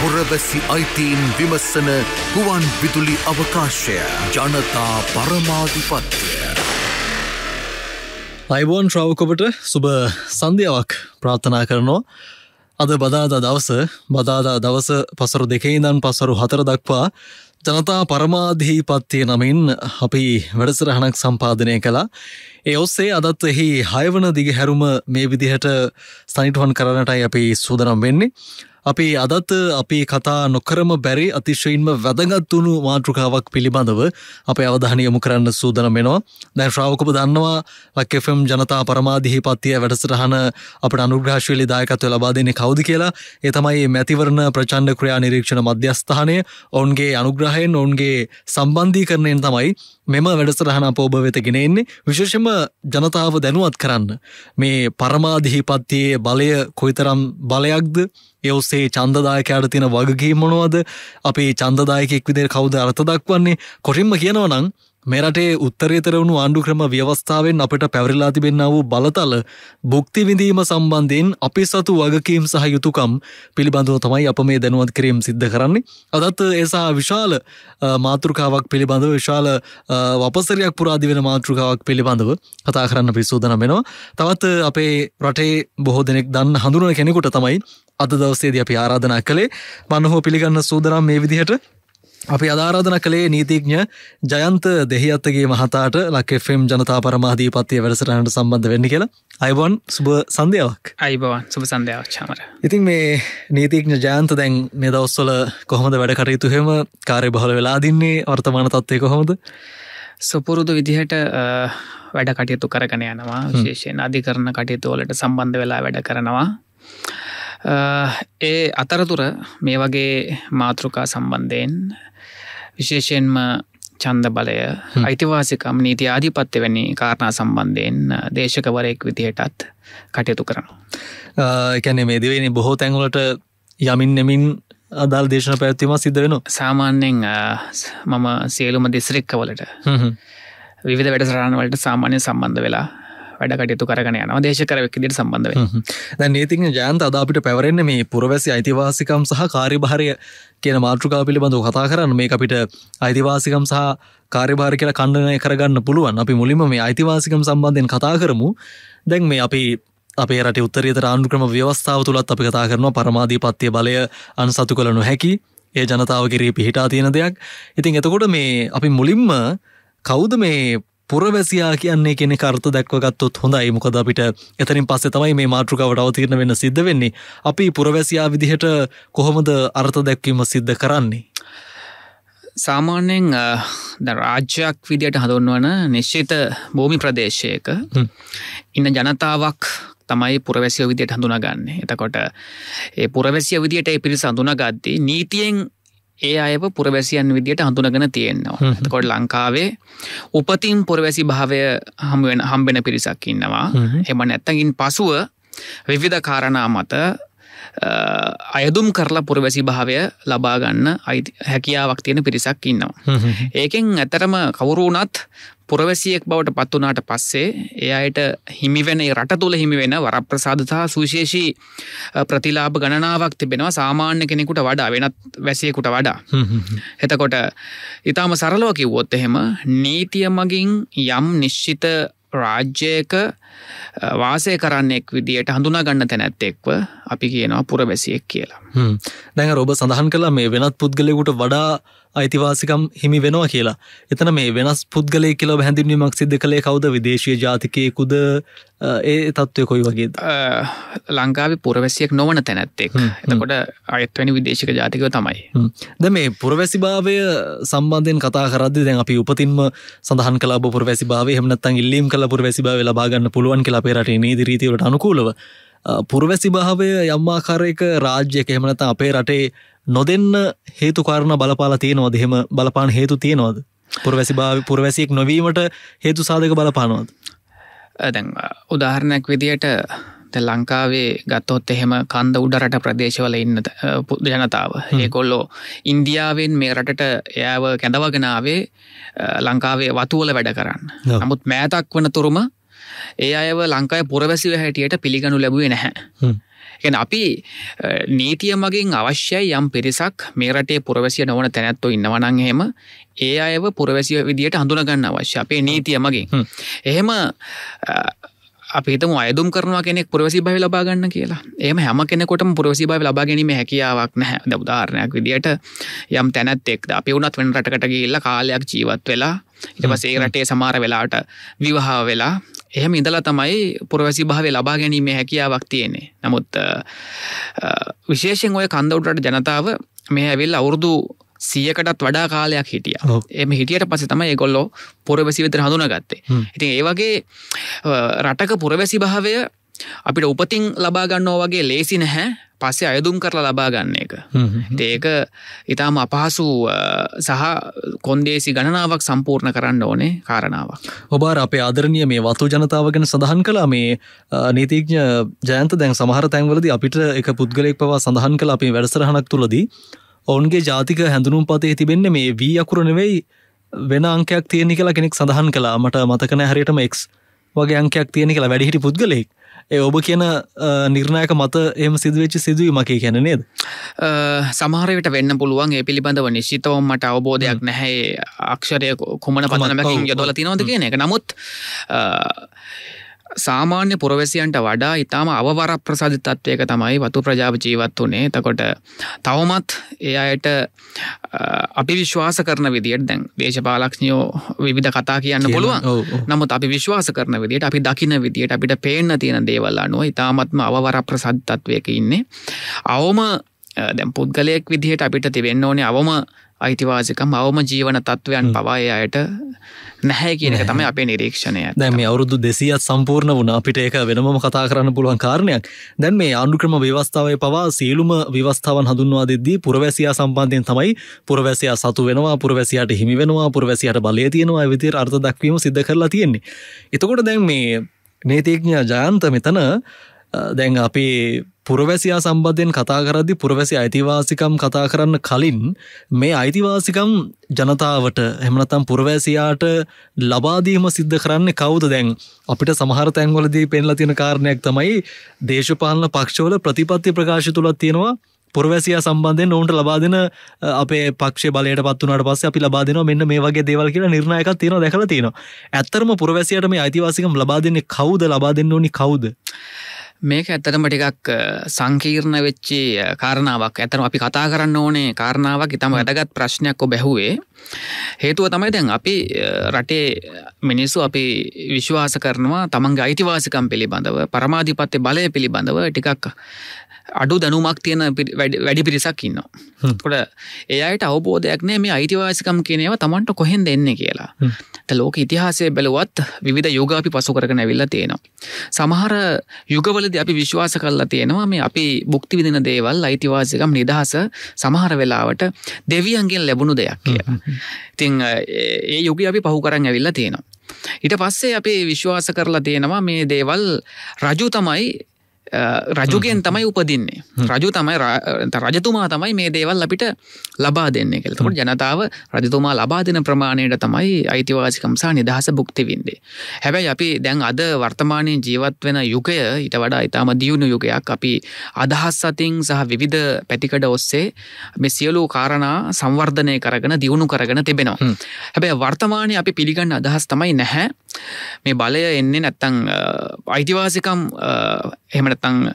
පුරවැසි අයිතීන් විමසන ගුවන් විදුලි අවකාශය ජනතා පරමාධිපත්වය. අයිබෝන් ශ්‍රාවකොපට සුබ සන්ධියාවක් ප්‍රාථනා කරනවා. අද බදාදා දවස බදාදා දවස පසරු දෙකයිදන් පසරු හතර දක්වා ජනතා පරමාධීපත්තිය නමින් අපි වැඩසරහනක් සම්පාධනය කළා. ඒ ඔස්සේ අදත් එහි හයවන දිග හැරුම මේ විදිහට සනිටුවන් කරනටයි අපි සූදනම් වෙන්නේ. අපි අදත් අපි කතා නොකරම බැරි අතිශයින්ම වැදගත් වුණු මාතෘකාවක් පිළිබඳව අප අවධානයමු කරන්න සූදනමෙනවා දැන් ශ්‍රාවකප දන්නවා ලක්කෆම් ජනතා පරමාධිහි පත්තිය වැඩසටහන අපට අනුග්‍රශවලි දායකත්ව ලබාදන කවද කියලා එතමයි මැතිවරණ ප්‍රචන්ඩ ක්‍රයා නිරීක්ෂණ මධ්‍යස්ථානය ඔවන්ගේ අනුග්‍රහයෙන් ඔවන්ගේ සම්බන්ධී කරණයෙන් තමයි මෙම වැඩසරහන අපෝභ වෙතගෙන එන්නේ විශේෂම ජනතාව දැනුවත් කරන්න. මේ පරමාධිහිපත්තියේ බලය කොයිතරම් බලයක්ද ඒ ඔස්සේ චන්දදායකයට තියෙන වගකීමමනොවද අපේ චන්දදායකෙක් විදිර කවුද අර්ථ දක්වන්නේ කොටින්ම කියනවනං මෙරටේ උත්තරීතර වුණු ආණ්ඩුක්‍රම ව්‍යවස්ථාවෙන් අපට පැවරිලා තිබෙන්න වූ බලතල භුක්තිවිඳීම සම්බන්ධයෙන් අපි සතු වගකීම් සහ යුතුකම් පිළිබඳව තමයි අප මේ දැනුවත් කිරීම් සිද්ධ කරන්නේ. අදත් ඒසා විශාල මාතෘකාවක් පිළිබඳව විශාල වපසරයක් පුරාදි වෙන මාතෘකාවක් පිළිබඳව කතා කරන්න පිස්සූදනම් වෙනවා. තවත් අපේ රටේ බොහෝ දෙනෙක් දන්න හඳුනන කෙනෙකුට තමයි අද දවසේද අපි ආරාධනා කළේ මන්නහෝ පිළිගන්න සූදනම් මේ විදිහට අපි අධාරාධන කළේ නීතිඥ ජයන්ත දෙහිඇත්තගේ මහතාට ලක් ෆම් ජනතා පරමාධීපත්තිය වැඩසටහට සම්බන්ධ වෙන්න කියලා අයිබොන් සුබ සන්ධාවක් අයිබවන් සුබ සන්ධාවක්ෂාමර ඉතින් මේ නීතිඥ ජයන්ත දැන් මේ දවස්සල කොහොමද වැඩ කරයුතුහෙම කාරය බහල වෙලාදින්නේ වර්තමාන තත්වය කොහොමද සුපුරුදු විදිහට වැඩ කටයුතු කරගෙන යනවා විශේෂයෙන් අධිකරන කටයුතුවලට සම්බන්ධ වෙලා වැඩ කරනවා ඒ අතරතුර මේ වගේ මාතෘකා සම්බන්ධයෙන් විශේෂයෙන්ම චන්ද බලය අයිතිවාසිකම් නීති ආධිපත්්‍ය වැනි කාරණා සම්බන්ධයෙන් දේශකවරයෙක් විදිහටත් කටයුතු කරනවා. එකැනෙ මේ දෙවෙනි බොහෝ තැන්වලට යමින් නෙමින් අදල් දේශන පැත්වීම සිද වෙන සාමාන්‍යෙන් මම සියලුම දිස්රික්කවලට විවිධ වැඩසරාණවලට සාමාන්‍ය සම්බන්ධ වෙලා වැඩකටයුතු කරගන යන දේශකරවක් දිට සම්බන්ධව දැ නීතින් ජයන්ත අද අපිට පැවරෙන්නේ මේ පුරවැසි අයිතිවාසිකම් සහ කාරිභාරය කියන මාතෘකා පිළිබඳව කතා කරන්න මේ අපිට අයිතිවාසිකම් සහ කාරිභාර කියල කණ්ඩනය කරගන්න පුළුවන් අපි මුලිම මේ අයිතිවාසිකම් සම්බන්ධයෙන් කතා කරමු දැන් මේ අපි අපේ රට උත්තරීත ආණුක්‍රම ව්‍යවස්ථාව තුළත් අපි කතා කරනවා පරමාධීපත්තිය බලය අන්සතු කළ නොහැකි ඒ ජනතාව කිරී පිහිටා තියෙන දෙයක් ඉතින් එතකොට මේ අපි මුලින්ම කෞද මේ පුරවැසියා කියන්නේ කෙනෙ කර්ත දැක්වගත්තොත් හොඳයි මොකද අපිට එතනින් පස්සේ තමයි මේ මාතෘකාවට අවතීරණ වෙන්න සිද්ධ වෙන්නේ අපි පුරවැසියා විදිහට කොහොමද අර්ථ දැක්වීම සිද්ධ කරන්නේ සාමාන්‍යයෙන් රාජ්‍යයක් විදියට හඳුන්වන නිශ්චිත භූමි ප්‍රදේශයක ඉන්න ජනතාවක් තමයි පුරවැසිය විදියට හඳුනගන්න එතකොට ඒ පුරවැසිය විදියට ඒ පිරි සඳුන ගද්දී නීතියෙන් ඒ අයව පුරවැසියන් විදියට හඳුනගෙන තියෙන්නවා කොට ලංකාවේ උපතින් පුරවැසි භාවය හමුවෙන් හම්බෙන පිරිසක් ඉන්නවා එම නැත්තගින් පසුව විවිධ කාරණා මත අයදුම් කරලා පුරවැසි භාවය ලබාගන්න අයි හැකියාවක් තියෙන පිරිසක් ඉන්නවා. ඒකෙන් ඇතරම කවුරුනත් පුරවසියෙක් බවට පත්වනාට පස්සේ එයායට හිමිවෙන රට තුළ හිමිවෙන වරප්‍රසාධතා සුශේෂී ප්‍රතිලාබ ගණනාවක් තිබෙනවා සාමාන්‍ය කෙනෙකුට වඩා වෙනත් වැසියකුට වඩා එතකොට ඉතාම සරලෝ කිව්වොත් එහෙම නීතිය මගින් යම් නිශ්චිත රාජ්‍යයක වාසය කරන්නෙක් විදිට හඳුනාගන්න තැනැත්තෙක්ව අපි කියනවා පුරවැසියෙක් කියලා දැඟ රෝබ සඳහන් කලා මේ වෙනත් පුද්ගලෙකුට වඩා අයිතිවාසිකම් හිමි වෙනවා කියලා එතන මේ වෙනස් පුද්ගලය කියලා හැඳිනීමක් සිද්ධ කළේ කවද විදේශය ජාතිකයකුද ඒ තත්ත්වය කොයි වගේ ලංකාව පුරවැසියක් නොවන තැනැත්තෙක් එතකොට අයත්වැනි විදේශක ජාතිකව තමයි ද මේ පුරවැසි භාවය සම්බන්ධයෙන් කතා කරදදි දැන් අපි උපතින්ම සඳහන් කලා පුරවැසි භාව හමනත්තන් ඉල්ලීම් කල පුරවැසි භාව ලබාගන්න පුළුව පුළුවන් කියලා පේරටේ දිරීතිවලට අනුකූලව පුරවැසි භාවය යම්මාකාරයක රාජ්‍යක හෙමනත අපේ රටේ නොදන්න හේතුකාරණ බලපාල තියෙනවා දෙහෙම බලපාන හේතු තියෙනවාද පුරවැසි භාව පුරවැසියෙක් නොවීමට හේතු සාධක බලපානවාද ඇදැන් උදාහරණයක් විදියට ලංකාවේ ගත්තොත් එහෙම කන්ද උඩරට ප්‍රදේශවල ඉන්න ජනතාව ඒකොල්ලෝ ඉන්දියාවෙන් මේ රටට එයාව කැඳවගෙනාවේ ලංකාවේ වතුවල වැඩ කරන්න නමුත් මෑතක් වන තුරුම ඒ අයව ලංකායි පොරවැසිව හැටියට පිළිගනු ලැබුවේ නැහැ. එ අපි නීතිය මගින් අවශ්‍යයි යම් පිරිසක් මේ රටේ පුරවැසිය නොවන තැනැත්ව ඉන්නවනංහෙම ඒ අයව පුරවැසිය විදියට හඳුනගන්න අවශ්‍ය අපේ නීතිය මගින්. එහෙම අපිතම අයදුම් කරනවා කෙනෙක් පුරවසි බව ලබාගන්න කියලා එම හැම කෙනෙකොටම පුරවසි බව ලබා ගැනීම හැකියාවක් නැහැ දබදාාරණයක් විදිට යම් තැනැත්තෙක් අපි වුණත් වෙන රටකට ගේල්ල කාලයක් ජීවත් වෙලා ඉටපසේ රටේ සමාර වෙලාට විවාහා වෙලා එහෙම ඉඳලා තමයි පුරවැසි භාවය ලබා ගැනීම හැකියාවක් තියෙන්නේ නමුත් විශේෂෙන් ඔය කන්දවටට ජනතාව මේ ඇවිල් අවුරුදු සියකටත් වඩා කාලයක් හිටිය එම හිටියට පස තම ඒගොල්ලෝ පොරවැසි විතර හඳුන ගත්තේ ඉතින් ඒවගේ රටක පුරවැසි භාවය අපිට උපතින් ලබාගන්නෝ වගේ ලේසි නැහැ පස්සේ අයදුම් කරලා ලබාගන්න එක ඒක ඉතාම අපහසු සහ කොන්දේසි ගණනාවක් සම්පූර්ණ කරන්න ඕනේ කාරණාවක් ඔබාර අපේ ආදරණය මේ වතු ජනතාව ගැන සඳහන් කලා මේ නීතිීඥ ජයන්ත දැන් සමහර තැන්වලද අපිට එක පුද්ගලෙක් පවා සඳහන් කලා අපේ වැඩසරහනක් තුළදී ඔවුන්ගේ ජාතික හැඳුනුම් පතේ තිබෙන්නේ මේ වී අකුරණවෙයි වෙන අංකයක් තියෙනෙ කලා කෙනෙක් සඳහන් කලා මට මතකන හැරියටම එක් වගේ අංකයක් තියෙනෙ කලා වැඩිහිටි පුද්ගලෙක් ඒ ඔබ කියන නිර්ණයක මත එම සිදුවවෙච්ච සිදුවී මකේ කැන නේද සමහරට වෙන්න පුළුවන් ඒ පිළිබඳව නිශ්චිතවම් මට අවබෝධයක් නැහැ අක්ෂරය කොමන පතනමකින් යොදල තිනවද කියන එක නමුත් සාමාන්‍ය පුරවැසියන්ට වඩා ඉතාම අවවර ප්‍රසාධි තත්වයක තමයි වතු ප්‍රජාව ජීවත් වනේ තකොට තවමත් ඒ අයට අපි විශ්වාස කරන විදියට දැන් දේශපාලක්ෂණයෝ විධ කතා කියන්න පුළුවන් නමුත් අපි විශ්වාස කරන විදියට අපි දකින විදියට අපිට පේන්න තියෙන දේවල් අනුව ඉතාමත්ම අවවර ප්‍රසද්ධත්වයක ඉන්නේ අවම දැම් පුද්ගලයෙක් විදිහට අපිට තිවෙන්න ඕනේ අවම අයිතිවාසිකම් අවම ජීවන තත්ත්වයන් පවාය අයට නැහැ කියනක තම අපේ නිරීක්ෂණය දැම අවුරුදු දෙසියත් සම්පූර්ණ වුණ අපිට ඒක වෙනම කතා කරන්න පුළුවන් කාරණයක් දැන් මේ ආණ්ඩුක්‍රම ව්‍යවස්ථාවය පවා සියලුම ව්‍යවස්ථාවන් හඳුන්වා දෙද්දී පුරවැසියා සම්බන්ධයෙන් තමයි පුරවැසියා සතු වෙනවා පුරවැසියාට හිමි වෙනවා පුරවැසියාට බලය තියෙනවා විදි අර්ථ දක්වීම සිද්ධ කරලා තියෙන්නේ එතකොට දැන් මේ නේතිේඥා ජයන්ත මෙතන දැන් අපේ පුරවැසියා සම්බධයෙන් කතා කරදි පුරවැසි අයිතිවාසිකම් කතා කරන්න කලින් මේ අයිතිවාසිකම් ජනතාවට හෙමනතම් පුරවැසියාට ලබාදීම සිද්ධ කරන්න කවුද දැන් අපිට සමහර තැන්වලදී පෙන්ල තියෙන කාරණයක් තමයි දේශපාලන පක්ෂවල ප්‍රතිපත්ති ප්‍රකාශ තුළත් තියෙනවා පුරවැසියා සම්බන්ධයෙන් ඔවුන්ට ලබා දෙන අපේ පක්ෂ බලයට පත්වනට පස්ස අපි ලබා දෙන මෙන්න මේ වගේ දේවල් කියලා නිර්ණයක තියෙන දැකල තියෙනවා ඇත්තරම පුරවැසියට මේ අයිතිවාසිකම් ලබා දෙන්නේ කවුද ලබා දෙන්න ඕනි කවුද මේක ඇත්තටම ටිකක් සංකීර්ණ වෙච්චි කාරණාවක් ඇතන අපි කතා කරන්න ඕනේ කාරණාවක් ඉතම වැදගත් ප්‍රශ්නයක් ඔ බැහුවේ හේතුව තමයි දැන් අපි රටේ මිනිස්සු අපි විශ්වාස කරනවා තමන්ගේ අයිතිවාසිකම් පිළිබඳව පරමාධිපත්ය බලය පිළිබඳව ටිකක් අඩු දැනුමක් තියෙන වැඩි පිරිසක් ඉන්නවා කොට එයට අවබෝධයක්නෑ මේ අයිතිවාසිකම් කියනව තමන්ට කොහෙන් දෙන්න කියලා ලෝක ඉතිහාසය බැලුවත් විධ යෝගාපි පසු කරගන විල්ල තියෙනවා සමහර යුගවලද අපි විශ්වාස කල්ලා තියෙනවා මේ අපි බුක්ති විදින දේවල් අයිතිවාසිකම් නිදහස සමහර වෙලාවට දෙවියන්ගෙන් ලැබුණු දෙයක් කියලා ඉතිං ඒ යුග අපි පහු කරන්න ඇවිල්ලා තියෙනවා ඊට පස්සේ අපේ විශ්වාස කරලා තියෙනවා මේ දේවල් රජු තමයි රජුගෙන් තමයි උපදින්නේ රජු තමයි රජතුමා තමයි මේ දේවල් අපිට ලබා දෙන්නේ කෙල්තකොට ජනතාව රජතුමා ලබා දෙන ප්‍රමාණයට තමයි අයිතිවාසිකම්සා නිදහස බුක්තිවින්දේ හැබැයි අපි දැන් අද වර්තමානයෙන් ජීවත් වෙන යුගය ඉට වඩා ඉතාම දියුණු යුගයක් අපි අදහස් සතින් සහ විවිධ පැතිකඩ ඔස්සේ මෙ සියලූ කාරණා සංවර්ධනය කරගෙන දියුණු කරගෙන තිබෙනවා හැබැයි වර්තමානය අපි පිළිගන්න අදහස් තමයි නැහැ මේ බලය එන්නේ නැත්තං අයිතිවාසිකම් එහමටතං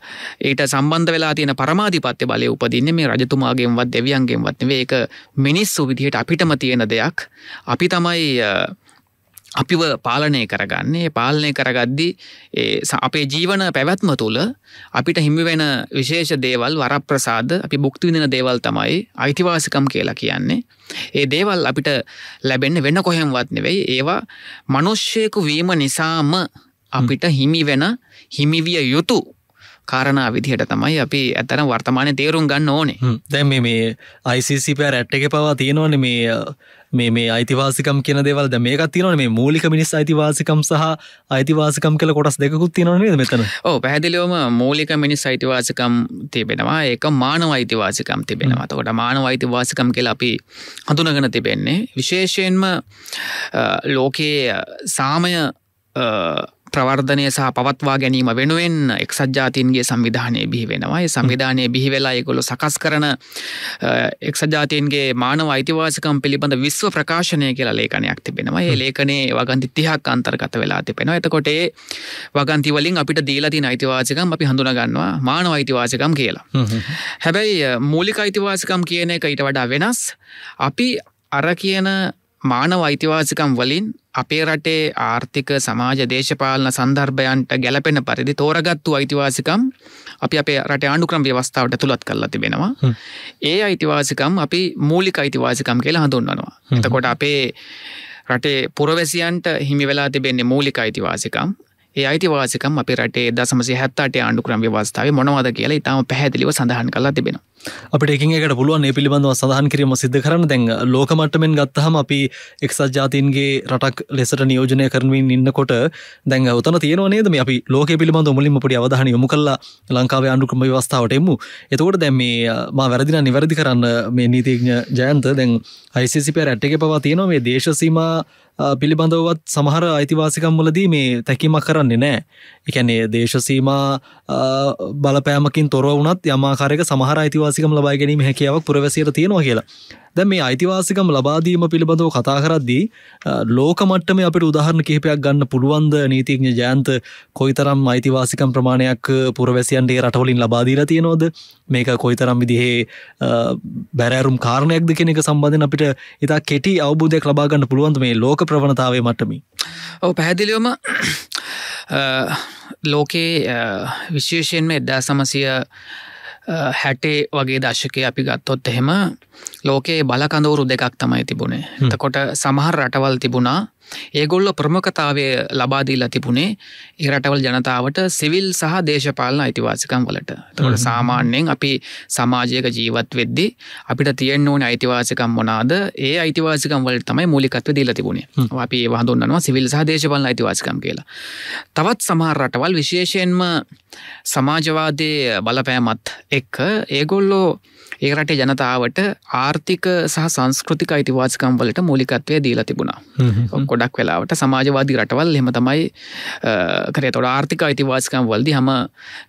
ඒට සම්බන්ධ වෙලා තියෙන පරමාධිපත්‍ය බලය උපදින්න මේ රජතුමාගේෙන්වත් දෙවියන්ගේෙන්වත් ඒක මිනිස් සුවිදිහයට අපිටම තියෙන දෙයක් අපි තමයි අපිව පාලනය කරගන්නේ පාලනය කරගද්දි අපේ ජීවන පැවැත්ම තුළ අපිට හිමිවෙන විශේෂ දේවල් වරප්‍රසාද අපි බුක්තිවිඳෙන දේවල් තමයි අයිතිවාසිකම් කියලා කියන්නේ. ඒ දේවල් අපිට ලැබෙන්න වෙන කොහෙන්වත් නෙවෙයි ඒවා මනුෂ්‍යයකු වීම නිසාම අපිට හිමි වෙන හිමිවිය යුතු කාරණා විදිහට තමයි අපි ඇතන වර්තමානය තේරුම් ගන්න ඕනේ දැන් මේ ICC පෑ රැට් එක පවා තියෙනවන මේ මේ මේ අයිතිවාසිකම් කියන දෙවල් ද මේක තියනවන මේ මූලික මිනිස් අයිතිවාසිකම් සහ අයිතිවාසිකම් කළ කොටස් දෙකුත් තියනවනේ මෙතන ඕ පැහදිලිවම මූලික මිනිස් අයිතිවාසිකම් තිබෙනවා ඒක මානව අයිතිවාසිකම් තිබෙනවා තකොට මානව අයිතිවාසිකම් කියලා අපි හඳුනගෙන තිබෙන්නේ විශේෂයෙන්ම ලෝකයේ සාමය ප්‍රවර්ධනය සහ පවත්වා ගැනීම වෙනුවෙන් එක්සත් ජාතින්ගේ සංවිධානය බිහි වෙනවායි සංවිධානය බිහිවෙලා එකොළො සකස් කරන එක්සජාතියන්ගේ මානව අයිතිවාසිකම් පිළිබඳ විශ්ව ප්‍රකාශනය කියලා ලේකනයක් තිබෙනවා ඒ ලේකනේ වගන්ති තිහක් අන්තර්ගත වෙලා තිබෙනවා එතකොටේ වගන්තිවලින් අපිට දීලති අයිතිවාසිකම් අපි හඳුනගන්නවා මානව අයිතිවාසිකම් කියලා හැබැයි මූලික අයිතිවාසිකම් කියන එක ඊට වඩා වෙනස් අපි අර කියන මානව අයිතිවාසිකම් වලින් අපේ රටේ ආර්ථික සමාජ දේශපාලන සන්දර්භයන්ට ගැලපෙන පරිදි තෝරගත්තු අයිතිවාසිකම් අපි අපේ රට ආණුක්‍රම් ව්‍යවස්ථාවට තුළත් කල්ලා තිබෙනවා. ඒ අයිතිවාසිකම් අපි මූලික අයිතිවාසිකම් කියලා හඳුන්වනවා. එතකොට අපේ රටේ පුරවැසියන්ට හිමි වෙලා තිබෙන්නේ මූලික අයිතිවාසිකම් ඒ අයිතිවාසිකම් අපි රටේ දසමසි හැත්තාට ආණඩු ක්‍රම් ව්‍යවස්ථාව මොනවාද කියලා ඉතාම පැහැදිලිව සඳහන් කලා තිබෙන අපට එකකට පුළුවන් ඒ පිළිබඳව සඳහන් කිරීම සිද්ධ කරන දැන් ලෝකමට්ටමෙන් ගත්තහම අපි එක්සත් ජාතින්ගේ රටක් ලෙසට නියෝජනය කරමින් ඉන්නකොට දැන් උතන තියනවනේද මේ අපි ලෝක පිළිබඳ මුලින්ම පොඩි අවධහන යොමු කල්ලා ලංකාවේ ආණඩුක්‍රම ව්‍යවස්ථාවට එමු එතකොට දැන් මේ මා වැරදින නිවැරදි කරන්න මේ නීතිඥ ජයන්ත දැන් අයිසිප රැට්ටක පවා තියනවා මේ දේශසීම පිළිබඳවත් සමහර අයිතිවාසිකම් වලදී මේ තැකීමක් කරන්නේ නෑ එකැනේ දේශසීම බලපෑමකින් තොර වනත් යමාකාරක සමහර අයිතිවාසිකම් ලබාගැනීම හැකියාවක් පුරවැසියට තියෙනවා කියලා දැ මේ අයිතිවාසිකම් ලබාදීම පිළිබඳව කතා කරද්දී ලෝකමට්ටම අපට උදාහරණ කිහිපයක් ගන්න පුළුවන්ද නීතිඥ ජයන්ත කොයිතරම් අයිතිවාසිකම් ප්‍රමාණයක් පුරවැසියන්ගේ රටවලින් ලබාදීර තියෙනෝද මේක කොයිතරම් විදිහේ බැරෑරුම් කාරණයක්ද කෙනෙක සම්බඳධන අපිට ඉතා කෙටි අවබෝධයක් ලබාගන්න පුළුවන්ද මේ ලෝක ප්‍රවණතාවේ මටමි ඕ පැහැදිලියෝම ලෝකයේ විශේෂයෙන්ම එදා සමසය හැටේ වගේ දශකය අපි ගත්තොත් එහෙම ලෝකයේ බලකඳවුරු දෙකක් තමයි තිබුණේ එතකොට සමහර රටවල් තිබුණා ඒගොල්ල ප්‍රමකතාවය ලබාදීලා තිබුණේ ඒ රටවල් ජනතාවට සිවිල් සහ දේශපාලන අයිතිවාසිකම් වලට තොට සාමාන්‍යයෙන් අපි සමාජයක ජීවත් වෙද්දි අපිට තියෙන් ඕන අයිතිවාසිකම් මොනාද ඒ අයිතිවාසිකම් වල තමයි මූලිකත්ව දීලා තිබුණේ අපි හඳුන්නවා සිවිල් සහ දේශපාලන අයිතිවාසිකම් කියලා තවත් සමහර රටවල් විශේෂයෙන්ම සමාජවාදය බලපෑමත් එක්ක ඒගොල්ලෝ ඒ රටේ ජනතාවට ආර්ථික සහ සංස්කෘතික අයිතිවාසිකම් වලට මූලිකත්වය දීලා තිබුණා ගොඩක් වෙලාවට සමාජවාදී රටවල් හෙම තමයි කරේ තොට ආර්ථික අයිතිවාසිකම් වල්දි හම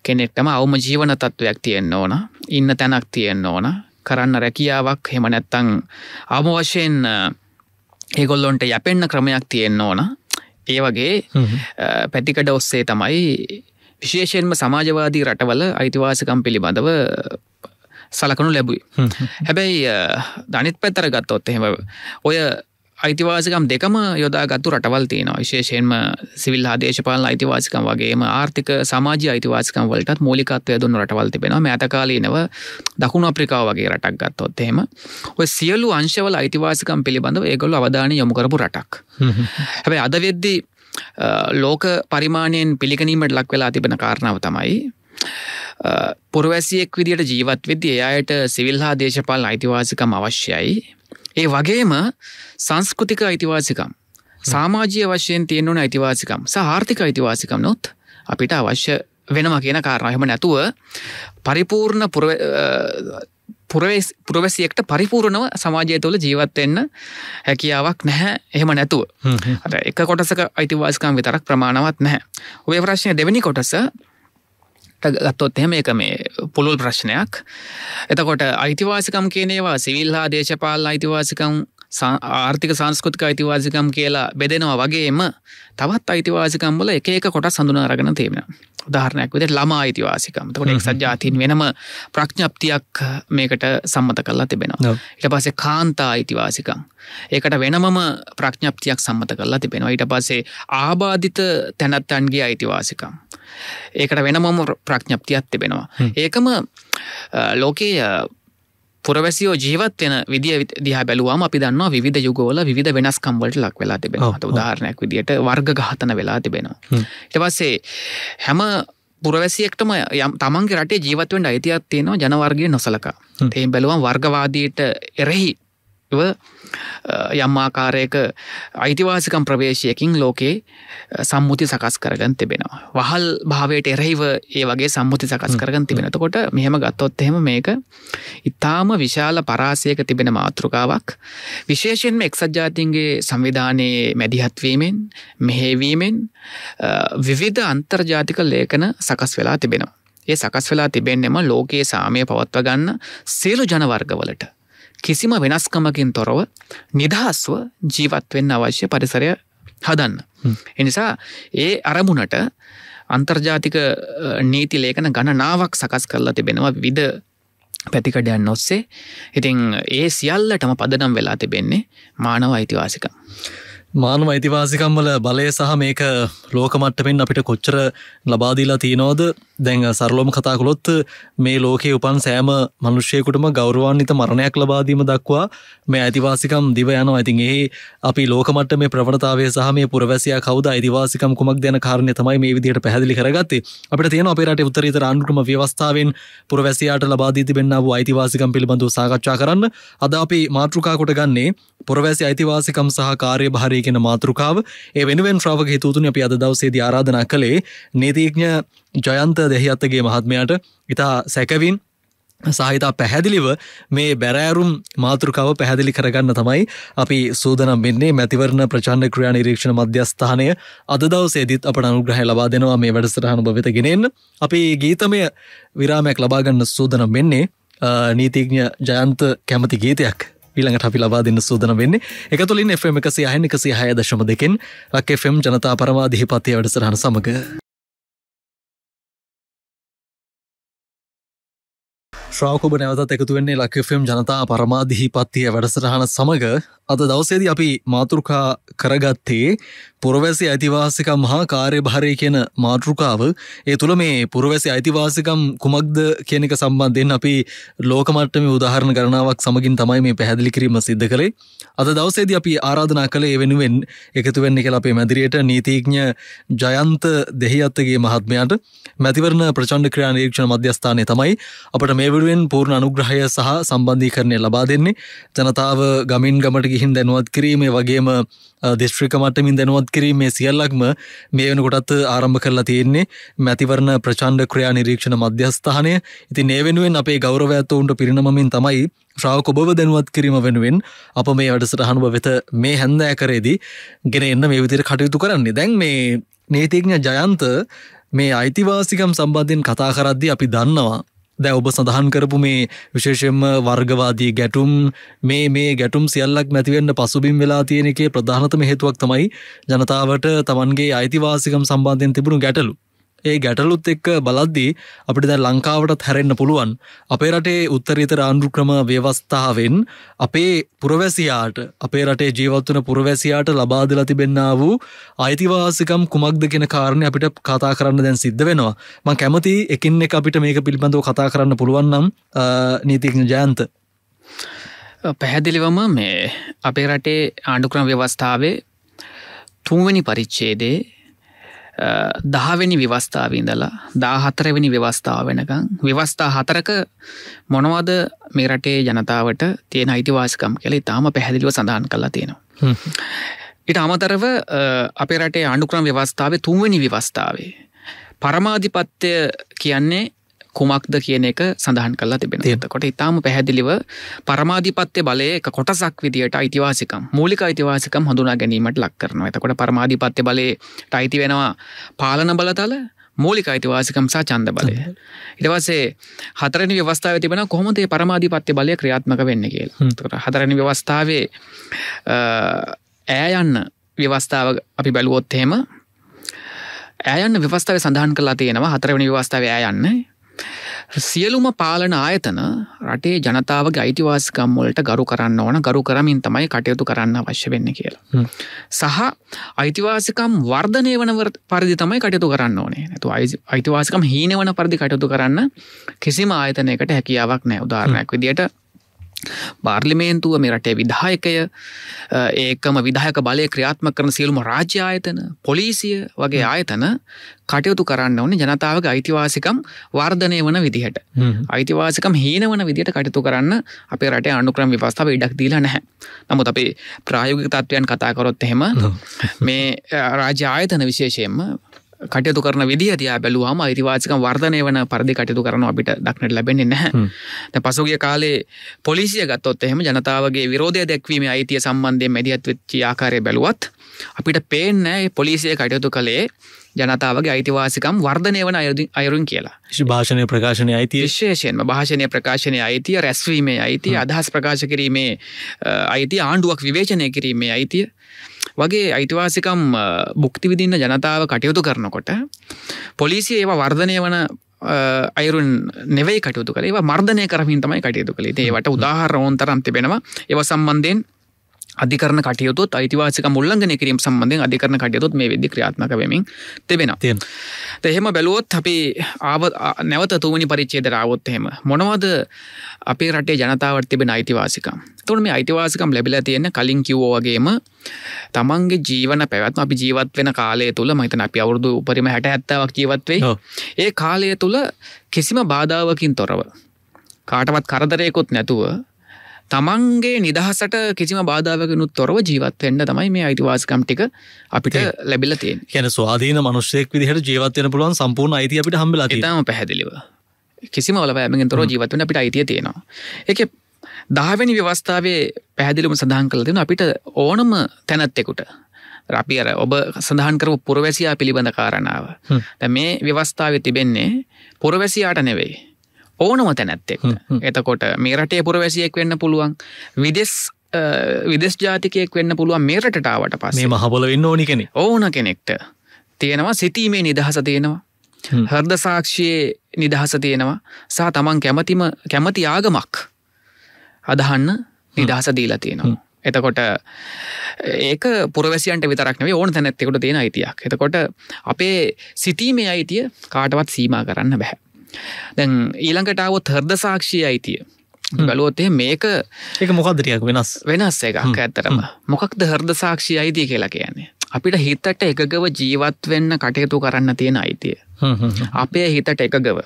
කෙනෙක්ටම අවම ජීවන තත්ත්වයක් තියෙන්න්න ඕන ඉන්න තැනක් තියෙන්න්න ඕන කරන්න රැකියාවක් හෙම නැත්තං අවවශයෙන් ඒගොල්ලොන්ට යැපෙන්න්න ක්‍රමයක් තියෙන්න්න ඕන ඒ වගේ පැතිකඩ ඔස්සේ තමයි විශේෂයෙන්ම සමාජවාදී රටවල අයිතිවාසකම් පිළිබඳව සලකනු ලැබුයි හැබැයි ධනිත් පැත්තර ගත්තොත් එහෙම ඔය අයිතිවාසිකම් දෙකම යොදාගත්තු රටවල් තියෙනවා විශේෂයෙන්ම සිවිල් ආදේශපාල අයිතිවාසිකම් වගේම ආර්ථික සමාජ අයිතිවාසිකම් වලටත් මූලිකත්වය දුන්න රටවල් තිබෙනවා මඇතකාලීනව දකුණු අප්‍රිකාව වගේ රටක් ගත්තොත් එහෙම ඔය සියලු අංශවල අයිතිවාසිකම් පිළිබඳව ඒගොල්ල අවධානය යොමුකරපු රටක් හැබැයි අද වෙද්දී ලෝක පරිමාණයෙන් පිළිගනීමට ලක් වෙලා තිබෙන කාරණාව තමයි පොරවැසියෙක් විදිට ජීවත් වෙදදි එයායට සිවිල් හා දේශපාල අයිතිවාසිකම් අවශ්‍යයි. ඒ වගේම සංස්කෘතික අයිතිවාසිකම් සාමාජය වශයෙන් තියෙන්වන අයිතිවාසිකම් සාර්ථික අයිතිවාසිකම් නොත් අපිට අවශ්‍ය වෙනම කියන කාරණයම නැතුව පරිපූර්ණ පුරවැසියෙක්ට පරිපූර්ණව සමාජය තුළ ජීවත්වෙන්න හැකියාවක් නැහැ එහෙම නැතුව එක කොටසක අයිතිවාසිකම් විතරක් ප්‍රමාණවත් නැහැ ඔය ප්‍රශ්නය දෙවැනි කොටස ගත්තොත් එහෙම එක මේ පුළුල් ප්‍රශ්නයක් එතකොට අයිතිවාසිකම් කියනේවා සිවිල්හා දේශපාල අයිතිවාසිකම් ආර්ථික සංස්කෘතික අයිතිවාසිකම් කියලා බෙදෙනවා වගේම තවත් අයිතිවාසිකම්බල එක එක කොට සඳුනාරගෙන තියෙන උදාහරණයක් විට ළම අයිතිවාසිකම් තකොට එක්සත් ජාතින් වෙනම ප්‍රඥප්තියක් මේකට සම්මත කරලා තිබෙනවා ඉට පස්සේ කාන්තා අයිතිවාසිකම් ඒකට වෙනමම ප්‍රඥප්තියක් සම්මත කරලා තිබෙනවා ඊට පස්සේ ආබාධිත තැනත්තන්ගේ අයිතිවාසිකම් ඒකට වෙනමම ප්‍රඥප්තියක් තිබෙනවා ඒකම ලෝකයේ පුරවැසියෝ ජීවත් වෙන විදිිය දිහා බැලුවම අපි දන්නවා විධ යුගෝල විධ වෙනස්කම්වලට ලක් වෙලා තිබෙන උදාරණයක් විදිට වර්ග ගහතන වෙලා තිබෙනවා ටවස්සේ හැම පුරවැසියෙක්ටම යම් තමන්ගේ රටේ ජීවත්වෙන්ට අයිතියක් තියෙනවා ජනවර්ගේ නොසලක තේ බැලුවන් වර්ගවාදයට එරෙහි සාපේක්ෂව යම් ආකාරයක අයිතිවාසිකම් ප්‍රවේශයකින් ලෝකයේ සම්මුති සකස් කරගන් තිබෙනවා. වහල් භාවයට එරහිව ඒ වගේ සම්මුති සකස් කරගන් තිබෙනතකොට මෙහම ගත්තොත් එහෙම මේක ඉතාම විශාල පරාසයක තිබෙන මාතෘකාවක් විශේෂෙන්ම එක්සත්ජාතින්ගේ සංවිධානයේ මැදිහත්වීමෙන් මෙහෙවීමෙන් විවිධ අන්තර්ජාතික ලේඛන සකස් වෙලා තිබෙනවා. ඒ සකස් වෙලා තිබෙන්නෙම ලෝකයේ සාමය පවත්ව ගන්න සියලු ජනවර්ගවලට කිසිම වෙනස්කමකින් තොරව නිදහස්ව ජීවත්වෙන්න අවශ්‍ය පරිසරය හදන්න. එනිසා ඒ අරමුණට අන්තර්ජාතික නීති ලේකන ගණනාවක් සකස් කරලා තිබෙනවා විද පැතිකඩයන් නොස්සේ ඉතිං ඒ සියල්ලටම පදනම් වෙලා තිබෙන්නේ මානව අයිතිවාසික. මානව අයිතිවාසිකම්වල බලය සහ මේක ලෝකමට්ටමින් අපිට කොච්චර ලබාදීලා තියනෝද දැන් සරලෝම කතා කොළොත් මේ ලෝකයේ උපන් සෑම මනුෂ්‍යයකුටම ගෞරවාන්විත මරණයක් ලබාදීම දක්වා මේ ඇතිවාසිකම් දිව යනවා ඇතින් ඒ අපි ලෝකමට මේ ප්‍රවණතාවය සහ මේ පුරවැසියා කවද අයිතිවාසිකම් කුමක් දැන කාරණය තමයි මේ විදිහට පැහැදිලි කරගත්තේ අපිට තියෙන අපේරට උත්තරීතර අන්ඩුටම ව්‍යවස්ථාවෙන් පුරවැසියාට ලබාදී තිබෙන්න්න වූ අයිතිවාසිකම් පිළිබඳව සාකච්ඡා කරන්න අද අපි මාතෘකා කොට ගන්නේ පුරවැසි අයිතිවාසිකම් සහ කාර්ය භාරය කියෙන මාතෘකාව ඒ වෙනුවෙන් ශ්‍රාවක හිතුතුන අපි අද දවසේද ආරාධනා කළේ නීතිීඥ ජයන්ත දෙහිත්තගේ මහත්මයට ඉතා සැකවින් සාහිතා පැහැදිලිව මේ බැරෑරුම් මාතෘකාව පැහැදිලි කරගන්න තමයි අපි සූදනම් වෙන්නේ මැතිවරණ ප්‍රචාණ ක්‍රියා නිරීක්ෂණ මධ්‍යස්ථානය අද දවසේදීත් අපට අනුග්‍රහය ලබා දෙනවා මේ වැඩසටහන භවිත ගෙනෙන් අපි ගීතමය විරාමයක් ලබාගන්න සූදනම් වෙන්නේ නීතිීඥ ජයන්ත කැමති ගීතයක් ඊළඟට අපි ලබා දෙන්න සූදන වෙන්නේ එක තුළින් එෆම එකසි අහන එකසි හය දශම දෙකින් ලක් එෆම් ජනතා පරවාධිහිපතිය වැඩසටහන සමඟ ශ්‍රාවකබ නැවතත් එකතුවෙන්නේ ලක්කෆම් ජනතා පරමාධිහිපත්තිය වැඩසටහන සමඟ අද දවසේද අපි මාතෘකා කරගත්තේ පුරවැසි ඇතිවාසිකම් හා කාර්ය භාරය කියන මාතෘකාව ඒ තුළ මේ පුරවැසි ඇතිවාසිකම් කුමක්ද කියනක සම්බන්ධයෙන් අපි ලෝකමට්ටම උදාහරණ ගණනාවක් සමගින් තමයි මේ පැහැදිලි කිරීම සිද්ධ කළේ අද දවසේද අපි ආරාධනා කළේ වෙනුවෙන් එකතු වෙන්න කියලා අපේ මැදිරියට නීතිීඥ ජයන්ත දෙහිත්තගේ මහත්මයාට මැතිවරණ ප්‍රචන්ඩ ක්‍රියා නිරීක්ෂණ මධ්‍යස්ථානය තමයි අපට මේ විරුවෙන් පූර්ණ අනුග්‍රහය සහ සම්බන්ධී කරණය ලබා දෙන්නේ ජනතාව ගමින් ගමට ගිහින් දැනුවත් කිරීමේ වගේම දිස්ත්‍රික මටමින් දැනුවත් කිරීමේ සියල්ලක්ම මේ වෙනකොටත් ආරම්භ කරලා තියෙන්නේ මැතිවරණ ප්‍රචණ්ඩ ක්‍රියා නිරීක්ෂණ මධ්‍යස්ථානය ඉතින් ඒ වෙනුවෙන් අපේ ගෞරවඇත්තවුන්ට පිරිනමින් තමයි ශ්‍රාවක ඔබව දැනුවත් කිරීම වෙනුවෙන් අප මේ වැඩසටහනුව වෙත මේ හැන්දෑ කරේදී ගෙන එන්න මේ විදිර කටයුතු කරන්නේ දැන් මේ නේතිඥ ජයන්ත මේ අයිතිවාසිකම් සම්බන්ධයෙන් කතා කරද්දි අපි දන්නවා දැ ඔබ සඳහන් කරපු මේ විශේෂෙන්ම වර්ගවාදී ගැටුම් මේ මේ ගැටුම් සියල්ලක් නැතිවෙන්න පසුබිම් වෙලා තියෙන එකේ ප්‍රධානතම හේතුවක් තමයි ජනතාවට තමන්ගේ අයිතිවාසිකම් සම්බන්ධයෙන් තිබුණු ගැටලු ඒ ගැටලුත් එක්ක බලද්දී අපිට දැ ලංකාවටත් හැරෙන්න්න පුළුවන් අපේ රටේ උත්තරීතර ආණ්ඩුක්‍රම ව්‍යවස්ථාවෙන් අපේ පුරවැසියාට අපේ රටේ ජීවත්වන පුරවැසියාට ලබාදල තිබෙන්න වූ අයිතිවාසිකම් කුමක්ද කියෙන කාරණය අපිට කතා කරන්න දැන් සිද්ධ වෙනවා මං කැමති එකින් එක අපිට මේක පිළිබඳව කතා කරන්න පුළුවන්නම් නීතිඥ ජයන්ත පැහැදිලිවම මේ අපේ රටේ ආණ්ඩුක්‍රම ව්‍යවස්ථාවේ තුන්වැනි පරිච්චේදේ දහවෙනි විවස්ථාවීඳලා දාහතරවෙනි ව්‍යවස්ථාව වෙනකං විවස්ථා හතරක මොනවද මේ රටේ ජනතාවට තියෙන අයිතිවාසිකම් කෙලේ තාම පැහැදිලිව සඳහන් කලා තියෙනවා. ඉට අමතරව අපේ රටේ අනුක්‍රම් ව්‍යවස්ථාව තුන්වනි විවස්ථාවේ. පරමාධිපත්්‍යය කියන්නේ කුමක්ද කියන එක සඳහන් කලා තිබෙන එතකොට ඉතාම පැහැදිලිව පරමාධිපත්‍ය බලය කොටසක් විදිට අයිතිවාසිකම් මූලික අයිතිවාසිකම් හඳුනා ගැනීමට ලක් කරනවා එතකොට පරමාධිපත්‍ය බලයට අයිති වෙනවා පාලන බලතල මූලික අයිතිවාසිකම් සා චන්ද බලය ඉටවසේ හතරනි ව්‍යවස්ථාව තිබෙන කොහොමදේ පරමාධිපත්‍ය බලය ක්‍රියාත්මක වෙන්න කියල් හතරනි ව්‍යවස්ථාවේ ඇය යන්න ව්‍යවස්ථාව අපි බැලුවොත්හෙම ඇයන්න ව්‍යවස්ථාව සඳහන් කලා තියෙනවා හතරවනි ව්‍යවස්ථාව යන්න සියලුම පාලන ආයතන රටේ ජනතාවගේ අයිතිවාසිකම්මොලට ගරු කරන්න ඕන ගරු කරමින් තමයි කටයුතු කරන්න අවශ්‍ය වෙන්න කියලා. සහ අයිතිවාසිකම් වර්ධනය වන පරිදි තමයි කටයුතු කරන්න ඕනේ නැතු අයිතිවාසිකම් හීන වන පරිදි කටයුතු කරන්න කිසිම ආයතනයකට හැකියාවක් නෑ උදාරණයක් විදිට පාර්ලිමේන්තුව මෙරටේ විධායකය ඒකම විධායක බලය ක්‍රියාත්ම කරන සියලුම රාජ්‍ය ආයතන පොලිසිය වගේ ආයතන කටයුතු කරන්න ඕනේ ජනතාවගේ අයිතිවාසිකම් වර්ධනය වන විදිහට අයිතිවාසිකම් හීන වන විදිට කටතු කරන්න අපේ රට අනුක්‍රම විවස්ථාව ඉඩක් දීලා නැහැ නමුත් අපේ ප්‍රායෝගික තත්ත්වයන් කතාකරොත් එහෙම මේ රාජ්‍ය ආයතන විශේෂයෙන්ම කටයුතු කරන විදිහ තියා බැලුවහම අයිරිවාචක වර්ධනය වන පරදි කටයුතු කරන අපිට දක්නට ලැබෙන්නේ නැහැ පසුගිය කාලේ පොලිසිය ගත්තොත් එහෙම ජනතාවගේ විරෝධය දැක්වීම අයිතිය සම්බන්ධය මැදිියත් වෙච්චි ආකාරය බැලුවත් අපිට පේන්න පොලිසිය කටයුතු කළේ ජනතාවගේ අයිතිවාසිකම් වර්ධනය වන අයරුන් කියලා භාෂණය ප්‍රකාශනය අයිති විශේෂයෙන්ම භාෂණය ප්‍රකාශනය අයිතිය රැස්වීමේ අයිති අදහස් ප්‍රකාශ කිරීමේ අයිති ආණ්ඩුවක් විවේචනය කිරීමේ අයිතිය වගේ අයිතිවාසිකම් බුක්තිවිදින්න ජනතාව කටයුතු කරනකොට පොලිසිය ඒවා වර්ධනය වන අයරුන් නෙවයි කටයුතු කළේ මර්ධනය කරමින් තමයි කටයුතු කළේ ඒවට උදාහරෝන්තරම් තිබෙනවා ඒව සම්බන්ධයෙන් අධිකරන කටයුතුත් අයිතිවාසික මුල්ලංගන කිරීම සම්බඳධ අධිකරන කටයුතුත් මේ වෙදි ක්‍රාත්මක වෙමින් තිබෙන තහෙම බැලුවොත් අපි ආව නැවත තුවනි පරිච්චේද රාවොත් එහෙම මොනවද අපේ රටේ ජනතාවට තිබෙන අයිතිවාසිකම් තුන් මේ අයිතිවාසිකම් ලැබිල තියෙන කලින් කිවෝගේම තමන්ගේ ජීවන පැවැත්ම අපි ජීවත් වෙන කාලය තුළ මහිතන අපි අවුරදු උපරිම හැට ඇත්තාවක් ජීවත්වේ ඒ කාලය තුළ කිසිම බාධාවකින් තොරව කාටවත් කරදරයකුත් නැතුව තමන්ගේ නිදහසට කිසිම බාධාවකනුත් තොරව ජීවත් වෙන්න තමයි මේ අයිතිවාසකම් ටික අපිට ලැබිල තිය කියන ස්වාධීන මනුෂ්‍යයෙක් විදිහට ජීවත්වයන පුළුවන් සම්පූර්ණ අයිති අපිට හම්බල තම පැහැදිලිව කිසිම ඔලවෑමෙන් තොර ජීවත්වන අපිට අයිතිය තියෙනවා එක දාවැනි ව්‍යවස්ථාවේ පැහැදිලිම සඳහන් කළ දෙෙන අපිට ඕනම තැනැත්තෙකුට අපි අර ඔබ සඳහන් කරපු පුරවැසියා පිළිබඳ කාරණාව. මේ ව්‍යවස්ථාව තිබෙන්නේ පුරවැසියාට නෙවෙයි ඕනොමත නැත්තෙක් එතකොට මේ රටේ පුරවැසියෙක් වෙන්න පුළුවන් විදෙස් විදෙස් ජාතිකයෙක් වෙන්න පුළුවන් මේ රටටාවට පස්සේ මහබොල වෙන්න ඕනි කෙනෙ ඕන කෙනෙක්ට තියෙනවා සිතීමේ නිදහස තියෙනවා හර්ද සාක්ෂයේ නිදහස තියෙනවා සහ තමන් කැමතිම කැමති ආගමක් අදහන්න නිදහස දීලා තියෙනවා. එතකොට ඒක පුරවැසියන්ට විතරක්නේ ඕන තැනැත්තෙකුට තියෙන අයිතියක් එතකොට අපේ සිතීමේ අයිතිය කාටවත් සීම කරන්න බැහැ. දැන් ඊළඟටාවත් හර්ද සාක්ෂී අයිතිය බලුවොත්තේ මේක එක මොකදරයක් වෙනස් වෙනස් එකක් ඇත්තරම මොකක්ද හර්ද සාක්ෂි අයිතිය කියලා කියන්නේ අපිට හිතට එකගව ජීවත් වෙන්න කටයුතු කරන්න තියෙන අයිතිය අපේ හිතට එකගව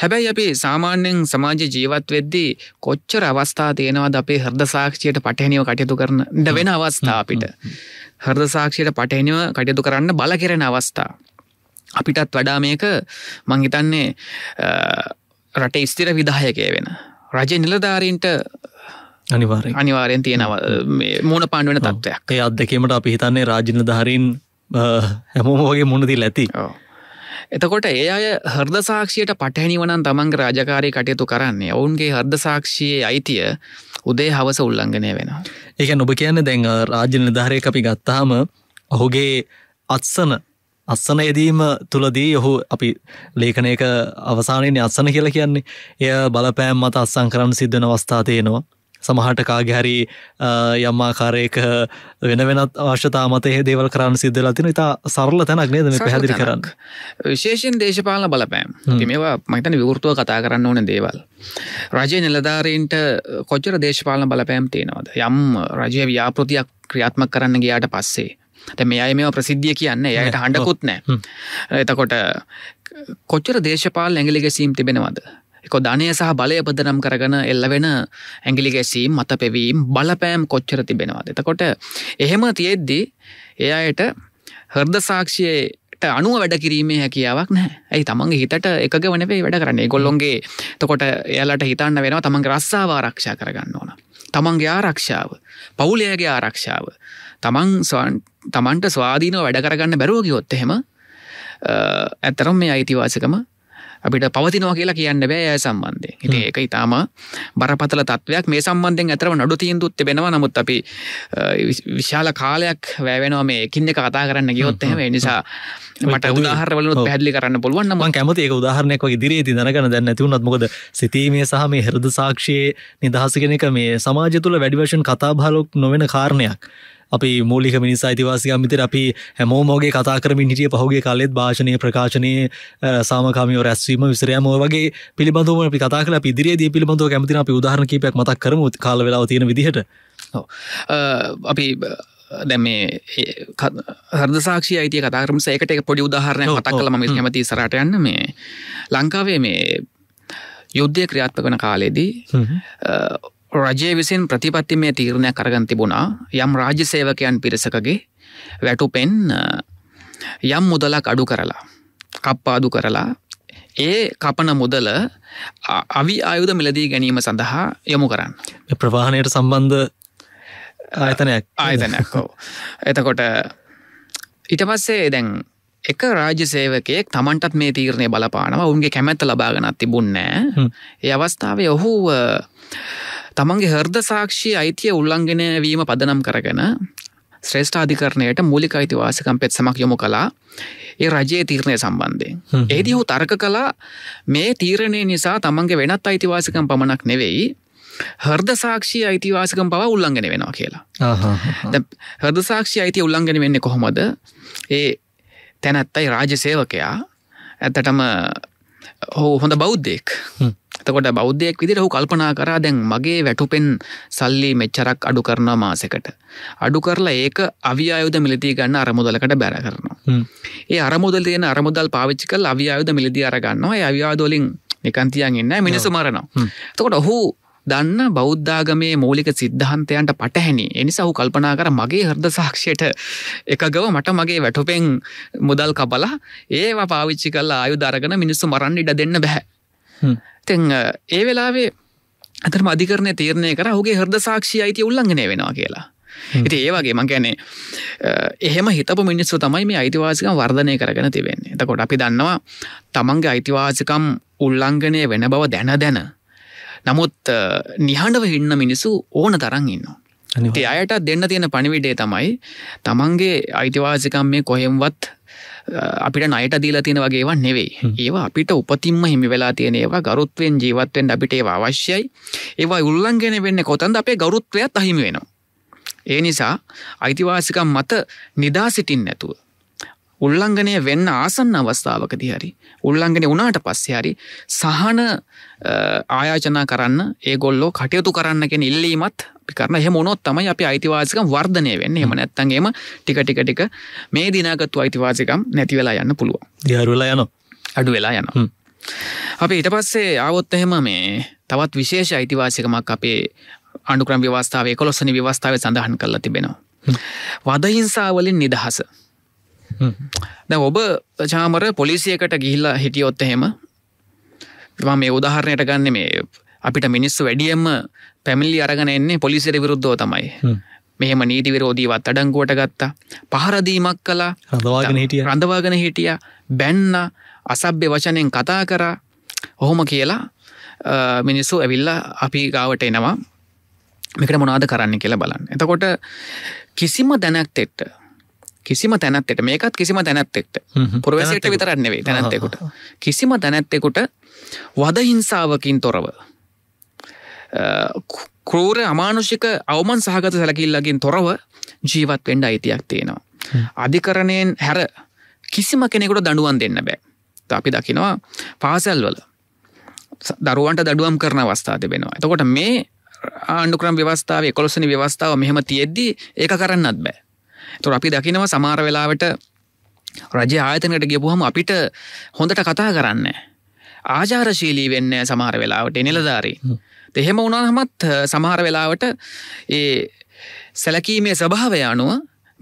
හැබැයි අපි සාමාන්‍යෙන් සමාජ ජීවත් වෙද්දී කොච්චර අවස්ථා තියෙනවද අපේ හර්ද සාක්ෂියයට පටහනිව කටයුතු කරන ද වෙන අවස්ථා අපිට හර්ද සාක්ෂයට පටහනිව කටයුතු කරන්න බල කෙරෙන අවස්ථා අපිටත් වඩා මේක මංහිතන්නේ රට ස්තිර විදාහයකය වෙන රජ නිලධාරීන්ට අනිවාර අනිවාරයෙන් තියෙනව මූුණ පාණුවෙන තත්වයක් ඒ අදකීමට අපි හිතන්නේ රාජින ධාරීන් හැමෝමෝගේ මුණදී ඇති එතකොට ඒ අය හර්ද සාක්ෂයට පටහැනිවනන් තමන්ග රාජකාරය කටයුතු කරන්නේ ඔවුන්ගේ හර්ද සාක්ෂයේ අයිතිය උදේ හවස උල්ලංගනය වෙන ඒක නොබ කියන්න දැන් රාජ නිධාරය අපි ගත්තාම ඔහුගේ අත්සන අස්සන එදීම තුළදී යොහු අපි ලේඛනයක අවසානයෙන් අත්සන කියලා කියන්නේ එය බලපෑම් මත අත්සං කරන්න සිද්ධන අවස්ථාතියනවා. සමහට කාගැහරි යම්මාකාරයක වෙන වෙනත් අවශ්‍යතා මතය දේවල් කරන්න සිද්ධල තින ඉතා සරල තැනක් නේදම පැදිරි කරන්න විශේෂෙන් දේශපාලන බලපෑම් මේවා මහිතන විවෘතුව කතා කරන්න ඕන දේවල් රජය නිලධාරීන්ට කොච්චර දේශපාලන බලපෑම් තියෙනවද යම් රජය ව්‍යාපෘතියක් ක්‍රියාත්ම කරන්න ගයාට පස්සේ මේ අය මේ ප්‍රසිද්ධිය කියන්නේ යට හඬකුත් නෑ එතකොට කොච්චර දේශපාල ඇගලික සීම් තිබෙනවද එක ධනය සහ බලය පදනම් කරගන එල්ලවෙන ඇගිලිගැසීම් මත පෙවීම් බලපෑම් කොච්චර තිබෙනවාද එතකොට එහෙම තියෙද්දී ඒ අයට හර්ද සාක්ෂියයට අනුව වැඩ කිරීමේ හැකියාවක් නෑ ඇයි තමන්ගේ හිතට එකග වනවේ වැඩ කරන්නේ ගොල්ලොන්ගේ තකොට එයාලට හිතන්න වෙනවා තමන් රස්සාව ආරක්ෂා කරගන්න ඕන තමන්ගේ ආරක්ෂාව පවුලයගේ ආරක්ෂාව තමන් තමන්ට ස්වාධීනව වැඩකරගන්න බැරෝගියොත් එහෙම ඇත්තරම් මේ අයිතිවාසකම අපිට පවතිනවා කියලා කියන්න බෑ ඇය සම්බන්ධය හිට ඒක ඉතාම බරපතල තත්වයක් මේ සම්බන්ධෙන් ඇතරව නඩු තිීන්දුත් තිබෙනවා නමුත් අපි විශාල කාලයක් වැෑවෙනවා මේ එකින්ද කතා කරන්න ගියොත් එහෙම නිසා මට උදාහරවල පැදලි කරන්න පුළුවන් ම කැමති ඒ උදාහරණයක් ඉදිරියේ දනගන දැන්න ඇතිවුණත් මොකද සිතීමේ සහ මේ හරද සාක්ෂයේ නිදහස කෙනෙක මේ සමාජ තුළ වැඩිවශන් කතාභාලොක් නොවෙන කාරණයක් අපි මූලික මිනිස් අයිතිවාසිකම් විතර අපි හැමෝමෝගේ කතා කරමින් හිටිය පහුගේ කාලෙත් භාෂණය ප්‍රකාශනය සාමකාමියෝ රැස්වීම විසරයම වගේ පිළිබඳව අපි කතා කළ පිදිරියේදී පිළිබඳව කැමතින අපි උදාහරණ කීපයක් මතක් කරමු කාල වෙලාව තියෙන විදිහට අපි දැම හරද සාක්ෂි අයිතිය කතාරම සේකට එක පොඩි උදාහරණය කතා කළ ම හැමති සරටයන්න මේ ලංකාවේ මේ යුද්ධය ක්‍රියාත්ප කන කාලේදී රජය විසින් ප්‍රතිපත්තිමය තීරණය කරගන් තිබුණා යම් රාජ්‍ය සේවකයන් පිරිසකගේ වැටුපෙන් යම් මුදලක් අඩු කරලා කප්පාදු කරලා ඒ කපන මුදල අවි ආයුධ මිලදී ගැනීම සඳහා යොමු කරන්න. ප්‍රවාහණයට සම්බන්ධ ආයතනයක් ආයතනයක් හෝ. එතකොට ඊට පස්සේ දැන් එක රාජ්‍ය සේවකයෙක් තමන්ටත් මේ තීරණය බලපානවා උන්ගේ කැමැත්ත ලබාගනත් තිබුන්නෑ ඒ අවස්ථාව ඔහු තමන්ගේ හර්ද සාක්ෂි අයිතිය උල්ලංගෙන වීම පදනම් කරගෙන ශ්‍රේෂ්ඨ අධිකරණයට මූලික අයිතිවාසකම් පෙත් සමක් යොමු කලා ඒ රජයේ තීරණය සම්බන්ධය ඒදි හු තර්ක කලා මේ තීරණය නිසා තමන්ගේ වෙනත් අයිතිවාසකම් පමණක් නෙවෙයි හර්ද සාක්ෂි අයිතිවාසකම් පව උල්ලංගෙන වෙනවා කියලා හර්ද සාක්ෂි අයිති උල්ලංගෙන වෙන්නේ කොහොමද ඒ තැනැත්තයි රාජ සේවකයා ඇතටම හෝ හොඳ බෞද්ධයෙක් එතකොට බෞද්ධයක් විදිට හු කල්පනා කරා දැන් මගේ වැටුපෙන් සල්ලි මෙච්චරක් අඩු කරනවා මාසකට. අඩු කරලා ඒක අවියයුද මිලදී ගන්න අරමුදලකට බැර කරනවා. ඒ අරමුදල් තියෙන අරමුදල් පාවිච්චි කල් අවියයුද මිලදී අරගන්නවා අවියාදොලින් නිකන්තියන් එන්න මිනිසු මරනවා. තකොට ඔහු දන්න බෞද්ධාගමේ මූලික සිද්ධහන්තයන්ට පටහැනි එනිසාහු කල්පනා කර මගේ හර්ද සාක්ෂයට එකගව මට මගේ වැටුපෙන් මුදල් කබලා ඒවා පාවිච්චි කල්ලා අයු දරගන මිනිස්සු මරන්න ඉඩ දෙන්න බැහැ. තැන් ඒ වෙලාවේ ඇතරම අධිකරණය තීරණය කර හුගේ හරද සාක්ෂි අයිති උල්ලංඝනය වෙනවා කියලා ඉති ඒවාගේ මංගැනේ එහෙම හිතපු මිනිස්සු තමයි මේ අයිතිවාසිකම් වර්ධනය කරගෙන තිබෙන්නේ එතකොට අපි දන්නවා තමන්ගේ අයිතිවාසිකම් උල්ලංඝනය වෙන බව දැන දැන නමුත් නිහඬව හින්න මිනිසු ඕන තරන් ඉන්නවා ඒ අයට දෙන්න තියෙන පණිවිඩේ තමයි තමන්ගේ අයිතිවාසිකම් මේ කොහෙම්වත් අපිට නයට දීලා තියෙන වගේවා නෙවෙයි ඒවා අපිට උපතින්ම හිමි වෙලා තියෙන ඒවා ගරුත්වයෙන් ජීවත්වෙන් අපිට ඒ අවශ්‍යයි ඒවා උල්ලංගෙන වෙන්න කොතන්ද අපේ ගෞරුත්වයක් අහිමි වෙනවා ඒ නිසා අයිතිවාසිකම් මත නිදා සිටින් නැතුව උල්ලංඝනය වෙන්න ආසන්න අවස්ථාවක දිහරි උල්ලංගෙන උනාට පස්සෙහරි සහන ආයාචනා කරන්න ඒගොල්ලෝ කටයුතු කරන්නගෙන ඉල්ලීමත් කරන හෙමොනොත් තමයි අපි අයිතිවාසිකම් වර්ධනය වෙන්න හෙම නැත්තන්ගේම ටිකටික ටික මේ දිනාගත්තු අයිතිවාසිකම් නැතිවෙලා යන්න පුළුව දිහරුලා යන අඩු වෙලා යන අපි ඉට පස්සේ ආවොත් එහෙම මේ තවත් විශේෂ අයිතිවාසිකමක් අපේ අඩුක්‍රම් ව්‍යවස්ථාව කොලොස්සන ව්‍යවස්ථාව සඳහන් කරලා තිබෙනවා වදහිංසාවලින් නිදහස දැ ඔබ චාමර පොලිසියකට ගිහිල්ලා හිටියොත් එහෙම මේ උදාහරණයට ගන්න මේ අපිට මිනිස්සු වැඩියම්ම පැමිල්ලි අරගෙන එන්නේ පොලිසිර විරුද්ධෝ තමයි මෙහෙම නීති විරෝධීවත් අඩංගුවට ගත්තා පහරදීමක් කලා රඳවාගෙන හිටිය රඳවාගෙන හිටිය බැන්න අසභ්‍ය වචනයෙන් කතා කරා ඔහොම කියලා මිනිස්සු ඇවිල්ල අපි ගාවට එනවා මෙකට මොනාද කරන්න කියලා බලන්න එතකොට කිසිම දැනක් තෙට්ට කිසිම තැනත්තෙට මේකත් කිසිම තැනැත්තෙක්ට පුරවැසිට විතරන්නෙවේ තැනැත්තෙකුට කිසිම තැනැත්තෙකුට වද හිංසාවකින් තොරව කරෝර අමානුෂික අවමන් සහගත සැලකිල්ලකින් තොරව ජීවත් වෙන්ඩ අයිතියක් තියෙනවා. අධිකරණයෙන් හැර කිසිම කෙනෙකුට දඩුවන් දෙන්න බෑ අපි දකිනවා පාසැල්වල දරුවන්ට දඩුවම් කරන අවස්ථා තිබෙනවා එතකොට මේ ආණ්ඩුක්‍රම් ව්‍යවස්ථාව කොලොසනි ව්‍යවස්ථාව මෙහම තියෙද්දී ඒ කරන්නත් බෑ තුර අපි දකිනව සමාර වෙලාවට රජ ආයතනකට ගෙබුහම අපිට හොඳට කතා කරන්න ආජාරශීලී වෙන්න සමහර වෙලාවට නිලධාරී දෙහෙම උනාහමත් සමහර වෙලාවට ඒ සැලකීමේ ස්භාවය අනුව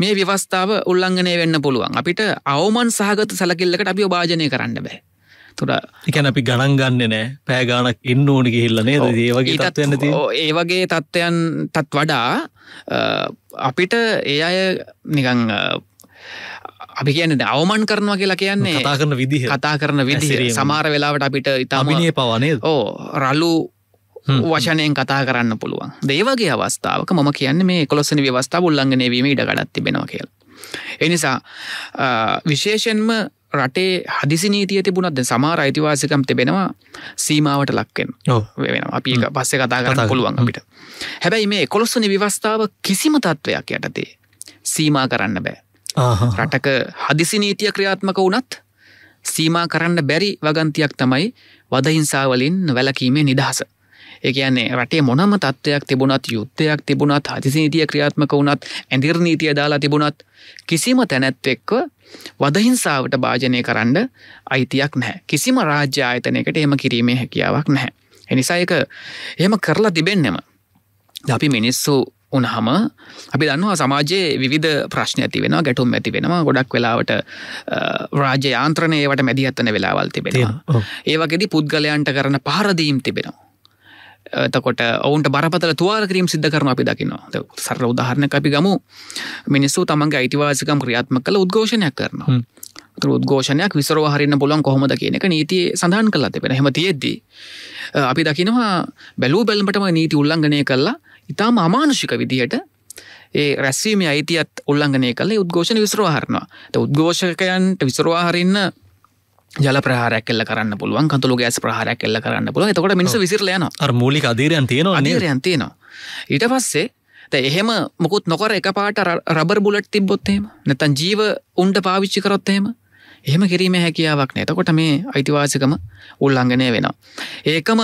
මේ විවස්ථාව උල්ලංගනය වෙන්න පුළුවන් අපිට අවමන් සහගත සැලකිල්ලකට අපි භාජනය කරන්න බෑ තුර එකන අපි ගණන් ගන්න නෑ පෑගානක් ඉන්න ඕනි ගිහිල්ලනේ ඒවගේ තත්වන්න ඒ වගේ තත්ත්වයන් තත් වඩා අපිට ඒ අය නිකං අපි කියන්නේ අවමන් කරනවා කියලා කියන්නේ කතා කරන විදිහ කතා කරන විදිහ සමාර වෙලාවට අපිට ඉතාමිනය පවනේ ඕ රලු වශනයෙන් කතා කරන්න පුළුවන් දේවගේ අවස්ථාවක මම කියන්නේ මේ කොලොස්සන ව්‍යවස්ථාව උල්ලංඝනයවීම ඉඩ ගඩත් තිබෙනවා කියලා. එනිසා විශේෂෙන්ම රටේ හදිසි නීතිය තිබුණත්ද සමාර අයිතිවාසිකම් තිබෙනවා සීමාවට ලක්වෙන් වෙන අපි පස්ස කතා කරන්න පුළුවන් අපිට හැබැයි මේ කොළොස්සනි විවස්ථාව කිසිම තත්ත්වයක් යටතේ සීමා කරන්න බෑ රටක හදිසි නීතිය ක්‍රියාත්මක වුනත් සීමා කරන්න බැරි වගන්තියක් තමයි වදහිංසාවලින් වැලකීමේ නිදහස ඒකයන්නේ රටේ මොනම තත්ත්වයක් තිබුණත් යුද්ධයක් තිබුණත් හදිසිනීතිය ක්‍රියාත්මක වුණත් ඇඳිර්නීතිය දාලා තිබුණත් කිසිම තැනැත්වෙක්ව වදහිංසාාවට භාජනය කරන්න අයිතියක් නැහැ කිසිම රාජ්‍ය ආයතනයකට එම කිරීමේ හැකියාවක් නැහැ. එනිසායක එහෙම කරලා තිබෙන්නෙම. අපි මිනිස්සු උනහම අපි දන්නවා සමාජයේ විධ ප්‍රශ්න ඇති වෙන ගැටුම් ඇති වෙනවා ගොඩක් වෙලාවට රාජ්‍ය යාන්ත්‍රණයවට මැදි අත්තන වෙලාවල් තිබෙනවා ඒවගේද පුද්ගලයන්ට කරන පහරදීම් තිබෙනවා එතකොට ඔවුන්ට බරපතල තුවාල කිරීම සිද්ධ කරන අපි දකිනවා සර උදාහරණ අපි ගමු මිනිස්සු තමන්ගේ අයිතිවාසිකම් ක්‍රියාත්ම කළ උද්ඝෝෂණයක් කරනවා උද්ඝෝෂණයක් විසර හරින්න පුලන් කොහොමද කියනක නීතිය සඳහන් කලා තිබෙන හෙම තියෙද්දී. අපි දකිනවා බැලූ බැල්මටම නීති උල්ලංඝනය කල්ලා ඉතාම අමානුෂික විදිහට ඒ රැස්වීම අයිතියත් උල්ලංඝනය කලේ උද්ඝෝෂණ විසරවාහරනවා ත උද්ඝෝෂකයන්ට විසරවාහරන්න ජල ප්‍රහරයක් කෙල්ල කරන්න පුළුවන් කතුළු ගෑස් ප්‍රහරයක් කෙල්ල කරන්න පුල තකොට මිනිස විසිරලයන මූලි අධීරයන් තියෙන අනීරයන් තියෙනවා ඊට පස්සේ එහෙම මොකුත් නොකර එක පාට රබර් බුලට් තිබොත්තේම නැතන් ජීව උන්ට පාවිච්චි කරොත්තේම එහෙම කිරීම හැකියාවක් නෑතකොට මේ අයිතිවාසිකම උල්ලංගනය වෙනවා. ඒකම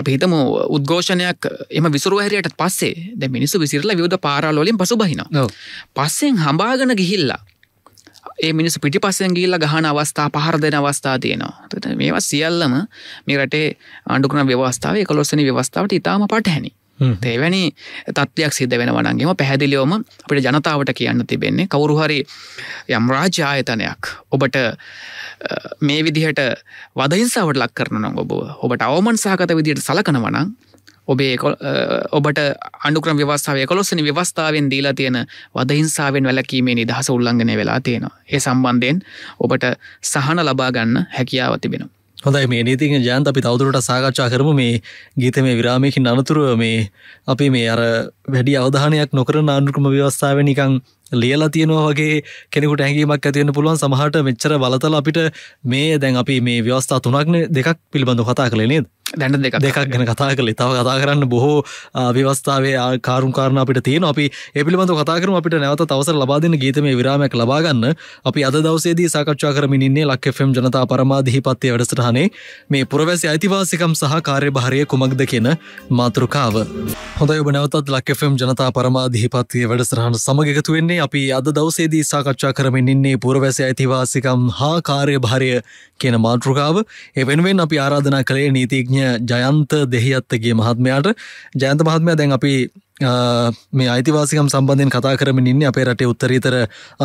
අපිහිතම උද්ඝෝෂණයක් එම විසුරුවහරයට පස්සේ ද මිනිස්සු විසිරලා විවධ පාරාලොලින් පසු බහිනවා. පස්සෙන් හඹාගන ගිහිල්ලා ඒ මිනිස් පිටිපසෙන් ගිල්ල ගහන අවස්ථා පහර දෙන අවස්ථා තියෙනවා තට මේවා සියල්ලම මේ රටේ ආණ්ඩුකන ව්‍යවස්ථාව කොස්සන ව්‍යවස්ථාවට ඉතාම පටහැනි දෙවැනි තත්වයක් සිද වෙන වනන්ගේම පැහැදිලියෝම අපිට ජනතාවට කියන්න තිබෙන්නේ කවුරුහරි යම් රාජ්‍යායතනයක් ඔබට මේ විදිහට වදහිංසාවට ලක් කරන නොගොබ ඔබට අවමන් සහකත විදියට සලකනවනං ඔබේ ඔබට අනුක්‍රම ව්‍යවස්ථාවය කොස්සන ව්‍යවස්ථාවෙන් දීලා තියෙන වදහිංසාාවෙන් වැලකීමේ නිදහස උල්ලංගනය වෙලා තියෙනවා ඒ සම්බන්ධයෙන් ඔබට සහන ලබාගන්න හැකියාව තිබෙන හොඳයි මේ නීතික ජයන්ත අපි තවදුරට සාකච්ඡා කරම මේ ගීත මේ විරාමයකින් අනතුරුව මේ අපි මේ අර වැඩි අවධානයක් නොකරන අනුක්‍රම ව්‍යවස්ථාව නිකං ලියලා තියෙනවා වගේ කෙනෙකුට ඇගීමක් ඇතිවන්න පුළුවන් සමහට මෙච්චර බලතල අපිට මේ දැන් අපි මේ ව්‍යවස්ථා තුනක්න දෙකක් පිළිබඳු කතා කළේ නේද දැන්න දෙක දෙකක් ගැන කතා කළේ තව කතා කරන්න බොහෝ ව්‍යවස්ථාවේ ආකාරුම් කාරණ අපිට තියෙන අපි ඒ පිළිබඳ කතා කරම අපිට නැවත තවසර ලබාදන ගීතම විරාමයක් ලබාගන්න අපි අද දවසේදී සාකච්ඡා කරමිනින්නේ ලක් ෆම් ජනතා පරමාධිහිපත්තිය වැඩසටහනේ මේ පුරවැසි අයිතිවාසිකම් සහ කාර්ය භාරය කුමක්ද කියෙන මාතෘකාව හොඳ ඔබ නැවතත් ලක් ෆම් ජනතා පරමාධිහිපත්තිය වැඩසටහන සමගකතු වෙන්නේ අපි අද දවසේදී සාකච්ඡා කරමින් ඉන්නේ පුරවැස ඇතිවාසිකම් හා කාර්ය භාරය කියන මාතෘකාව ඒ වෙනුවෙන් අපි ආරාධනා කළේ නීතිඥ ජයන්ත දෙහියත්තගේ මහත්මයාට ජයන්ත මහත්මයා දැන් අපි මේ අයිතිවාසිකම් සම්බන්ධයෙන් කතා කරමින් ඉන්නේ අපේ රටේ උත්තරීතර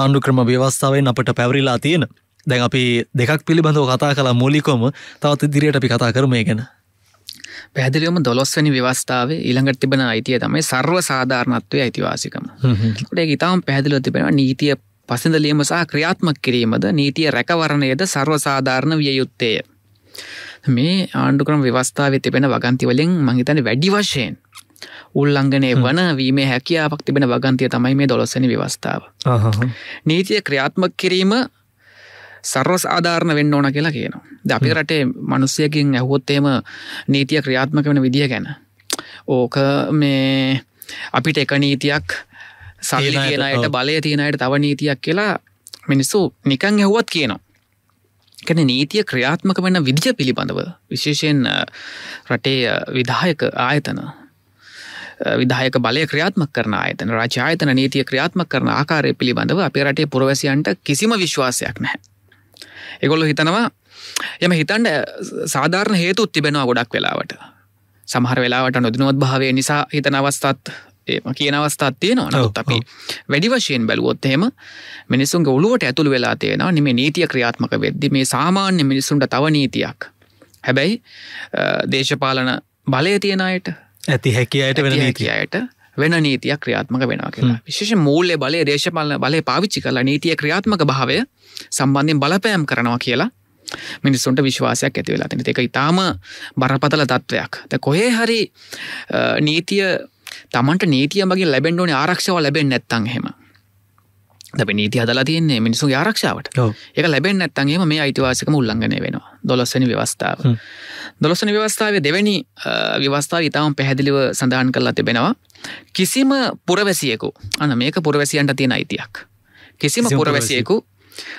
ආණ්ඩුක්‍රම ව්‍යවස්ථාවෙන් අපට පැවරිලා තියෙන. දැන් අපි දෙකක් පිළිබඳව කතා කලා මූලිකොම තවත් ඉදිරියට අපි කතා කරමය ගැන. පැදිලියොම දොස්වනි ව්‍යවස්ථාව ඉළඟට තිබෙන අයිතිය තමයි සර්ව සාධාරණත්වය ඇතිවාසිකම ේ ඉතාම පැදිලෝ තිබෙන නීතිය පසඳලීම සහ ක්‍රියාත්මක් කිරීමද නීතිය රැකවරණයද සර්ව සාධාරණ විය යුත්තේය. මේ ආණ්ඩුකරම ව්‍යවස්ථාව තිබෙන වගන්තිවලින් මහිතන වැඩි වශයෙන් උල්ලංගනය වන වීම හැකියාවක් තිබෙන වගන්තිය තමයි මේ දොස්සන ව්‍යවස්ථාව. නීතිය ක්‍රියාත්මක් කිරීම සර්ව සාධාරණ වෙන්න ඕන කියලා කියනවා ද අපි රටේ මනුස්සයකින් ඇහුවොත්තේම නීතිය ක්‍රියාත්මක වෙන විදිිය ගැන ඕක මේ අපිට එක නීතියක් සල්ලි කියනයට බලය තියෙනයට තව නීතියක් කියලා මිනිස්සු නිකං ඇහුවත් කියනවා කැන නීතිය ක්‍රියාත්මක වන්න විදිජ පිළිබඳව විශේෂයෙන් රටේ විදායක ආයතන විදායක බලය ක්‍රියාත්මක කරන ආයතන රජායතන නීතිය ක්‍රියාත්මක කරන ආකාරය පිළිබඳව අපේ රටේ පුරවැසියන්ට කිසිම විශ්වාසයක් නැහැ එකොල්ල හිතනවා යම හිතන්ට සාධාරණ හේතුත් තිබෙනවා ගොඩක් වෙලාවට සමහර වෙලාවට නොදනුවත් භාවය නිසා හිතන අවස්ථත් ඒම කියන අවස්ථත් තියෙනවා නත් අපි වැඩි වශයෙන් බැලුවොත්තේම මිනිසුන් ගවලුවට ඇතුළ වෙලා තියෙනවා නිම නීතිය ක්‍රියාත්මක වෙද්දි මේ සාමාන්‍ය මිනිසුන්ට තව නීතියක් හැබැයි දේශපාලන බලය තියෙනයට ඇති හැකියට වෙන නීතියට වෙන නීතියක් ක්‍රියාත්මක වෙන කියලා විශේෂ මූල්ලය බලය දේශපාලන බලය පාවිච්චි කලා නීතිය ක්‍රියාත්මක භාවය සම්බන්ධයෙන් බලපෑම් කරනවා කියලා මිනිස්සුන්ට විශ්වාසයක් ඇති වෙලා තින එක ඉතාම බරපතල තත්ත්වයක් ද කොහේ හරි නීතිය තමන්ට නීතිය මගේ ලැබෙන්ඩෝන ආරක්ෂාව ලැබෙන් නැත්තන් හෙම දැ නීති හදලා තියන්නේ මිනිසු ආරක්ෂාවට එක ලැබෙන් නැත්තන්ගේම මේ අයිතිවාසකම උල්ලංගනය වෙනවා දොලස්සන ව්‍යවස්ථාව දොලස්සන ව්‍යවස්ථාව දෙවැනි ව්‍යවස්ථාව ඉතාම පැහැදිලිව සඳහන් කරලා තිබෙනවා කිසිම පුරවැසියකු අන මේක පුරවැසියන්ට තියෙන අයිතියක් කිසිම පුරවැසියකු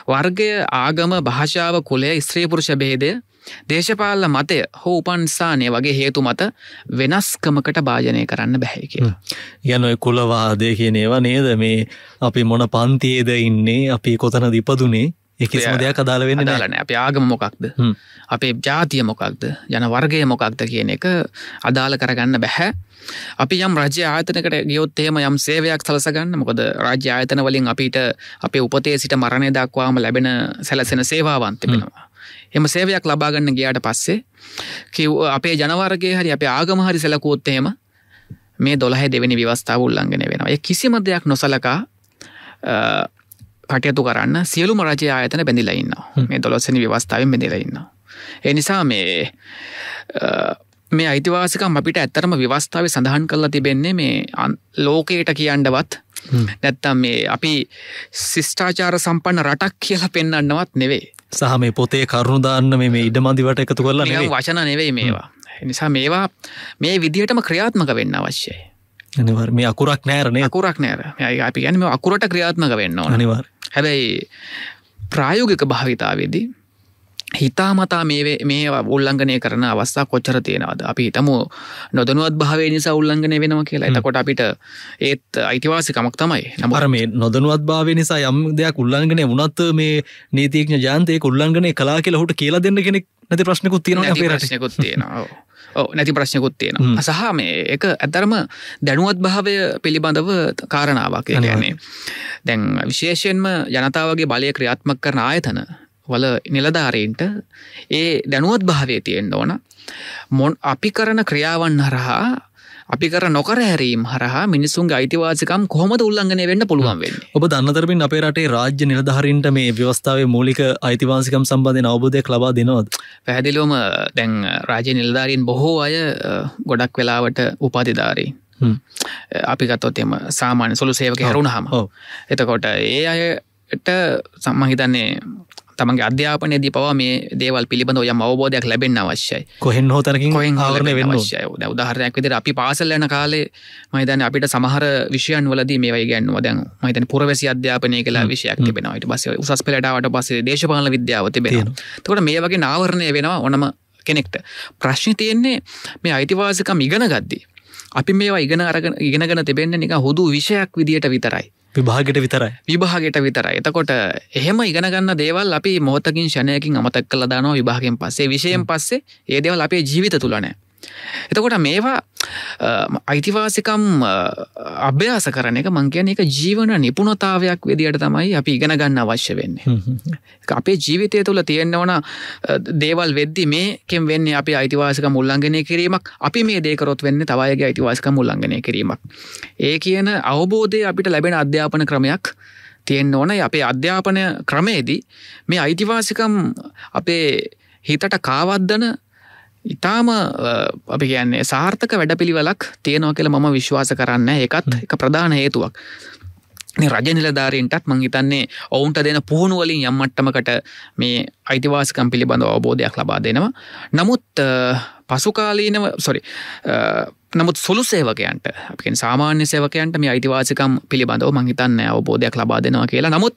වර්ගය ආගම භාෂාව කුලය ස්ත්‍රීපුරුෂ බේදය දේශපාල මතය හෝ උපන්සානය වගේ හේතු මත වෙනස්කමකට භාජනය කරන්න බැහැ කියලා. යනොයි කුලවාදය කියනේවා නේද මේ අපි මොන පන්තියේද ඉන්නේ අපි කොතන දිපදුනේ එකම දෙයක් අදාල වෙන්න දාලන අප ආගම මොකක්ද අපේ ජාතිය මොකක්ද යන වර්ගය මොකක්ද කියන එක අදාළ කරගන්න බැහැ අපි යම් රජ්‍ය ආතනකට ගියොත්තේම යම් සේවයක් සලසගන්න මොකද රාජ්‍ය ආයතන වලින් අපිට අපේ උපතේ සිට මරණය දක්වාම ලැබෙන සැලසෙන සේවාවන්තිබෙනවා එම සේවයක් ලබාගන්න ගියාට පස්සේ කිව් අපේ ජනවර්ගේ හරි අප ආගමහරි සැලකූත්තේම මේ දොළහ දෙවැනි ව්‍යවස්ථාව උල්ලංගෙන වෙනවා කිසිම දෙයක් නොසලකා කටයතු කරන්න සියලුම රජ ආයතන බැඳිලඉන්න මේ දොලොස්සනි ව්‍යවස්ථාවෙන් බැඳිලඉන්න. එනිසා මේ මේ අයිතිවාසිකම් අපිට ඇත්තරම ව්‍යවස්ථාව සඳහන් කරලා තිබෙන්නේ මේ ලෝකයට කියන්නවත් නැත්තම් මේ අපි ශිෂ්ඨාචාර සම්පන්න රටක් කියලා පෙන්න්නවත් නෙවේ. සහ මේ පොතේ කරුණුදාන්න මේ ඉඩමදිවට එකතු කරලා වචන නෙවෙයි මේවා. නිසා මේවා මේ විදිහටම ක්‍රියාත්මක වෙන්න අවශ්‍යයි. අනිවර් මේ අකුරක් නෑරනේ අකුරක් නෑර යයි අපි ගැනීම අකුරට ක්‍රියාත්මක වෙන්න අනිවර්. හැබැයි ප්‍රායෝගික භාවිතාවේදී හිතාමතා මේ උල්ලංගනය කරන අවස්සා කොච්චර තියෙනවද අපි හිතම නොදනුවත් භාවේ නිසා උල්ලංගනය වෙනවා කියලා එතකොට අපිට ඒත් අයිතිවාසිකමක් තමයි නමර මේ නොදනුවත් භාව නිසා යම් දෙයක් උල්ලංගනය වනත් මේ නීතිීක්ෂ ජාන්තය උල්ලංගනය කලා කියලා හුට කියලා දෙන්න කෙනෙක් නැති ප්‍රශ්නකුත් තියෙන ප්‍රශ්නකුත් තියෙනවා නැති ප්‍රශ්නයකුත් තියෙන සහ මේ එක ඇතරම දැනුවත් භාවය පිළිබඳව කාරණාවක් යන්නේ දැන් විශේෂයෙන්ම ජනතාවගේ බලය ක්‍රියාත්මක් කරන ආයතන වල නිලධාරීන්ට ඒ දැනුවත් භාවය තියෙන් ඕන මොන් අපි කරන ක්‍රියාවන් හරහා අපි කර නොකර හැරීම් හරහා මිනිසුන් අයිතිවාසිකම් කොහොම උල්ලංගනය වෙන්න පුළුවන් වෙන්න ඔබ දන්නතරමින් අපේ රටේ රාජ්‍ය නිලධහරින්ට මේ ව්‍යවස්ථාවේ මූලික අයිතිවාසිකම් සම්බන්ධය අවබෝධයක් ලබා දෙනවත් පැහැදිලෝම දැන් රාජය නිලධාරීන් බොහෝ අය ගොඩක් වෙලාවට උපාතිධාරී අපි ගත්තොත් එම සාමාන්‍ය සොළු සේවක හැරුණ හම එතකොට ඒ අයට සම්මහිතන්නේ තමන්ගේ අධ්‍යාපනයදී පවා මේ දේවල් පිළිබඳ ඔය අවබෝධයක් ලැබෙන් අවශ්‍යයි කොහෙන් හෝතනකින් කොහෙන් හරන වශ්‍යය උදාහරයක් විදිර අපි පාසල්ලන කාලේ මයිතන අපිට සමහර විෂයන් වලද මේ වයිගන්නවා දැන් මයිතන පුරවැසි අධ්‍යාපනය කලා විෂයක් තිබෙනවට පස උසස් පෙලටාවට පසේ දේශපාල විද්‍යාව තිබෙන තොට මේ වගේ නාවරණය වෙනවා ඕනම කෙනෙක්ට ප්‍රශ්න තියෙන්නේ මේ අයිතිවාසිකම් ඉගෙන ගද්දී අපි මේවා ඉගෙන අරග ඉගෙනගෙන තිබෙන්න්න නික හුදු විෂයක් විදියට විතරයි විභාගට විතරයි විභාගට විතරයි එතකොට එහෙම ඉගෙනගන්න දේවල් අපි මොහතකින් ෂණයකින් අමතක් කල දානවා විභාගෙන් පස්සේ විෂයෙන් පස්සේ ඒ දේවල් අපේ ජීවිත තුළනෑ එතකොට මේවා අයිතිවාසිකම් අභ්‍යාස කරන එක මංකයන එක ජීවන නිපුණතාවයක් විදියට තමයි අපි ඉගෙන ගන්න අවශ්‍ය වෙන්නේ අපේ ජීවිතය තුළ තියෙන්න්නවන දේවල් වෙද්දි මේකෙන් වෙන්න අපි අයිතිවාසික මුල්ලංගනය කිරීමක් අපි මේ දේකරොත් වෙන්න තවයගේ අයිතිවාසික මුල්ලංගනය කිරීමක් ඒ කියන අවබෝධය අපිට ලැබෙන අධ්‍යාපන ක්‍රමයක් තියෙන් ඕන අපේ අධ්‍යාපනය ක්‍රමේදී මේ අයිතිවාසිකම් අපේ හිතට කාවද්දන ඉතාම අපි කියන්නේ සාර්ථක වැඩ පිළිවලක් තියෙනවා කියල මම විශ්වාස කරන්න එකත් එක ප්‍රධාන හේතුවක් රජ නිලධාරීන්ටත් මං හිතන්නේ ඔවුන්ට දෙන පුහුණුවලින් යම්මට්ටමකට මේ අයිතිවාසකම් පිළිබඳව අවබෝධයක් ලබා දෙනවා නමුත් පසුකාලීනව සොරි නමුත් සොළු සේවකයන්ට අපෙන් සාමාන්‍ය සේවකයන්ට මේ අයිතිවාසිකම් පිළිබඳව මංහිතන්න අවබෝධයක් ලබා දෙනවා කියලා නමුත්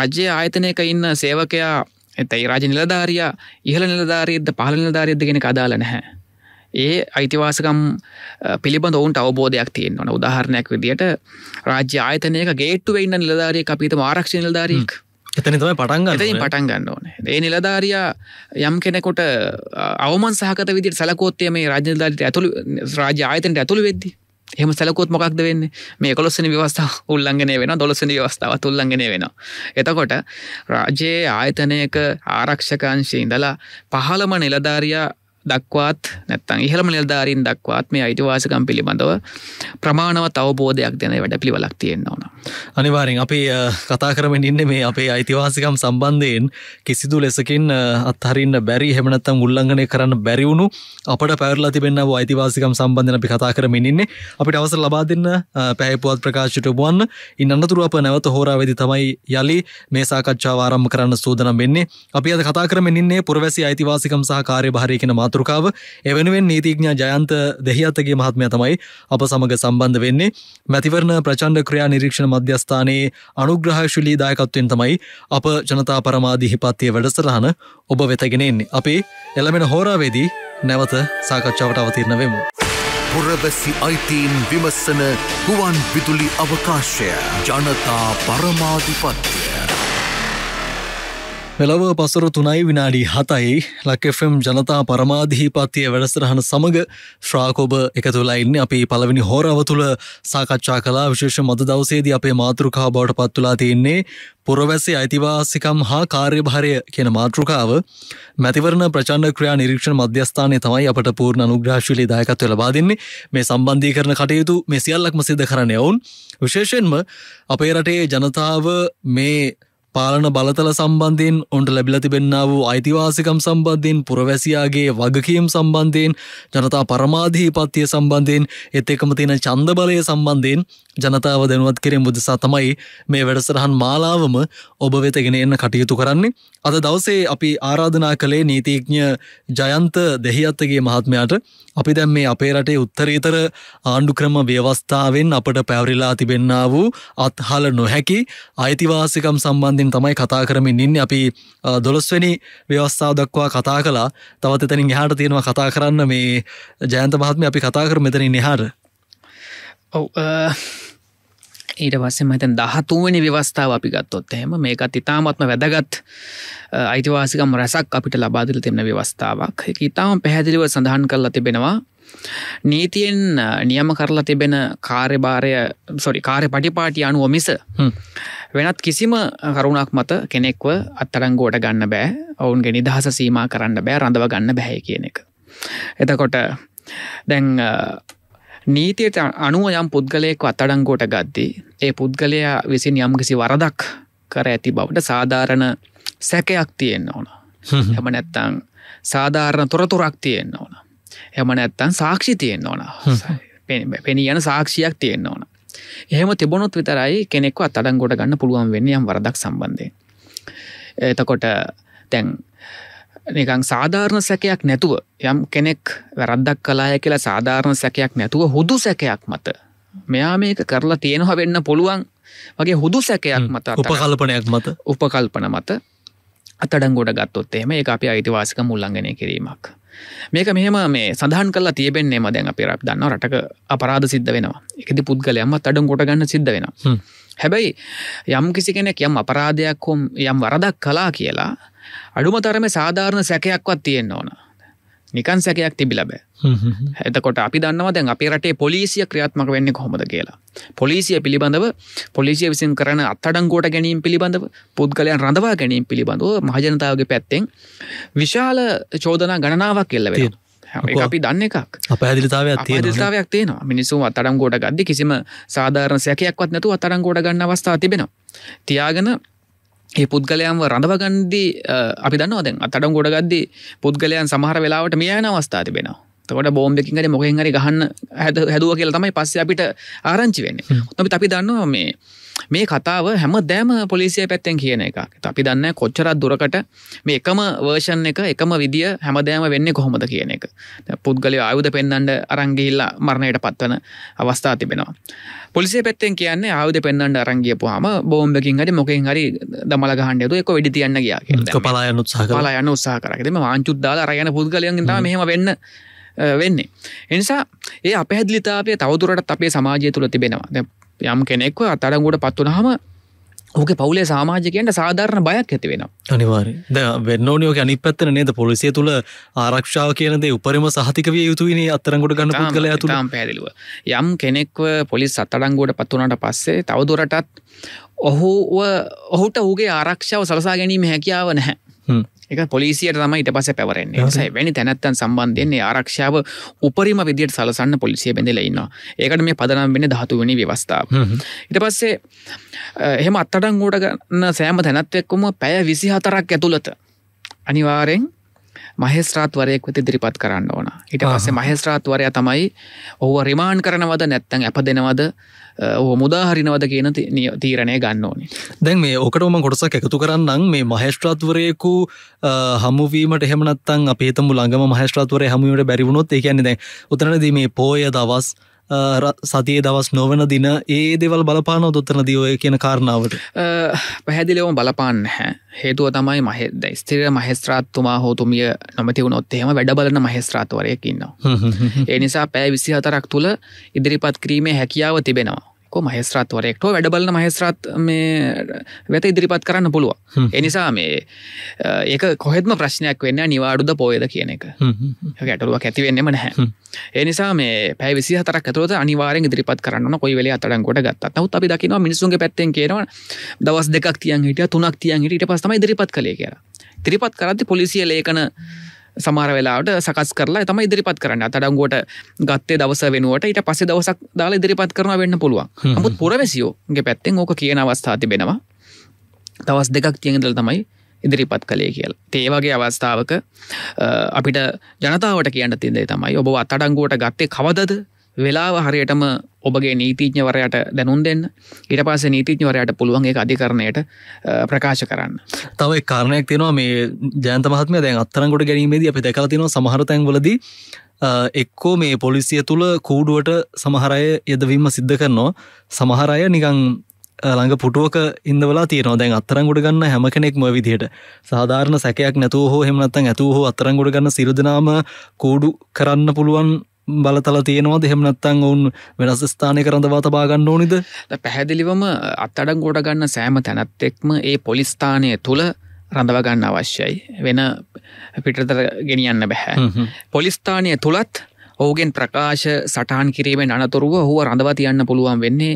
රජ්‍ය ආයතනයක ඉන්න සේවකයා ඇතැයි රාජ නිලධාරයා ඉහළ නිලධාරීද පහල නිලධාරීද ගෙනෙ අදාල නැහැ. ඒ අයිතිවාසකම් පිළිබඳ ඔවුන්ට අවබෝධයක් තියෙන් ඕන උදාහරණයක් විදිට රාජ්‍ය ආයතනයක ගේට්ටුව ඉන්න නිලධාරය අපිතම ආරක්ෂ නිලධාරීක්. එතන තමයි පටන්ග එතින් පටන් ගන්න ඕන ඒ නිලධාරයා යම් කෙනෙකොට අවමන් සහකත විදිට සලකෝත්තය මේ රාජනිධාරයට ඇතුළ රාජ ආයතනයට ඇතුළ වෙද්දිී එහම සැලකුත් මොකක්ද වෙන්න මේ කොලොස්සන ව්‍යවස්ථාව උල්ලංගෙන වෙන දොලසන ව්‍යවස්ථාව තුල්ලගෙන වෙනවා. එතකොට රාජයේ ආයතනයක ආරක්ෂකංශය ඉඳලා පහළම නිලධාරයා දක්වාත් නැත්තං ඉහළම නිල්ධාරීන් දක්වාත් මේ අයිතිවාසකම් පිළිබඳව ප්‍රමාණව තවබෝධයක් දෙන වැඩ පිළිවලක් තියෙන්න්න ඕන. අනිවාරෙන් අපි කතා කරමින් ඉන්න මේ අපේ අයිතිවාසිකම් සම්බන්ධයෙන් කිසිදු ලෙසකින් අත්හරන්න බැරි හෙමනත්තම් උල්ලංගනය කරන්න බැරිවුණු අපට පැරලා තිබෙන්න්නව අයිතිවාසිකම් සම්බන්ධන අපි කතා කරමිනින්නේ අපිට අවස ලබා දෙන්න පැහැපුවත් ප්‍රකාශට බුවන් ඉන්න අන්නතුරුව අප නැවත හෝරාවෙදි තමයි යළි මේ සාකච්ඡා ආරම්ම කරන්න සූදනම් වෙන්නේ අපි අද කතා කරමින් ඉන්නේ පුරවැසි අයිතිවාසිකම් සහ කාර්ය භාරය කියන මාතෘ මාතෘකාව එවනුවෙන් නීතිඥා ජයන්ත දෙහිඇතගේ මහත්මය තමයි අප සමඟ සම්බන්ධ වෙන්නේ මැතිවරණ ප්‍රචන්ඩ ක්‍රියා නිරීක්ෂණ මධ්‍යස්ථානයේ අනුග්‍රහශුලී දායකත්වෙන් තමයි අප ජනතා පරමාධිහිපත්තිය වැඩසරහන ඔබ වෙතගෙනෙන්නේ අපේ එළමෙන හෝරාවේදී නැවත සාකච්ඡාවට අවතිරණ වෙමු. පුරවැසි අයිතීන් විමස්සන හුවන් විදුලි අවකාශය ජනතා පරමාධිපත්තිය. වෙලව පසර තුනයි විනාඩි හතයි ලක්Fම් ජනතා පරමාධිහිපත්තිය වැඩසරහන සමඟ ශ්‍රාකෝබ එකතුලයින්න අපි පළවෙනි හෝරාව තුළ සාකච්ඡා කලා විශේෂ මද දවසේද අපේ මාතෘකා බවට පත්තුලා තියෙන්නේ පුරවැසේ අයිතිවාසිකම් හා කාර්යභාරය කියන මාතෘකාව මැතිවරණ ප්‍රචන්ඩ ක්‍රියා නිරීක්ෂණ මධ්‍යස්ථානය තමයි අපට පූර්ණ අනුග්‍රශශලි දායකත්ව ලබාදන්නේ මේ සම්බන්ධී කරන කටයුතු මේ සියල්ලක්ම සිද්ධ කරන ඔවුන් විශේෂෙන්ම අපේ රටේ ජනතාව මේ පාලන බලතල සම්බන්ධයෙන් ඔන්ට ලැබිලතිබෙන්න්න වූ අයිතිවාසිකම් සම්බන්ධයෙන් පුරවැසියාගේ වගකීම් සම්බන්ධයෙන් ජනතා පරමාධීපත්තිය සම්බන්ධයෙන් එත් එකම තියෙන චන්ද බලය සම්බන්ධයෙන් ජනතාව දැනුවත් කරෙන් බුදසා තමයි මේ වැඩසරහන් මාලාවම ඔබ වෙතගෙන එන්න කටයුතු කරන්නේ. අද දවසේ අපි ආරාධනා කළේ නීතිීඥ ජයන්ත දෙහි අත්තගේ මහත්මයාට අපි දැම් මේ අපේ රටේ උත්තරීතර ආණ්ඩුක්‍රම ව්‍යවස්ථාවෙන් අපට පැවරිලා තිබෙන්න වූ අත්හල නොහැකි අයිතිවාසිකම් සම්බන්ධින් තමයි කතා කරමින් ඉන්න අපි දොළොස්වැනි ව්‍යවස්ථාව දක්වා කතා කලා තවත් එතනින් එහාට තියෙනවා කතා කරන්න මේ ජයන්ත මහත්ම අපි කතා කර මෙතනින් එහාට ඔව ඊට පස්සේ මහිතන් දහතුවනි ව්‍යවස්ථාව අපි ගත්තොත් එහෙම මේක ඉතාමත්ම වැදගත් අයිතිවාසිකම් රැසක් අපිට ලබාදිල තිබෙන ව්‍යවස්ථාවක් එක ඉතාම පැහැදිලිව සඳහන් කරලා තිබෙනවා නීතියෙන් නියම කරලා තිබෙන කාර්යභාරය සොරි කාරය පටිපාටි අනුව මිස වෙනත් කිසිම කරුණක් මත කෙනෙක්ව අත්තරංගෝට ගන්න බෑ ඔවුන්ගේ නිදහස සීම කරන්න බෑ රඳව ගන්න බැහැ කියන එක. එතකොට දැන් නීතියට අනුව යම් පුද්ගලයෙක් අත්තඩංගෝට ගත්දී ඒ පුද්ගලයා විසින් යම්කිසි වරදක් කර ඇති බවට සාධාරණ සැකයක් තියෙන්න්න ඕන එම නැත්තං සාධාරණ තොරතුරක් තියෙන්න්න ඕන එම නැත්තන් සාක්ෂි තියෙන්න්න ඕන පෙනී යන සාක්ෂියක් තියෙන්න්න ඕන එහෙම තිබොනොත් විතරයි කෙනෙක්ව අත්තඩංගොට ගන්න පුළුවන් වෙන්න යම් වරදක් සම්බන්ධය එතකොට තැන් නිකං සාධාරණ සැකයක් නැතුව යම් කෙනෙක් වැරද්දක් කලාය කියලා සාධාරණ සැකයක් නැතුව හුදු සැකයක් මත මෙයා මේක කරලා තියෙනවා වෙන්න පුළුවන් වගේ හුදු සැකයක් මත උපකල්පනයක් මත උපකල්පන මත අතඩංගොඩ ගත්තොත් එෙම ඒ අපි අයිතිවාසික මුල්ලංගනය කිරීමක් මේක මෙහම මේ සඳහන් කලා තියබෙන්නේ මදැන් අපි රක් දන්න රටක අපරාධ සිද්ධ වෙනවා එකති පුද්ගලයම අඩම් ගොට ගන්න සිද්ධ වෙන හැබැයි යම් කිසි කෙනෙක් යම් අපරාධයක් හොම් යම් වරදක් කලා කියලා අඩුම තරම සාධාරණ සැකයක්වත් තියෙන්න්න ඕන නිකන් සැකයක් තිබිලබෑ එතකොට අපි දන්නවා දැන් අපි රටේ පොලිසිය ක්‍රියාත්මක වෙන්නේ කොහොමද කියලා. පොලිසිය පිළිබඳව පොලිසිය විසින් කරන අත්තඩංගෝට ගැනීම් පිළිබඳව පුද්ගලයන් රඳවා ගැනීම් පිළිබඳව මහජනතාවගේ පැත්තෙන් විශාල චෝදනා ගණනාවක් කෙල්ලව අපි දන්න එකක් අපදිතාව අතිතාවයක් තියෙන මිනිසු අතරම් ගෝඩ ගද්දි කිසිම සාධාරණ සැකයක්වත් නැතු අතරම් ගෝඩ ගන්න අවස්ථා තිබෙනවා. තියාගෙන ඒ පුද්ගලයන්ව රඳවගන්දී අපි දන්නවා දැන් අතඩම් ගොඩගද්දී පුද්ගලයන් සමහර වෙලාවට මේ යන අවස්ථා තිබෙනවා තකොට බෝම්බකින්ට මොකෙන් හරි ගහන්න හැද හැදුව කියලා තමයි පස්ස අපිට ආරංචි වෙන්න ොමි අපි දන්නවා මේ මේ කතාව හැම දෑම පොලිසිය පැත්තෙන් කියන එක අපි දන්න කොච්චරත් දුරකට මේ එකම වර්ෂන් එක එකම විදිිය හැමදෑම වෙන්න කොහොමද කියන එක පුද්ගලය අයුද පෙන්න්නට අරංගිල්ලා මරණයට පත්වන අවස්ථා තිබෙනවා පොලිසිය පැත්තෙන් කියන්නේ ආයුද පෙන්න්නට අරංගිය පුහම බෝම්බකින් හරි මොකින් හරි දමල ගහන්ඩයතු එක වැඩි තියන්න ගියා පලායනු සහලායන්න උත්සාහ කරකම වාංචුද්දාල රයන පුද්ගලයන්ට මෙහම වෙන්න වෙන්නේ. එනිසා ඒ අපහැදලිතාපය තවදුරට අපේ සමාජය තුළ තිබෙනවා යම් කෙනෙක්ව අතරගුවට පත්වනහම ඕක පවුලේ සාමාජකයන්ට සාධාරණ බයක් ඇති වෙන අනිවාර ද වෙන්නෝනියෝක අනිපත්තන නේද පොලිසිය තුළ ආරක්ෂාව කියනදේ උපරිම සහතිකවිය යුතුවනි අත්තරගොට ගන්න කල තුම් පැරිලුව යම් කෙනෙක්ව පොලිස් අත්තරංගෝට පත්වනට පස්සේ තවදුරටත් ඔහු ඔහුට ඔහුගේ ආරක්ෂාව සලසා ගැනීම හැකියාව නැහැ එක පොලිසියට තමයි ඉට පස පැවරන්නේ සයි වැනි තැනැත්තන් සම්බන්ධයන්නේ ආරක්ෂාව උපරිම විදියට සලසන්න පොලිසිය බැඳලඉන්න ඒකට මේ පදනම් වෙන දහතුවනි ව්‍යවස්ථාව ඉට පස්සේ එහෙම අත්තටන් ගෝඩ ගන්න සෑම තැනත්වෙක්කුම පැය විසි හතරක් ඇතුළත අනිවාරෙන් මහෙස්ත්‍රාත්වරයෙක් වෙති දිරිපත් කරන්න ඕන ඉට පස්සේ මහෙස්ත්‍රාත්වරය තමයි ඔහුව රිමාන් කරනවද නැත්තැන් ඇප දෙනවද ඕ මුදාහරිනවද කියන තීරණය ගන්න ඕනි දැන් මේ ඕකටම කොටසක් එකතු කරන්න මේ මහේෂ්ට්‍රාත්වරයෙකු හමුවීමට හෙමනත්තන් අපේතම ළඟම මහේෂ්ට්‍රාත්වරය හමුවට බැරිවුණොත් ඒකන්නේ දැන් උතරනද මේ පෝය දවස් සතිය දවස් නොවන දින ඒ දෙවල් බලපාන දොත්තන දියෝය කියන කාරණාවට පැහැදිලෙවම බලපාන්න හේතුව තමයි මහෙද ස්තර මහෙස්ත්‍රාත්තුමා හෝතුමිය නොමතිවුණොත් එහෙම වැඩබලන මහෙස්ත්‍රාත්වරයකින්නවා. ඒ නිසා පෑ විසි හතරක් තුළ ඉදිරිපත් කිරීමේ හැකියාව තිබෙනවා. කො මහෙස්ත්‍රාත්වරෙක්ට වැඩබලන මහෙස්ත්‍රාත් මේ වෙත ඉදිරිපත් කරන්න පුළුව එනිසා මේ ඒක කොහෙත්ම ප්‍රශ්නයක් වෙන්න නිවාඩුද පෝයද කියන එක ගැටලුවක් ඇතිවෙන්නෙම නැහැ එනිසා මේ පැවිසි හතර තුරද අනිවාරෙන් ඉදිරිපත් කරන්න කොයි වෙල අතරන් කොට ගත් නවත් අපි දකිනවා මිනිසුන්ගේ පැත්තෙන් කියනවා දවස් දෙකක් තියන් හිටිය තුනක් තියන් හිට පස්සම ඉදිරිපත් කළේ කියලා තිරිපත් කරදදි පොලිසිය ලේකන සමාර වෙලාට සකස් කරලා තම ඉදිරිපත් කරන්න අතඩංගුවට ගත්තේ දවස වෙනුවට ඊට පසේ දවසක් දාලා ඉදිරිපත් කරන වෙන්න පුළුවන් මුත් පුරවැසියෝගේ පැත්තෙන් ඕක කියන අවස්ථා තිබෙනවා තවස් දෙකක් තියෙදල් තමයි ඉදිරිපත් කළේ කියල් ඒේවගේ අවස්ථාවක අපිට ජනතාවට කියන්න තින්දේ තමයි ඔබ අතඩංගුවට ගත්තේ කවදද වෙලාව හරියටම ඔබගේ නීතිඥවරයට දැනුන් දෙන්න ඉට පස නීතිඥවරයට පුළුවන්ගේ අධිකරණයට ප්‍රකාශ කරන්න තවයි කාරණයක් තියෙනවා මේ ජයන්ත මහත්ම දැන් අත්තරකොට ගැනීමේද අපි දැකල තින සමහරතැන් වලදී එක්කෝ මේ පොලිසිය තුළ කූඩුවට සමහරය යදවීම සිද්ධ කරනවා සමහරය නිකං ළඟ පුටුවක ඉන්දවලා තියනවා දැන් අත්තරංගොඩ ගන්න හැම කෙනෙක්ම විදිහට සාධාරණ සැකයක් නැතුව හෝ හෙමනත්තන් ඇතුව හෝ අත්තරංගොඩ ගන්න සිරදනාම කෝඩු කරන්න පුළුවන් බලතල තියෙනවා දෙහෙම නත්තන් ඔවුන් වෙනස් ස්ථානය කරඳවා තබාගන්න ඕනිද පැහැදිලිවම අත්තඩන් ගොඩ ගන්න සෑම තැනත් එක්ම ඒ පොලිස්ථානය තුළ රඳවගන්න අවශ්‍යයි වෙන පිටතර ගෙනියන්න බැහැ පොලිස්ථානය තුළත් ඔහුගෙන් ප්‍රකාශ සටහන් කිරීමෙන් අනතුරුව හුව රඳවා තියන්න පුළුවන් වෙන්නේ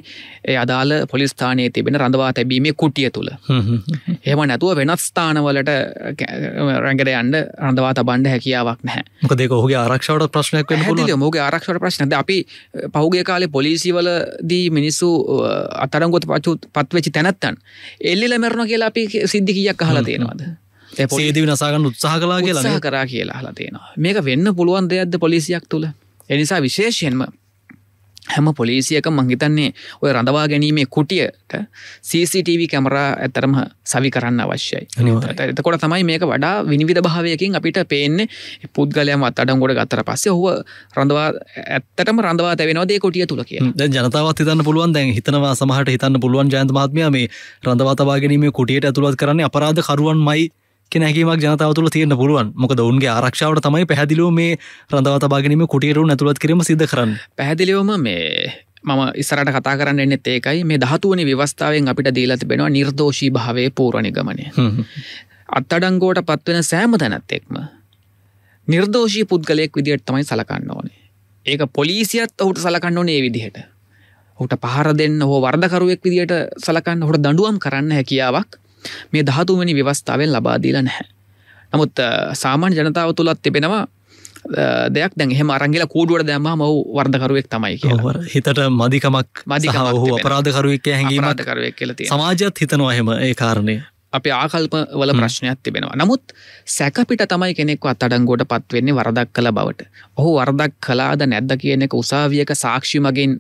ඒ අදාළ පොලිස්ථානයේ තිබෙන රඳවා තැබීමේ කුටිය තුළ එහම නැතුව වෙනත් ස්ථානවලට රැඟට යන්න රඳවා තබන්ඩ හැකියාවක් නෑ මකදේ ඔහුගේ ආරක්ෂාවට ප්‍රශ්නයක් මගේ ආරක්ෂට ප්‍රශ්නද අපි පහුගේ කාලේ පොලිසිවල දී මිනිස්සු අතරංගොත පච්චු පත්වෙච්චි තැනැත්තන් එල්ලි ලැමරණ කියලා අපි සිද්ධිකයක් අහලා තියෙනවාද පොේදී නසාගන්න උත්සාහ කලා කියලා කරා කියලා හලතියෙනවා මේක වෙන්න පුළුවන් දෙයක්ද පොලිසියක් තුළ එනිසා විශේෂයෙන්ම හැම පොලිසියක මංහිතන්නේ ඔය රඳවා ගැනීමේ කුටියට CCTV කැමරා ඇතරම සවි කරන්න අවශ්‍යයි එතකොට තමයි මේක වඩා විනිවිධ භාවයකින් අපිට පේන්නේ පුද්ගලයම අත්තඩම් ගොඩ ගත්තර පස්සේ හුව රඳවා ඇත්තටම රඳවා තැවෙනවාදේ කොටිය තුළ කිය ජනතාවත් හිතන්න පුළුවන් දැන් හිතනවා සමහට හිතන්න පුළුවන් ජයන්ත මාත්මය මේ රඳවාතවා ගැනීම කුටියට ඇතුළත් කරන්නේ අපරාධ කරුවන් මයි කෙන හැකීමක් ජනතාව තුළ තියෙන පුළුවන් මොකද ඔවන්ගේ ආරක්ෂාවට තමයි පැහදිලිව මේ රඳවතබාගනීම කොටියරු නැතුවත් කිරීම සිද කරන්න පැහදිලිවම මේ මම ඉස්සරට කතා කරන්න එන්නෙත් ඒකයි මේ දහතුවනි ව්‍යවස්ථාවෙන් අපිට දීලා තිබෙනවා නිර්දෝෂී භාවය පූරණිගමනය අත්තඩංගෝට පත්වෙන සෑම තැනත් එෙක්ම නිර්දෝෂී පුද්ගලයෙක් විදිහට තමයි සලකන්න ඕනේ ඒක පොලිසියත් ඔහුට සලකන්න ඕනේ විදිහට හුට පහර දෙන්න හෝ වර්ධකරුවෙක් විදිට සලකන්න හොට දඩුවම් කරන්න හැකියාවක් මේ දහතුවනි ව්‍යවස්ථාවෙන් ලබාදීල නැහැ. නමුත් සාමාන්‍ය ජනතාව තුළත් තිබෙනවා දෙයක් දැන් එහෙම අරංගිලා කූඩුවට දැම මව වර්ධකරුවෙක් තමයි කියවර හිතට මදිකමක් මදික හු අපරාධකරුවක් හැඟීමකරුවක් කියලති සමාජත් හිතනවා හෙම ඒ කාරණය අප ආකල්ප වල ප්‍රශ්නයක් තිබෙනවා නමුත් සැකපිට තමයි කෙනෙක් අත්තඩංගෝට පත්වෙන්නේ වරදක් කළ බවට ඔහු වරදක් කලාද නැද්ද කියනෙක උසාවියක සාක්ෂිමගින්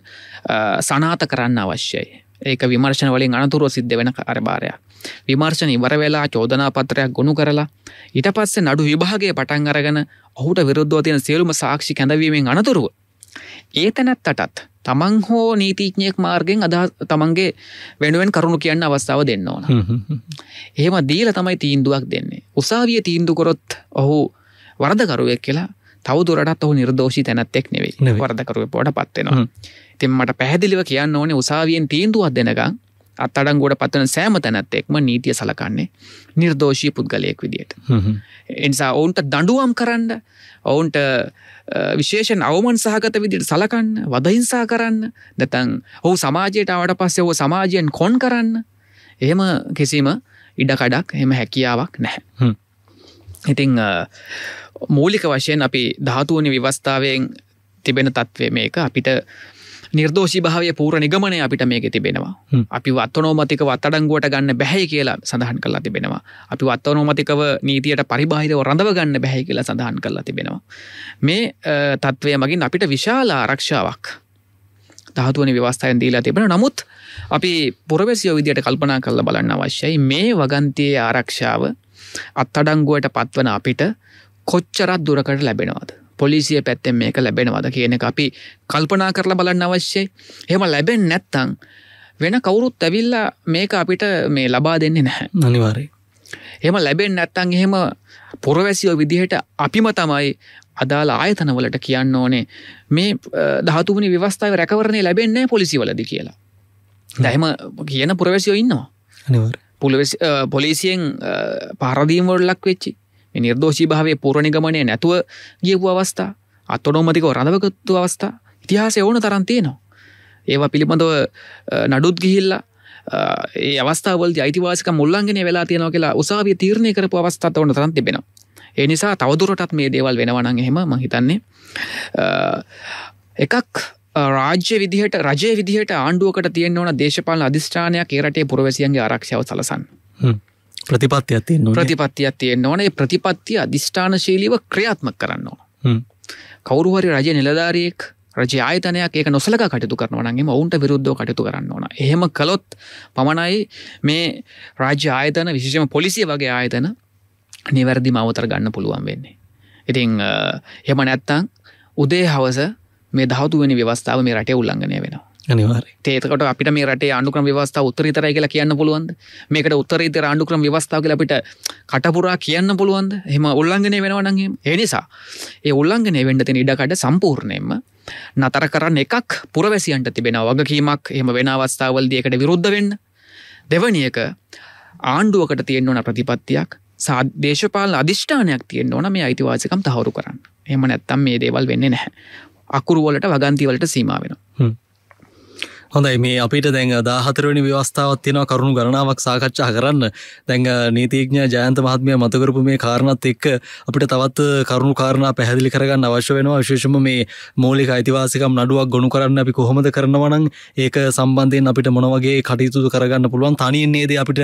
සනාත කරන්න අවශ්‍යයි ඒක විමර්ශන වලින් අනතුරුව සිද්ධ වෙන අරභාරයක් විමර්ශන ඉවර වෙලා චෝදනාපත්‍රයක් ගොුණු කරලා ඉට පස්සේ නඩු විභාගේ පටන් අරගෙන ඔහුට විරුද්ධෝ තියෙන සියලුම සාක්ෂි කැඳවීමෙන් අනතුරුව. ඒ තැනැත්තටත් තමන් හෝ නීතිීඥයෙක් මාර්ගෙන් අද තමන්ගේ වෙනුවෙන් කරුණු කියන්න අවස්ථාව දෙන්න ඕන. එහෙම දීල තමයි තීන්දුවක් දෙන්නේ. උසාවිය තීන්දුකොරොත් ඔහු වරදකරුවෙක් කියලා තවදුරටත් ඔහු නිර්දෝෂී තැනැත්තෙක් නෙවෙයි වරදකරුව පොට පත්වෙනවා. තින් මට පැහැදිලිව කියන්න ඕනේ උසාවියෙන් තීන්දුවක් දෙනකං අත්තඩංගුවට පත්වන සෑම තැනත් එක්ම නීතිය සලකන්නේ නිර්දෝෂී පුද්ගලයෙක් විදියට. එනිසා ඔවුන්ට දඩුවම් කරන්න ඔවුන්ට විශේෂෙන් අවමන් සහගත විදිට සලකන්න වදහිංසා කරන්න නැතන් ඔහු සමාජයට අවට පස්සේ ඔහු සමාජයෙන් කොන් කරන්න එහෙම කිසිම ඉඩකඩක් හෙම හැකියාවක් නැහැ. ඉතිං මූලික වශයෙන් අපි ධාතුවනි විවස්ථාවෙන් තිබෙන තත්ත්වය මේක අපිට නිර්දෝෂි භාවය පූර නිගමනය අපිට මේක තිබෙනවා අපි වත්තනෝමතික වත්තඩංගුවට ගන්න බැහැ කියලා සඳහන් කලා තිබෙනවා අපි වත්තනෝමතිකව නීතියට පරිබාහිරව රඳව ගන්න බැහැ කියලා සඳහන් කලා තිබෙනවා මේ තත්ත්වය මගින් අපිට විශාල ආරක්ෂාවක් දහතුවන ව්‍යවස්ථායන් දීලා තිබෙන නමුත් අපි පුරවැසියෝ විදියට කල්පනා කල්ල බලන්න අවශ්‍යයි මේ වගන්තියේ ආරක්ෂාව අත්තඩංගුවට පත්වන අපිට කොච්චරත් දුරකට ලැබෙනවාද පොලිසිය පැත්තෙන් මේක ලැබෙනවද කියන එක අපි කල්පනා කරලා බලන්න අවශ්‍යයි හෙම ලැබෙන් නැත්තං වෙන කවුරුත් ඇවිල්ලා මේක අපිට මේ ලබා දෙන්නේ නැහැ නනිවාරය හෙම ලැබෙන් නැත්තං එහෙම පොරවැසියෝ විදිහට අපිම තමයි අදාළ ආයතනවලට කියන්න ඕනේ මේ දහතුනි ව්‍යවස්ථාව රැකවරණය ලැබෙන්නේ පොලිසිවලද කියලා. දැහෙම කියන පුරවැසියෝ ඉන්නවා. පොලිසියෙන් පහරදීම්වොල්ලක් වෙච්චි නිර්දෝෂී භාවේ පූරණිගමනය නැතුව ගියපු අවස්ථා අත්තොනෝමතිකව රඳවකත්තු අවස්ථා ඉතිහාස ඕන තරන්තියනවා. ඒවා පිළිබඳව නඩුත් ගිහිල්ලා ඒ අවස්ථාවල ජයිතිවාසික මුල්ලන්ගෙන වෙලා තියෙනව කියලා උසාවිය තීරණය කරපු අවස්ථාව ඕන තරන් තිබෙන. ඒ නිසා තවදුරටත් මේ දේවල් වෙනවනන් එහෙම මහිතන්නේ. එකක් රාජ්‍ය විදිහට රජය විදිහට ආණ්ඩුවකට තියෙන්න්න ඕන දේශපාල අධිෂ්ඨානයක් ඒරටේ පුරවැසියන්ගේ ආරක්ෂාව සලසන්න. ප්‍රතිපත්තියක් තියන්න ප්‍රතිපත්තියක් තියෙන් ඕනේ ප්‍රතිපත්තිය අධිෂ්ඨානශීලිව ක්‍රියාත්මක කරන්න ඕන කවරුහරි රජ නිලධාරයෙක් රජ ආයතනයක් ඒක නොසලක කටතු කරනවනගේම ඔවුන්ට විරුද්ධ කටතු කරන්න ඕන එහෙම කළොත් පමණයි මේ රාජ්‍ය ආයතන විශෂම පොලිසිය වගේ ආයතන නිවැරදි මවතර ගන්න පුළුවන් වෙන්නේ ඉතිං හෙම නැත්තං උදේ හවස මේ දහතුවනි ව්‍යවස්ථාව මේ රටේ උල්ලංගනය වෙනවා ඒකට අපිට මේ රට අන්ුක්‍රම ව්‍යවස්ථාව උත්තරීතරය කියලා කියන්න පුළුවන්ද මේකට උත්තරීතර අන්ුක්‍රම ව්‍යවස්ථාව කියල අපිට කටපුරා කියන්න පුළුවන්ද එම උල්ලංගනය වෙනවනගේ එනිසා ඒ උල්ලංගනය වෙන්ඩ තින ඉඩකට සම්පූර්ණයෙන්ම නතර කරන්න එකක් පුරවැසියන්ට තිබෙන වගකීමක් එම වෙන අවස්ථාවල් දියකට විරුද්ධ වෙන්න දෙවනියක ආණ්ඩුවකට තියෙන්න්න ඕන ප්‍රතිපත්තියක් සාදේශපාල අධිෂ්ඨානයක් තියෙන් ඕන මේ අයිතිවාසකම් තහවරු කරන්න එම නැත්තම් මේ දේවල් වෙන්න නැහැ අකුරුවලට වගන්තිවලට සීම වෙනවා හොඳයි මේ අපිට දැන් දාහතරවනි ව්‍යවස්ථාවත් තියෙනවා කරුණු ගණනාවක් සාකච්ඡා කරන්න දැන් නීතිීඥ ජයන්ත මහත්මය මතකරපු මේ කාරණත් එක්ක අපිට තවත් කරුණු කාරණ පැහදිලි කරගන්න අවශ්‍ය වෙනවා විශේෂම මේ මූලික අයිතිවාසිකම් නඩුවක් ගොුණු කරන්න අපි කොහොමද කරනවනං ඒක සම්බන්ධයෙන් අපිට මොනවගේ කටයුතු කරගන්න පුළුවන් තනියෙන් නේද අපිට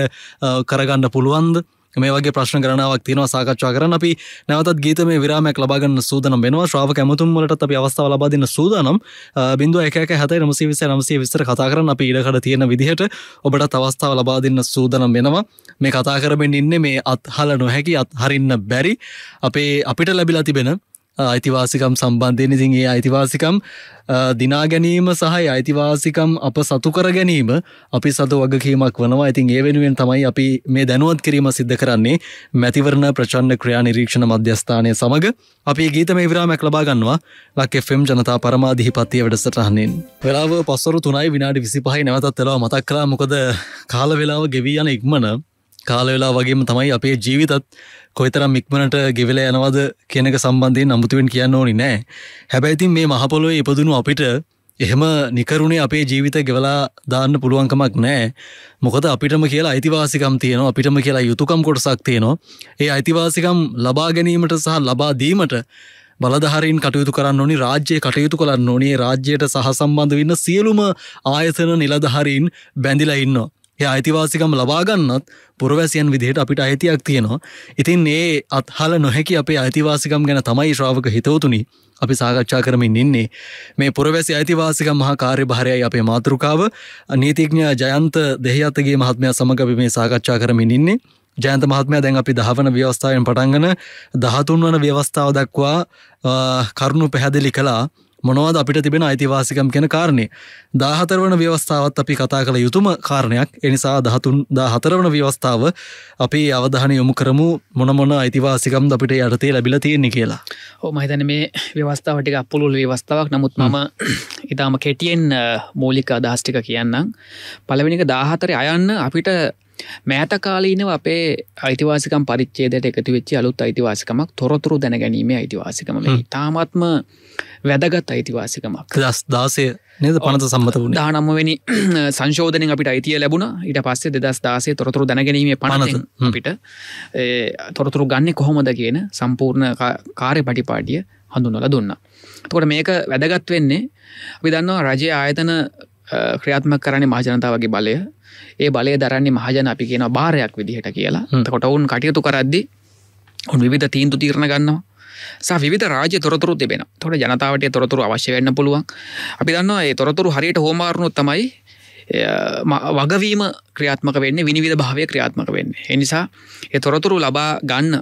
කරගන්න පුළුවන්ද මේ වගේ ප්‍රශ්න කරනාවක් තියෙනවා සාකච්ඡා කරන්න අපි නැවතත් ගීත මේ විරාමයක් ලබාගන්න සූදනම් වෙනවා ශ්‍රාවක ඇමතුම් වලට අපි අවස්ථාව ලබා දෙන්න සූදානම් බිඳුව එක එක හැතයි නමසී විසය නමසී විස්තර කතා කරන්න අපි ඉඩකඩ තියෙන විදිහට ඔබට අවස්ථාව ලබා දෙන්න සූදනම් වෙනවා මේ කතා කරමින් ඉන්නේ මේ අත්හල නොහැකි අත්හරින්න බැරි අපේ අපිට ලැබිලා තිබෙන අයිතිවාසිකම් සම්බන්ධයෙන් ඉතින්ගේ අයිතිවාසිකම් දිනා ගැනීම සහයි අයිතිවාසිකම් අප සතු කර ගැනීම අපි සතු වගකීමක් වනවා ඉතින් ඒ වෙනුවෙන් තමයි අපි මේ දැනුවත් කිරීම සිද්ධ කරන්නේ මැතිවරණ ප්‍රචන්න ක්‍රියා නිරීක්ෂණ මධ්‍යස්ථානය සමඟ අපි ගීත මේ විරාමැක් ලබා ගන්නවා ලක් එෆම් ජනතා පරමාධිහිපත්තිය වැඩසටහන්නේෙන් වෙලාව පස්සරු තුනයි විනාඩි විසිපහයි නැවතත් වෙලා මතක් කලා මොකද කාල වෙලාව ගෙවී යන ඉක්මන කාලවෙලා වගේම තමයි අපේ ජීවිතත් කොයිතරම් ඉක්මනට ගෙවෙල යනවද කෙනක සම්බන්ධයෙන් අමුතුවෙන් කියන්න ඕනි නෑ හැබැයිතින් මේ මහපොලොව ඉපදනු අපිට එහෙම නිකරුණේ අපේ ජීවිත ගෙවලා දාන්න පුළුවන්කමක් නෑ මොකද අපිටම කියලා අයිතිවාසිකම් තියෙනවා අපිටම කියලා යුතුකම් කොටසක් තියෙනවා ඒ අයිතිවාසිකම් ලබා ගැනීමට සහ ලබා දීමට බලධහරින් කටයුතු කරන්න ඕනි රාජ්‍යය කටයුතු කරන්න ඕනේ රාජ්‍යයට සහ සම්බන්ධ වන්න සියලුම ආයතන නිලධහරින් බැඳිලා ඉන්නවා. ඒ අයිතිවාසිකම් ලබාගන්නත් පුරවැසියන් විදිහට අපිට අයිතියක් තියෙනවා. ඉතින් ඒ අත්හල නොහැකි අපේ අයිතිවාසිකම් ගැන තමයි ශ්‍රාවක හිතවතුනි අපි සාකච්ඡා කරමින් ඉන්නේ. මේ පුරවැසි අයිතිවාසිකම් මහා කාර්යභාරයයි අපේ මාතෘකාව නීතිඥ ජයන්ත දෙහිඅතගේ මහත්මයා සමග අපි මේ සාකච්ඡා කරමින් ඉන්නේ. ජයන්ත මහත්මයා දැන් අපි දහවන ව්‍යවස්ථාවෙන් පටන්ගෙන 13 වන ව්‍යවස්ථාව දක්වා කරුණු පැහැදිලි කළා. මොනවද අපිට තිබෙන අයිතිවාසිකම් කෙන කාරණය. දාහතර වන ව්‍යවස්ථාවත් අපි කතා කළ යුතුම කාරණයක් එනිසා දහතුන් දාහතර වන ව්‍යවස්ථාව අපි අවධාන යොමු කරමු මොනමොන අයිතිවාසිකම් අපිට යටතේ ලැබිල තියෙන්නේ කියලා. ඕ මහිතන මේ ව්‍යවස්ථාවටික අපපුළුල් ව්‍යවස්ථාවක් නමුත් මම ඉතාම කෙටියෙන් මූලික අදහස්ටික කියන්නම්. පළවෙනික දාහතර අයන්න අපිට මෑතකාලීනව අපේ අයිතිවාසිකම් පරිච්චේදයට එකතු වෙච්චි අලුත් අයිතිවාසිකමක් තොරතුරු දැනගැනීමේ අයිතිවාසිකම තාමත්ම වැදගත් අයිතිවාසිකමක් දස් දාසය නද පනත සම්බත වුණ දානම්මවැනි සංශෝධනෙන් අපිට අයිතිය ලැබුණ ඊට පස්සේ දෙදස් දාසේ තොරතුරු දැනගැනීමේ පනත පිට තොරතුරු ගන්න කොහොමද කියන සම්පූර්ණ කාරය පටිපාටිය හඳුන්නල දුන්න. තොට මේක වැදගත් වෙන්නේ අපි දන්නවා රජය ආයතන ක්‍රියාත්ම කරන මහජනතාවගේ බලය ඒ බලය දරන්නේ මහජන අපි කියන භාරයක් විදිහට කියලා කොට ඔවුන් කටයුතු කරද්දි ඔන් විධ තීන්තු තීරණ ගන්නවා සහ විධ රාජ තොරතුරු තිබෙන තොට ජනතාවට තොරතුරු අවශ්‍ය වෙන්න පුළුවන් අපි දන්න ඒ තොරතුරු හරියට හෝමාරුණු තමයි වගවීම ක්‍රියාත්මක වෙන්න විනිවිධ භාවය ක්‍රියාත්මක වෙන්න එනිසා එ තොරතුරු ලබා ගන්න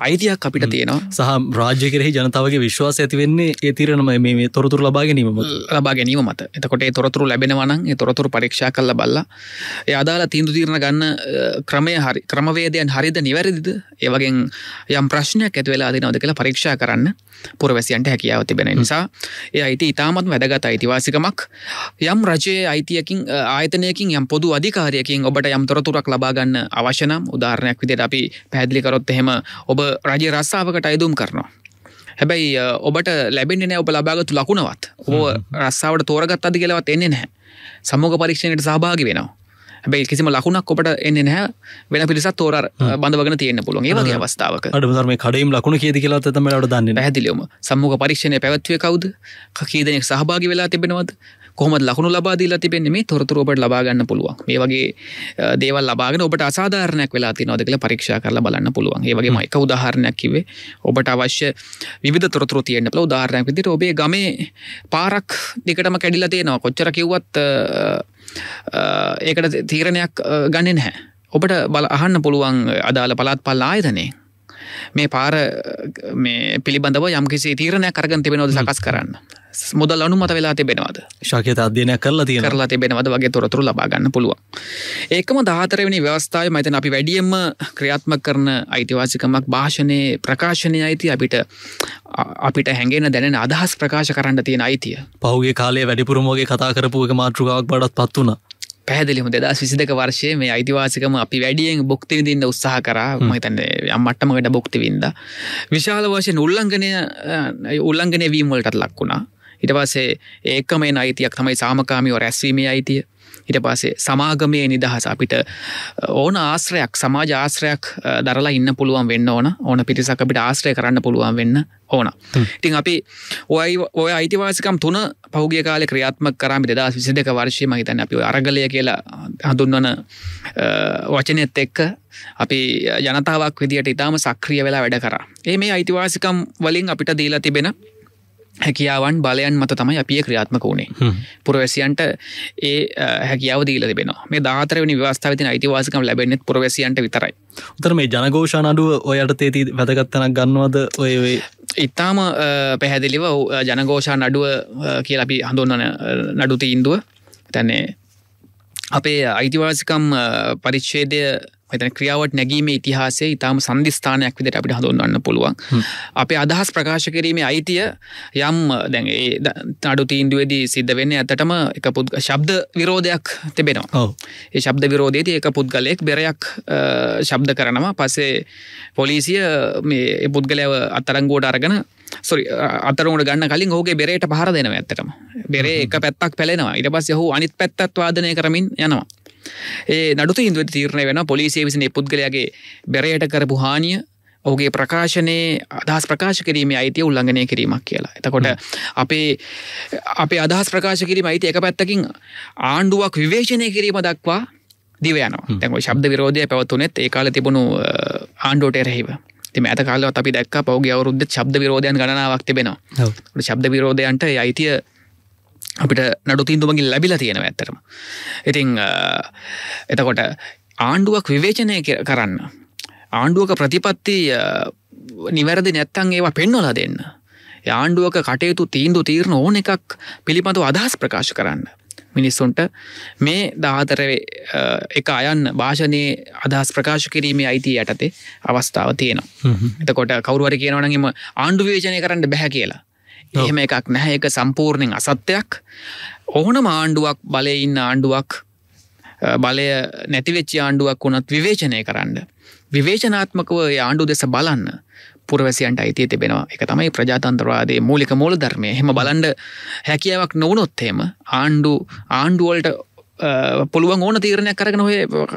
අයිතියක් අපිට තියෙනවා සහ රාජ්‍ය කරෙහි ජනතාවගේ විශ්වාස ඇතිවෙන්නේ ඒ තිරනම මේ තොරතුර ලබා ගැනීම ලබා ගැනීම මත එතකොට තොරතුරු ලැබෙනවනන් තොරතුරු පරීක්ෂා කල්ල බල්ල ඒ අදාලා තීන්දු තීරණ ගන්න ක්‍රමය හරි ක්‍රමවේදයන් හරිද නිවැරදිද ඒවගේ යම් ප්‍රශ්නයක් ඇතිවෙලා අදිනවද කියලා පරීක්ෂා කරන්න පුරවැසියන්ට හැකියාව තිබෙන නිසා ඒ අයිති ඉතාමත් වැදගත අයිතිවාසිකමක් යම් රජයේ අයිතියකින් ආයතනයකින් යම් පොදු අධිකාරයකින් ඔබට යම් තොරතුරක් ලබාගන්න අවශ්‍යනම් උදාරණයක් විදිට අපි පැදිලිකරොත් එහෙම ඔබ රජ රස්සාාවකට අයිදුම් කරනවා හැබැයි ඔබට ලැබෙන්නේ නෑ ඔබ ලබාගතු ලකුණවත් ඕ රස්සාාවට තෝරගත් අධි කියලවත් එන්නේ නැහැ සමෝග පරීක්ෂණයට සභාගි වෙනවා හැබැයි කිසිම ලකුණක් කොට එන්න නැහැ වෙන පිරිසත් තෝර බඳවගෙන තියන්න පුළුවන් ඒවගේ අවස්ථාවක අඩුදරම කඩම් ලකුණ කියද කියලා තමට දන්න හැදිලියම සම්මෝක පරීක්ෂණය පැවත්වය කවුද කීදනෙක් සහභාගි වෙලා තිබෙනවත් කොහොමද ලකුණු ලබාදීලා තිබෙන්නේ මේ තොරතුර ඔබට ලබාගන්න පුළුවන් මේ වගේ දේවල් ලබාගෙන ඔබට අසාධාරණයක් වෙලා තිනවද කියලා පරීක්ෂා කරලා බලන්න පුළුවන් ඒ වගේ මයික උදාහරණයක් කිවේ ඔබට අවශ්‍ය විධ තොරතුර තියෙන්න්න පල උදාහරණයක් විදිට ඔබේ ගමේ පාරක් දෙකටම කැඩිලා තියෙනවා කොච්චර කිව්වත් ඒකට තීරණයක් ගණෙන් හැ ඔබට බල අහන්න පුළුවන් අදාළ පළත් පල්ලා ආයතනේ මේ පාර මේ පිළිබඳව යම්කිසි තීරණයක් කරගන් තිබෙනොද සකස් කරන්න මුදල් අනු මත වෙලා තිබෙනවාද ශකත අධ්‍යන කරලා තිය කරලා තිබෙනවද වගේ තොරතුරු ලබාගන්න පුළුව ඒකම දාතරවනි ව්‍යවස්ථාව මතන අපි වැඩියම්ම ක්‍රියාත්ම කරන අයිතිවාසිකමක් භාෂණය ප්‍රකාශනය අයිති අපිට අපිට හැඟෙන දැනෙන අදහස් ප්‍රකාශ කරන්න තියෙන අයිතිය පහුගේ කාලේ වැඩිපුරමෝගේ කතා කරපුුවක මාතෘකාවක් බඩත් පත් වනා පැහදිලිම දෙදස් විසිදක වර්ශය මේ අයිතිවාසකම අපි වැඩියෙන් බොක්තිවිදින්න උත්සාහ කර මහිතන්න අම්මට්ටමකට බොක්තිවින්ද. විශාල වශයෙන් උල්ලංගනය උල්ලංගනය වීම්වලටත් ලක් වුණා. ඉටවසේ ඒකම අයිතියක් තමයි සාමකාමිෝ රැස්වීමේ අයිතිය ඉට පස්සේ සමාගමය නිදහස අපිට ඕන ආශ්‍රයක් සමාජ ආශ්‍රයක් දරලා ඉන්න පුළුවන් වෙන්න ඕන ඕන පිරිසක් අපිට ආශ්‍රය කරන්න පුළුවන් වෙන්න ඕන ඉතින් අපි ඔයි ඔය අයිතිවාසිකම් තුන පෞගගේ කාල ක්‍රියාත්ම කරම දෙදා විසිදක වර්ශයම හිතන්න අපි අරගලය කියලා හඳුන්වන වචනයත් එක්ක අපි ජනතාවක් විදිට ඉතාම සක්‍රිය වෙලා වැඩ කරා ඒ මේ අයිතිවාසිකම් වලින් අපිට දීලා තිබෙන හැකියාවන් බලයන් මත තමයි අපිය ක්‍රියාත්මක වුණේ පුරවැසියන්ට ඒ හැකියාව දීල තිබෙනවා මේ ධාතරවනි ව්‍යවස්ථාවති අයිතිවාසකම් ලැබෙන්නෙත් පුරවැසියන්ට විතරයි උතර මේ ජනගෝෂණ අඩුව ඔයට තේති වැදගත්තනක් ගන්නවද ඔයවේ ඉතාම පැහැදිලිව ජනගෝෂා නඩුව කියල අපි හඳුන්නන නඩුති ඉන්දුව තැන්නේ අපේ අයිතිවාසිකම් පරිච්ෂේදය එතන ක්‍රියාවට නැගීම ඉතිහාසේ ඉතාම සධස්ථානයක් විදිට අපිට හඳුන්වන්න පුළුවන් අපේ අදහස් ප්‍රකාශ කිරීමේ අයිතිය යම් දැන් අඩු තීන්දුවේදී සිද්ධ වෙන්න ඇතටම එක පුද් ශබ්ද විරෝධයක් තිබෙනවා ඒ ශබ්ද විරෝධයේති එක පුද්ගලයෙක් බෙරයක් ශබ්ද කරනවා පසේ පොලිසිය මේ පුද්ගලයව අතරංගෝඩ අරගන සොරි අතරුට ගන්න කලින් හෝගේ බෙරයට පහර දෙනව ඇත්තටම බෙරේ එක පැත්තක් පැලෙනවා ඉට පස් යහු අනිත් පැත්තත් වාදනය කරමින් යනවා ඒ නඩුතු ඉන්දුව තීරණය වෙන පොලිසිය විසින පුද්ගලයාගේ බැරයට කරපු හානිය ඔහුගේ ප්‍රකාශනය අදහස් ප්‍රකාශ කිරීම අයිතිය උල්ලංඝනය කිරීමක් කියලා එතකොට අපේ අපේ අදහස් ප්‍රකාශ කිරීම අයිති එක පැත්තකින් ආණ්ඩුවක් විවේශනය කිරීම දක්වා දිවයන තැක ශබ්ද විරෝධය පැවත්තුනෙත් ඒ කාල තිබුණු ආණ්ඩෝට එරෙහිව ඇත කාලව අපි දක් පවගේ අවරුද්ධ ශබ්ද විරෝධයන් ගනාවක් තිබෙනවා ශබ්ද විරෝධයන්ට අයිතිය අපිට නඩුතින්දුමගින් ලැබිල තියෙනව ඇත්තරම. ඉතිං එතකොට ආණ්ඩුවක් විවේචනය කරන්න. ආණ්ඩුවක ප්‍රතිපත්ති නිවැරදි නැත්තන් ඒවා පෙන්නොලා දෙන්න. ආණ්ඩුවක කටයුතු තීන්දු තීරණ ඕන එකක් පිළිබඳව අදහස් ප්‍රකාශ කරන්න. මිනිස්සුන්ට මේ දාතර එක අයන් භාෂනය අදහස් ප්‍රකාශ කිරීමේ අයිති යටතේ අවස්ථාව තියෙනවා. එතකොට කවරුවර කියනවනගේම ආණ්ඩුවේචනය කරන්න බැහැ කියලා. එහෙම එකක් නැහැ එක සම්පූර්ණයෙන් අසත්‍යයක් ඔහුන මාණ්ඩුවක් බලයඉන්න ආණ්ඩුවක් බලය නැතිවෙච්චි ආණ්ඩුවක් වුණත් විවේචනය කරන්න. විවේචනාත්මකව ආණ්ඩු දෙස බලන්න පුරවැසියන්ට අයිතිය තිබෙනවා එක තමයි ප්‍රජාතන්ත්‍රවාදේ මූලික මූල ධර්මය හෙම බලන්ඩ හැකියාවක් නොවනොත්තේම ආණ්ඩු ආණ්ඩුවලට පුළුවන් ඕන තීරණයක් කරගන ඔය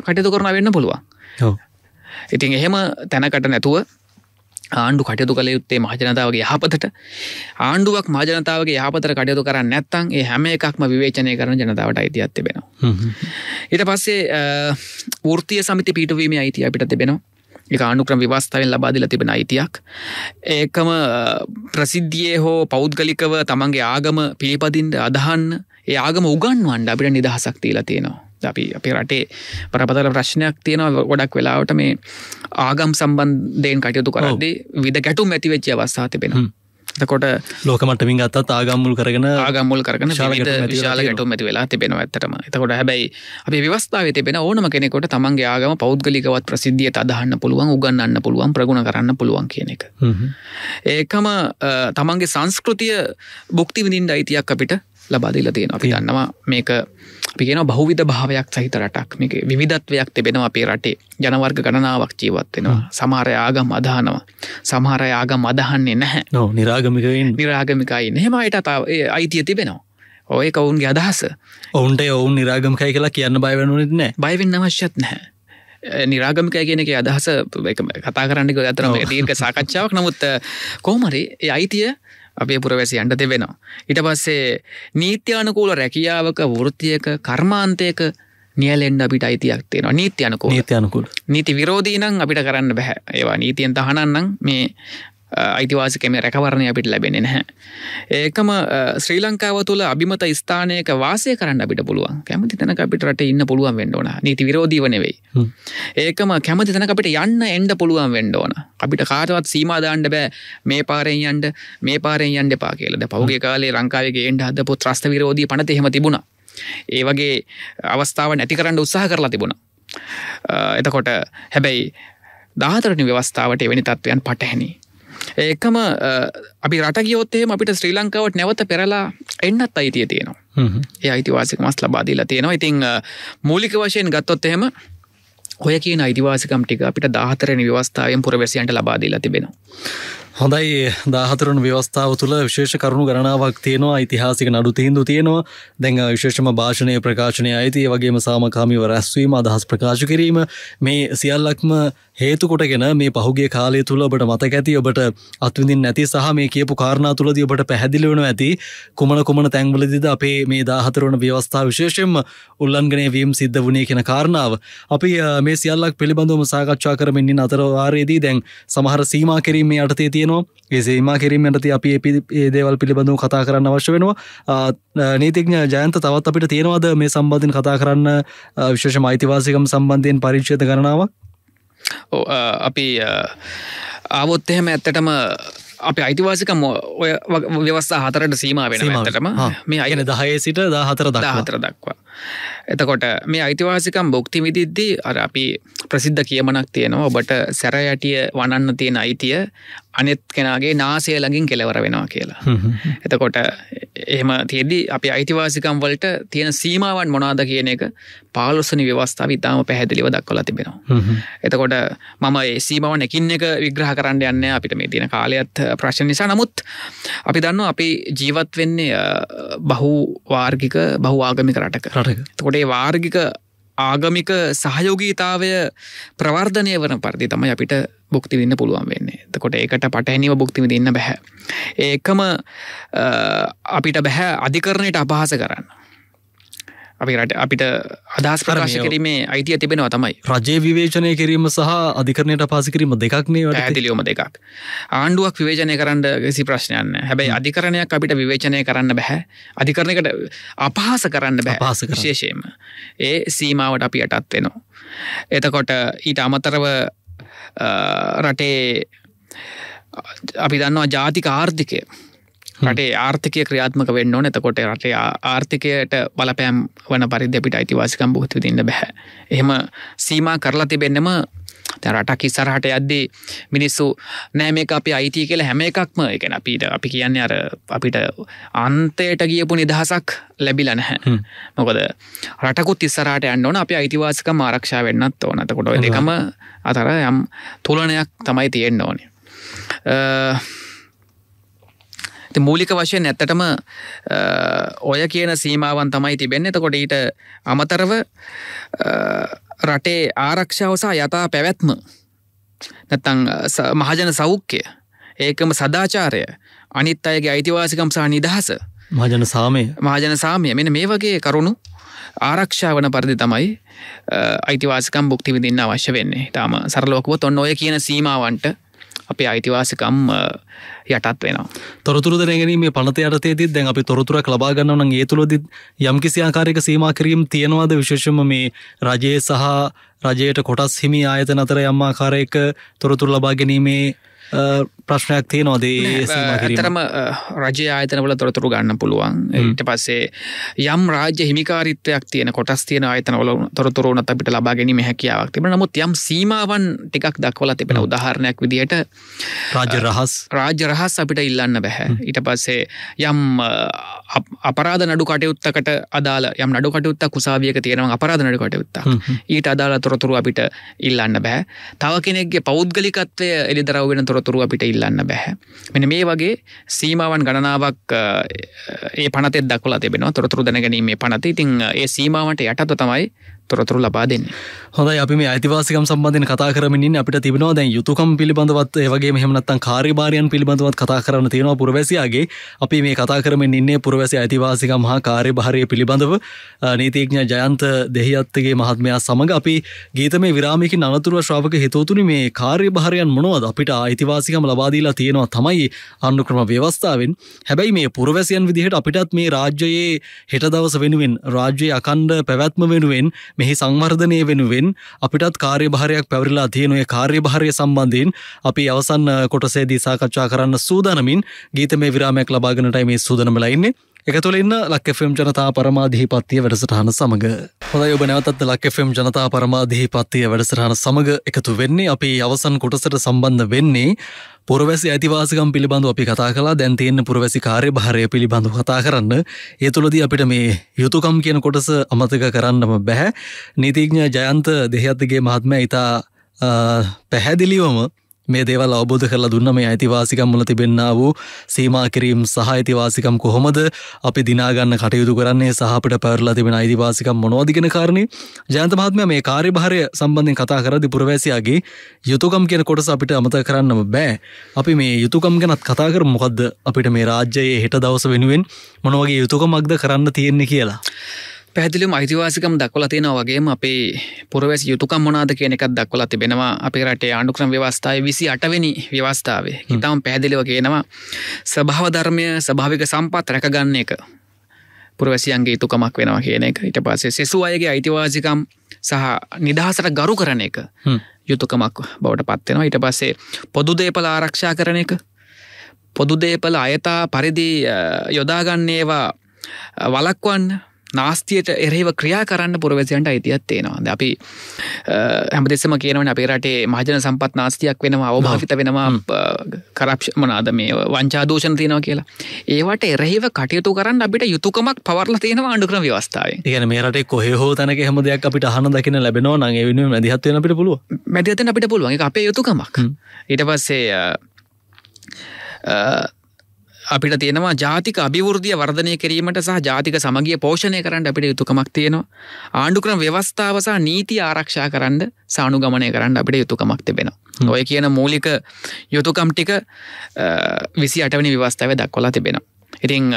කටයතු කරන වෙන්න පුළුවන්. ඉතින් එහෙම තැනකට නැතුව ආණ්ඩු කටයුතු කළ යුත්තේ මහජනතාවගේ යහපතට ආණ්ඩුවක් මජනතාවගේ යහපතර කටයුතු කරන්න නැත්තන් ඒ හැම එකක්ම විවේචනය කරන ජනතාවට අයිති අත්තබෙනවා ඊට පස්සේ ෘතිය සමති පිටවීම අයිති අපිට තිබෙනවා එක ආණුක්‍රම විවස්ථාවෙන් ලබාදිල තිබෙන අයිතියක් ඒකම ප්‍රසිද්ධියයේ හෝ පෞද්ගලිකව තමන්ගේ ආගම පිළිපදින්ට අදහන්න ඒ ආගම උගන්වන්ඩ අපිට නිදහසක්තිීලා තියෙනවා අපි අපි රටේ පරපතල ප්‍රශ්නයක් තියෙනවා ගොඩක් වෙලාවට මේ ආගම් සම්බන්ධයෙන් කටයුතු කරදේ විද ගැටුම් ඇතිවෙච්ච අවස්සා තිබෙනවා එතකොට ලෝකමටමින් අත්තත් ආගම්මුල් කරගෙන ආගම්මුල් කරන ශාල ගැටුම් ඇති වෙලා තිබෙන ඇතටම එතකොට හැබැයි අපි ව්‍යවස්ථාව තිබෙන ඕනම කෙනෙකොට තමන්ගේ ආගම පෞද්ගලිකවත් ප්‍රසිද්ධිය අදහන්න පුළුවන් උගන්න පුළුවන් ප්‍රගුණ කරන්න පුළුවන් කියන එක ඒකම තමන්ගේ සංස්කෘතිය බුක්ති විඳින්ට අයිතියක් අපිට ලබාදිල තියෙන අපි දන්නවා මේක පිගෙන බහුවිධ භාවයක් සහිත රටක් මේක විධත්වයක් තිබෙනවා අපේ රටේ ජනවර්ග ගණනාවක් ජීවත්වෙනවා සමාරය ආගම් අදහනවා සමහරය ආගම් අදහන්නේ නැහැ නො නිරාගමිකයින් නිරාගමිකයි නෙමයිට අතාව අයිතිය තිබෙනවා ඔය කවුන්ගේ අදහස ඔවුන්ට ඔවුන් නිරාගමිකයි කියලා කියන්න බයවනුනෙත් නෑ බයිවෙන්න අවශ්‍යත් නැහැ නිරාගමිකය කියන එක අදහස කතා කරන්නක අතරම දීර්ක සාකච්ඡාවක් නමුත් කෝමරි අයිතිය අපේ පුරවැසියන්ට දෙවෙනවා. ඉට පස්සේ නීත්‍යානකූල රැකියාවක වෘත්තියක කර්මාන්තයක නියලෙන්ඩ අපිට අයිතියක් තියෙනවා නීතියනකු නීතියනකුල් නීති විරෝධීනං අපිට කරන්න බැහැ ඒවා නීතියෙන් තහනන්නම් මේ අයිතිවාසිකම රැකවරණය අපිට ලැබෙන හැ. ඒකම ශ්‍රී ලංකාව තුළ අභිමත ස්ථානයක වාසය කරන්න අපිට පුළුවන් කැමති තැන අපිට රට ඉන්න පුළුවන් වෙන්ඩෝන නීති විරෝධීවනෙවෙයි. ඒකම කැමති තැන අපට යන්න එන්ඩ පුළුවන් වෙන්ඩෝන අපිට කාටවත් සීමදාන්ඩ බෑ මේ පාරෙන් යන්ඩ මේ පාරෙන් යන්ඩ පා කියලද පහුගේ කාලේ ලංකාවගේ එන්ඩ හදපු ත්‍රස්ත විරෝධී පනතහෙම තිබුණ. ඒ වගේ අවස්ථාව නැති කරන්න උත්සාහ කරලා තිබුණ. එතකොට හැබැයි දාතරනි ව්‍යවස්ථාවට එවැනි තත්ත්වයන් පටහැනිි ඒකම අපි රටගියොත්තේම අපිට ශ්‍රී ලංකාවට නැවත පෙරලා එන්නත් අයිතිය තියෙනවා ඒ අයිතිවාසික මස් ලබාදීලා තියෙනවා ඉතිං මූලික වශයෙන් ගත්තොත් එහෙම ඔය කියන අයිතිවාසිකම් ටික අපිට දාහතරණ ව්‍යවස්ථාවෙන් පුරවැසියන්ට ලබාදීලා තිබෙනවා හොඳයි දාහතරන ව්‍යවස්ථාව තුළ විශේෂ කරුණු ගණනාවක් තියෙනවා යිතිහාසික නඩු තිහින්දු තියෙනවා දැන් විශේෂම භාෂණය ප්‍රකාශනය අයිතිය වගේම සාමකාමීව රැස්වීම අදහස් ප්‍රකාශ කිරීම මේ සියල්ලක්ම හේතු කොටගෙන මේ පහුගේ කාලය තුළ ඔබට මතක ඇති ඔබට අත්විඳින් නැති සහ මේ කියපු කාරණා තුළදී ඔබට පැහැදිලිවන ඇති කුමන කුමන තැන්වලදිද අපේ මේ දාහතරවන ව්‍යවස්ථා විශේෂෙන්ම උල්ලන්ගනය වීම් සිද්ධ වුණේ කියෙන කාරණාව අපි මේ සියල්ලක් පිළිබඳවම සාකච්ඡා කරමින් අතරවාරයේදී දැන් සමහර සීමා කිරීමේ අටතේති තියෙනවා ඒ සේමා කිරීමට අපි ඒ දේවල් පිළිබඳව කතා කරන්න අවශ්‍ය වෙනවා නීතිඥ ජයන්ත තවත් අපිට තියෙනවාද මේ සම්බන්ධින් කතා කරන්න විශේෂ මයිතිවාසිකම් සම්බන්ධයෙන් පරිච්ෂත කරනාවක් අපි ආවොත් එහෙම ඇත්තටම අපි අයිතිවාසිකම ඔය ව්‍යවස්ථා හතරට සීම වෙන ඇතටම මේ අයන දහයේ සිට දහතර දහතර දක්වා. එතකොට මේ අයිතිවාසිකම් බොක්ති විදිද්දී අර අපි ප්‍රසිද්ධ කියමනක් තියෙනවා ඔබට සැරයටිය වනන්න තියෙන අයිතිය අනෙත් කෙනගේ නාසය ලඟින් කෙලවර වෙනවා කියලා. එතකොට එහම තියදි අපි අයිතිවාසිකම් වලට තියෙන සීමාවන් මොනාද කියන එක පාලොස්සනි ව්‍යවස්ථාව ඉතාම පැහැදිලිව දක්වලා තිබෙනවා. එතකොට මම ඒ සීමාවන් එකින් එක විග්‍රහ කරන්න යන්න අපිට මේ තියෙන කාලයත් ප්‍රශ්න නිසා නමුත් අපි දන්න අපි ජීවත් වෙන්නේ බහු වාර්ගික බහු ආගමික රටක රටක තකොටේ වාර්ගික ආගමික සහයෝගීතාවය ප්‍රවර්ධනය වන පරිදි තම අපිට බොක්තිවින්න පුළුවන් වෙන්නේ තකොට ඒකට පටහැනිව බොක්තිවි දෙන්න බැහැ ඒකම අපිට බැහැ අධිකරණයට අපහස කරන්න අපිට අපිට අදහස් ප්‍රකාශ කිරීමේ අයිතිය තිබෙනවා තමයි රජය විවේචනය කිරීම සහ අධිකරණයට පාසිකිරීම දෙක්නේ ඇතිලියෝම දෙකක් ආණ්ඩුවක් විවේචනය කරන්න කිසි ප්‍රශ්නයන්න හැබැයි අධිකරණයක් අපිට විවේචනය කරන්න බැහැ අධිකරණයකට අපහාස කරන්න බැහස විශේෂයම ඒ සීමාවට අපි යටත්වෙනවා එතකොට ඊට අමතරව රටේ අපි දන්නවා ජාතික ආර්ථිකය රටේ ආර්ථිකය ක්‍රියාත්මක වෙන්න ඕන එතකොට රටේ ආර්ථිකයට බලපෑම් වන පරිදි අපිට අයිතිවාසිකම් බොහතු දෙන්න බැහැ එහෙම සීමා කරලා තිබෙන්නම රටක් ඉස්සරහට යද්දී මිනිස්සු නෑ මේ අපි අයිති කියල හැම එකක්ම එකන අපිට අපි කියන්නේ අර අපිට අන්තයට ගියපු නිදහසක් ලැබිල නැහැ මොකද රටකුත් ඉස්සරට යන්නඕන අපි අයිතිවාසික මාරක්ෂා වෙන්නත් ඕනතකොට එකම අතර යම් තුළනයක් තමයි තියෙන්න්න ඕනේ මූලික වශයෙන් ඇත්තටම ඔය කියන සීමාවන් තමයි තිබෙන්නේ එතකොට ඊට අමතරව රටේ ආරක්ෂාවසා යථා පැවැත්ම නැත්තං මහජන සෞඛ්‍යය ඒකම සදාචාරය අනිත් අයගේ අයිතිවාසිකම් සහ නිදහස මහජන සාමය මහජන සාමය මෙන මේ වගේ කරුණු ආරක්ෂා වන පරිදි තමයි අයිතිවාසිකම් බුක්තිවිදින්න අවශ්‍ය වෙන්නේ තාම සරලෝකුව ඔන්න ඔය කියන සීමාවන්ට අපේ අයිතිවාසකම් යටත් වෙන තොරතුර දරගැනීම පනතයටතේද දැන් අපි තොරතුරක් ලබාගන්නවන ඒ තුළොද යම්කිසි ආකාරයක සීම කිරීම් තියෙනවාද විශේෂම මේ රජයේ සහ රජයට කොටස් හිමි ආයත නතර යම්මාකාරයක තොරතුර ලබාගැනීමේ ප්‍රශ්නයක් තිය නොදේ ඇතරම රජය ආයතනවල තොරතුරු ගන්න පුළුවන් ඊට පස්සේ යම් රාජ්‍ය හිමිකාරිත්වයක් තියෙන කොටස් තියෙන ආයතනවල තොරතුරුන අපිට ලබා ගැනීම හැකියාවක් තිබෙන නමුත් යම් සීමාවන් ටිකක් දක්වල තිබෙන උදාහරණයක් විදිහට රාජ රහස් රාජ්‍ය රහස් අපිට ඉල්ලන්න බැහැ ඊට පස්සේ යම් අපරාධ නඩු කටයුත්තකට අදාල යම් නඩු කටයුත්ත කුසාවියක තියෙනවා අපරාධ නඩු කටයුත්තා ඊට අදාල තොරතුරු අපිට ඉල්ලන්න බෑ තව කෙනෙක්ගේ පෞද්ගලිකත්වය එලි දරව වෙන තොර තොරතුරු අපිට ඉල්ලන්න බැහැ මෙන මේ වගේ සීමාවන් ගණනාවක් ඒ පනත දක්ල තිබෙන තොරතුරු දැනගැනීමේ පනති ඉතින් ඒ සීමාවට යටත තමයි තොරතුරු ලබා දෙන්න හොඳයි අපි මේ අයිතිවාසිකම් සම්බන්ධන කතා කරමින් අපිට තිබෙනවා දැන් යුතුකම් පිළිබඳවත් ඒවගේ මෙහමනත්තන් කාරිභාරයන් පිළිබඳවත් කතා කරන්න තියෙනවා පුරවැසියාගේ අපි මේ කතා කරමින් ඉන්නේ පුරවැසි අයිතිවාසිකම් හා කාර්යභාරය පිළිබඳව නීතිීඥ ජයන්ත දෙහියත්තගේ මහත්මයා සමඟ අපි ගීත මේ විරාමිකි අනතුරුව ශ්‍රාවක හිතෝතුනි මේ කාර්යභාරයන් මොනවද අපිට අයිතිවාසිකම් ලබාදීලා තියෙනවා තමයි අන්නුක්‍රම ව්‍යවස්ථාවෙන් හැබැයි මේ පුරවැසියන් විදිහට අපිටත් මේ රාජ්‍යයේ හෙට දවස වෙනුවෙන් රාජ්‍යය අකණ්ඩ පැවැත්ම වෙනුවෙන් මෙහි සංවර්ධනය වෙනුවෙන් අපිටත් කාර්ය භාරයක් පැවරිලා තියෙනය කාර්ය භාරය සම්බන්ධයෙන් අපි අවසන් කොටසේ දිසාකච්ඡා කරන්න සූදානමින් ගීත මේ විරාමයක් ලබාගෙනටයි මේ සූදනමලයින්නේ එකතුළ ඉන්න ලක්කෆම් ජනතා පරමාධිහිපත්තිය වැඩසටහන සමඟ හොඳ යොබනැවතත් ලක්කෆම් ජනතා පරමාධිහිපත්තිය වැඩසටහන සමඟ එකතු වෙන්නේ අපි අවසන් කොටසට සම්බන්ධ වෙන්නේ පුරවැසි ඇතිවාසකම් පිළිබඳු අපි කතා කලා දැන්තියෙන්න්න පුරවැසි කාරය භාරය පිළිබඳු කතා කරන්න ඒ තුළද අපිට මේ යුතුකම් කියන කොටස අමතක කරන්නම බැහැ නීතිීඥ ජයන්ත දෙහත්තගේ මහත්ම ඉතා පැහැදිලිවම මේ දේවල් අවබෝධ කරලා දුන්න මේ ඇතිවාසිකම් මුල තිබෙන්න්න වූ සීමාකිරීම් සහ ඇතිවාසිකම් කොහොමද අපි දිනාගන්න කටයුතු කරන්නේ සහපට පැරලා තිබෙන අයිතිවාසිකම් මොනවාදිගෙන කාරණය ජයන්තමහත්මය මේ කාරි භාරය සම්බන්ධෙන් කතා කරදි පුරවැසියාගේ යුතුකම් කියෙන කොටස අපිට අමත කරන්නම බෑ අපි මේ යුතුකම් ගැනත් කතා කර මොකක්ද අපිට මේ රාජ්‍යයේ හෙට දවස වෙනුවෙන් මොනවගේ යුතුකමක්ද කරන්න තියෙන්නේ කියලා. පැදිලිම් අයිතිවාසිකම් දක්වල තියෙන වගේම අපේ පුරවැස් යුතුකම් මොනාද කියන එකක් දක්වල තිබෙනවා අපේ රටේ ආණඩුක්‍රම ව්‍යවස්ථාව විසි අටවැනි ව්‍යවස්ථාවේ ඉතාම් පැදිලිව කියනවා සභාවධර්මය ස්භාවික සම්පත් රැකගන්න එක පුරවැසියන්ගේ යුතුකමක් වෙනවා කියන එක ඉට පස්සේ සෙසු අයගේ අයිතිවාසිකම් සහ නිදහසට ගරු කරන එක යුතුකමක් බවට පත්වෙනවා ඉට පස්සේ පොදුදේපල ආරක්ෂා කරන එක පොදුදේපල අයතා පරිදි යොදාගන්නේවා වලක්වන්න නාස්තියට එරෙහිව ක්‍රියා කරන්න පුරවැසියන්ට අයිතියක් තියෙනවාද අපි හැම දෙෙසම කියනවන අපේරටේ මහජන සම්පත් නාස්තියක් වෙනවා අවභාවිත වෙනවා කරක්ෂමනාද මේ වංචාදෝෂණ තියෙනවා කියලා ඒවට එරෙහිව කටයුතු කරන්න අපිට යුතුකමක් පවරල තියෙනවා අඩුක්‍රම ව්‍යවස්ථාව ගැන මේරට කොහ හෝ තැනක හම දෙයක් අපිට හන දකින ලැබෙනවා නගේ වෙන මැදිහත්වන අපිට පුළුව මැදිහතන අපිට පුළුවන් අපේ යුතුකමක් ඊට පස්සේ අපිට තියෙනවා ජාතික අභිවෘද්ධිය වර්ධනය කිරීමට සහ ජාතික සමගිය පෝෂණය කරන්න අපිට යුතුකමක් තියෙනවා ආණ්ඩුක්‍රම ව්‍යවස්ථාව සහ නීති ආරක්ෂා කරන්න සානුගමනය කරන්න අපිට යුතුකමක් තිබෙනවා ඔය කියන මූලික යුතුකම් ටික විසි අටවනි ව්‍යවස්ථාව දක්කොලා තිබෙනවා ඉතිං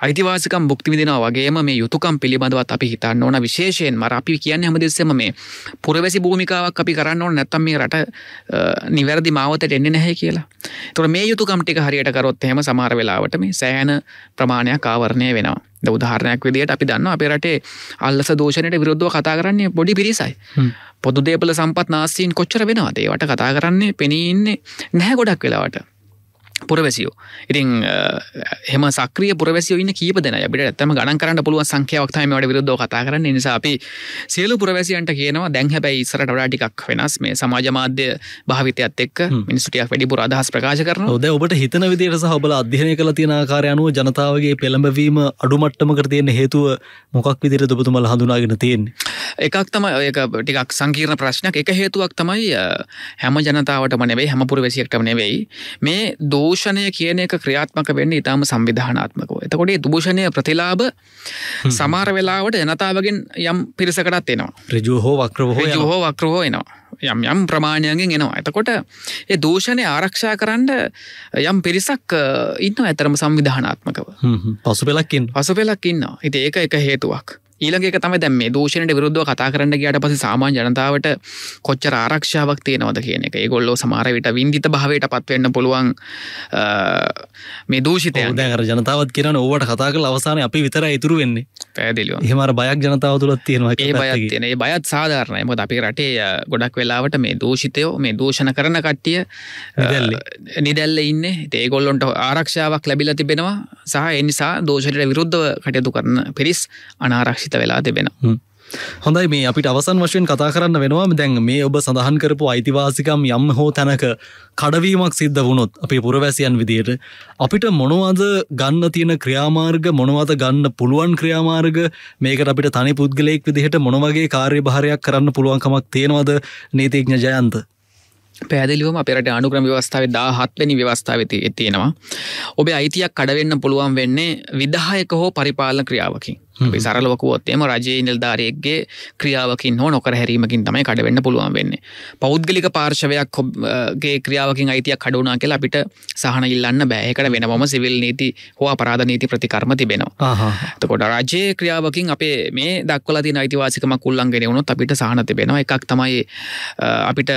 අයිතිවාසිකම් බුක්තිවිදින වගේම මේ යුතුකම් පිළිබඳවත් අපි හිතන්න ඕන විශේෂයෙන් මර අපි කියන්න හැමදිස්සම මේ පුරවැසි භූමිකාවක් අපි කරන්න ඕන නැත්තම් මේ රට නිවැරදි මාවතට එන්න නැහැ කියලා තුොර මේ යුතුකම්ටික හරියට කරොත් හෙම සමාර වෙලාවට මේ සෑන ප්‍රමාණයක් කාවරණය වෙනවා උදාහරණයක් විදිට අපි දන්න අප රටේ අල්ලස දෝෂණයට විරුද්ධ කතා කරන්නේ බොඩි පිරිසයි පොදු දේපල සම්පත් නාස්සීන් කොච්චර වෙනවාදේවට කතා කරන්නේ පෙනීන්නේ නැහැ ගොඩක් වෙලාවට පුරවැසියෝ ඉතින් එම සක්‍රිය පුරවැසිය ඉන්න කීප දෙන අපිට ඇත්තම ගණන් කරන්න පුළුව සංඛ්‍යාවක්තම වැඩ විරුද්ධ කතා කරන්න නිසා අපි සියලු පුරවැසියන්ට කියනවා දැන් හැබැයි ඉස්සරට වඩා ටිකක් වෙනස් මේ සමාජ මාධ්‍ය භාවිතයත් එක් මිනිස්ටියක් වැඩිපුර අදහස් ප්‍රකාශ කරන ොද ඔබට හිතන විදියට සහබල අධ්‍යනය කළ තිනාකාරය අනුව ජනතාවගේ පෙළඹවීම අඩුමට්ටම කරතියන්න හේතුව මොකක් විදිර දුබතුමල් හඳුනාගෙන තියෙන් එකක් තම ඒක ටිකක් සංකීර්ණ ප්‍රශ්නයක් එක හේතුවක් තමයි හැම ජනතාවට මනෙවෙයි හැමපුර වැසියක්ටම නෙවෙයි මේ දෝ දූෂණය කියන එක ක්‍රියාත්මක වෙන්න ඉතාම සංවිධානාත්මකව එතකොට දූෂණය ප්‍රතිලාබ සමාර වෙලාවට ජනතාවගෙන් යම් පිරිසකටත් එනවා රජු හෝ වක්‍රහ හෝ වක්‍රහෝ එනවා යම් යම් ප්‍රමාණයගෙන් එනවා එතකොට ඒ දූෂණය ආරක්ෂා කරන්න යම් පිරිසක් ඉන්න ඇතරම සංවිධානාත්මකව පසු පෙලක්කින් පසු පෙලක් ඉන්න හිට ඒක එක හේතුවක් ඊළඟක තම දැ මේ දූෂණයට විරුද්ධ කතා කරන්න ගයට පස සාමාන් ජනතාවට කොච්චර ආරක්ෂාවක් තියෙනවද කියන එක ගොල්ලෝ සමාරවිට විින්දිත භාවයට පත්වවෙන්න පුළුවන් මේ දූෂිත දැර ජනතාවත් කියන ඕවට කතා කල අවසාන අපි විතර ඉතුරු වෙන්නේ පැදිල හමර බයක් ජනතාව තුළත් තියෙනවා ඒ බයක් තියනේ බයත් සාධාරණය මොද අපි රටේ ගොඩක් වෙලාවට මේ දූෂිතයෝ මේ දූෂණ කරන කට්ටිය නිදැල්ල ඉන්න ඒගොල්ලොන්ට ආරක්ෂාවක් ලැබිල තිබෙනවා සහ එනිසා දෝෂණයට විරුද්ධ කටයුතු කරන පිරිස් අනාරක්ෂ හිත වෙලා තිබෙනවා. හොඳයි මේ අපිට අවසන් වශයෙන් කතා කරන්න වෙනවාම දැන් මේ ඔබ සඳහන් කරපු අයිතිවාසිකම් යම් හෝ තැනක කඩවීමක් සිද්ධ වුණොත් අපේ පුරවැසියන් විදියට අපිට මොනවද ගන්න තියෙන ක්‍රියාමාර්ග මොනවද ගන්න පුළුවන් ක්‍රියාමාර්ග මේකට අපිට තනි පුද්ගලයෙක් විදිහට මොනවගේ කාර්ය භාරයක් කරන්න පුළුවන්කමක් තියෙනවද නීතිඥ ජයන්ත පැදිලිවම අපරට අනුක්‍රම ව්‍යවස්ථාව දාහත්වනි ව්‍යවස්ථාව තියෙනවා. ඔබේ අයිතියක් කඩවෙන්න පුළුවන් වෙන්නේ විදාහයක හෝ පරිපාලන ක්‍රියාවකින්. සරලවකුවත්තේම රජයේ නිල්ධාරයෙක්ගේ ක්‍රියාවකින් හෝ නොකර හැරීමකින් තමයි කඩවෙන්න පුළුවන් වෙන්නේ පෞද්ගලික පාර්ශවයක් හොගේ ක්‍රියාවකින් අයිතියක් කඩුනා කියලා අපිට සහන ඉල්ලන්න බෑහකට වෙනවම සිවිල් නීති හෝ අපරාධ නීති ප්‍රතිකර්ම තිබෙනවා තකොට රජයේ ක්‍රියාවකින් අපේ මේ දක්වලති අයිතිවාසිකම කුල්ලන්ගෙන වුණොත් අපිට සහන තිබෙනවා එකක් තමයි අපිට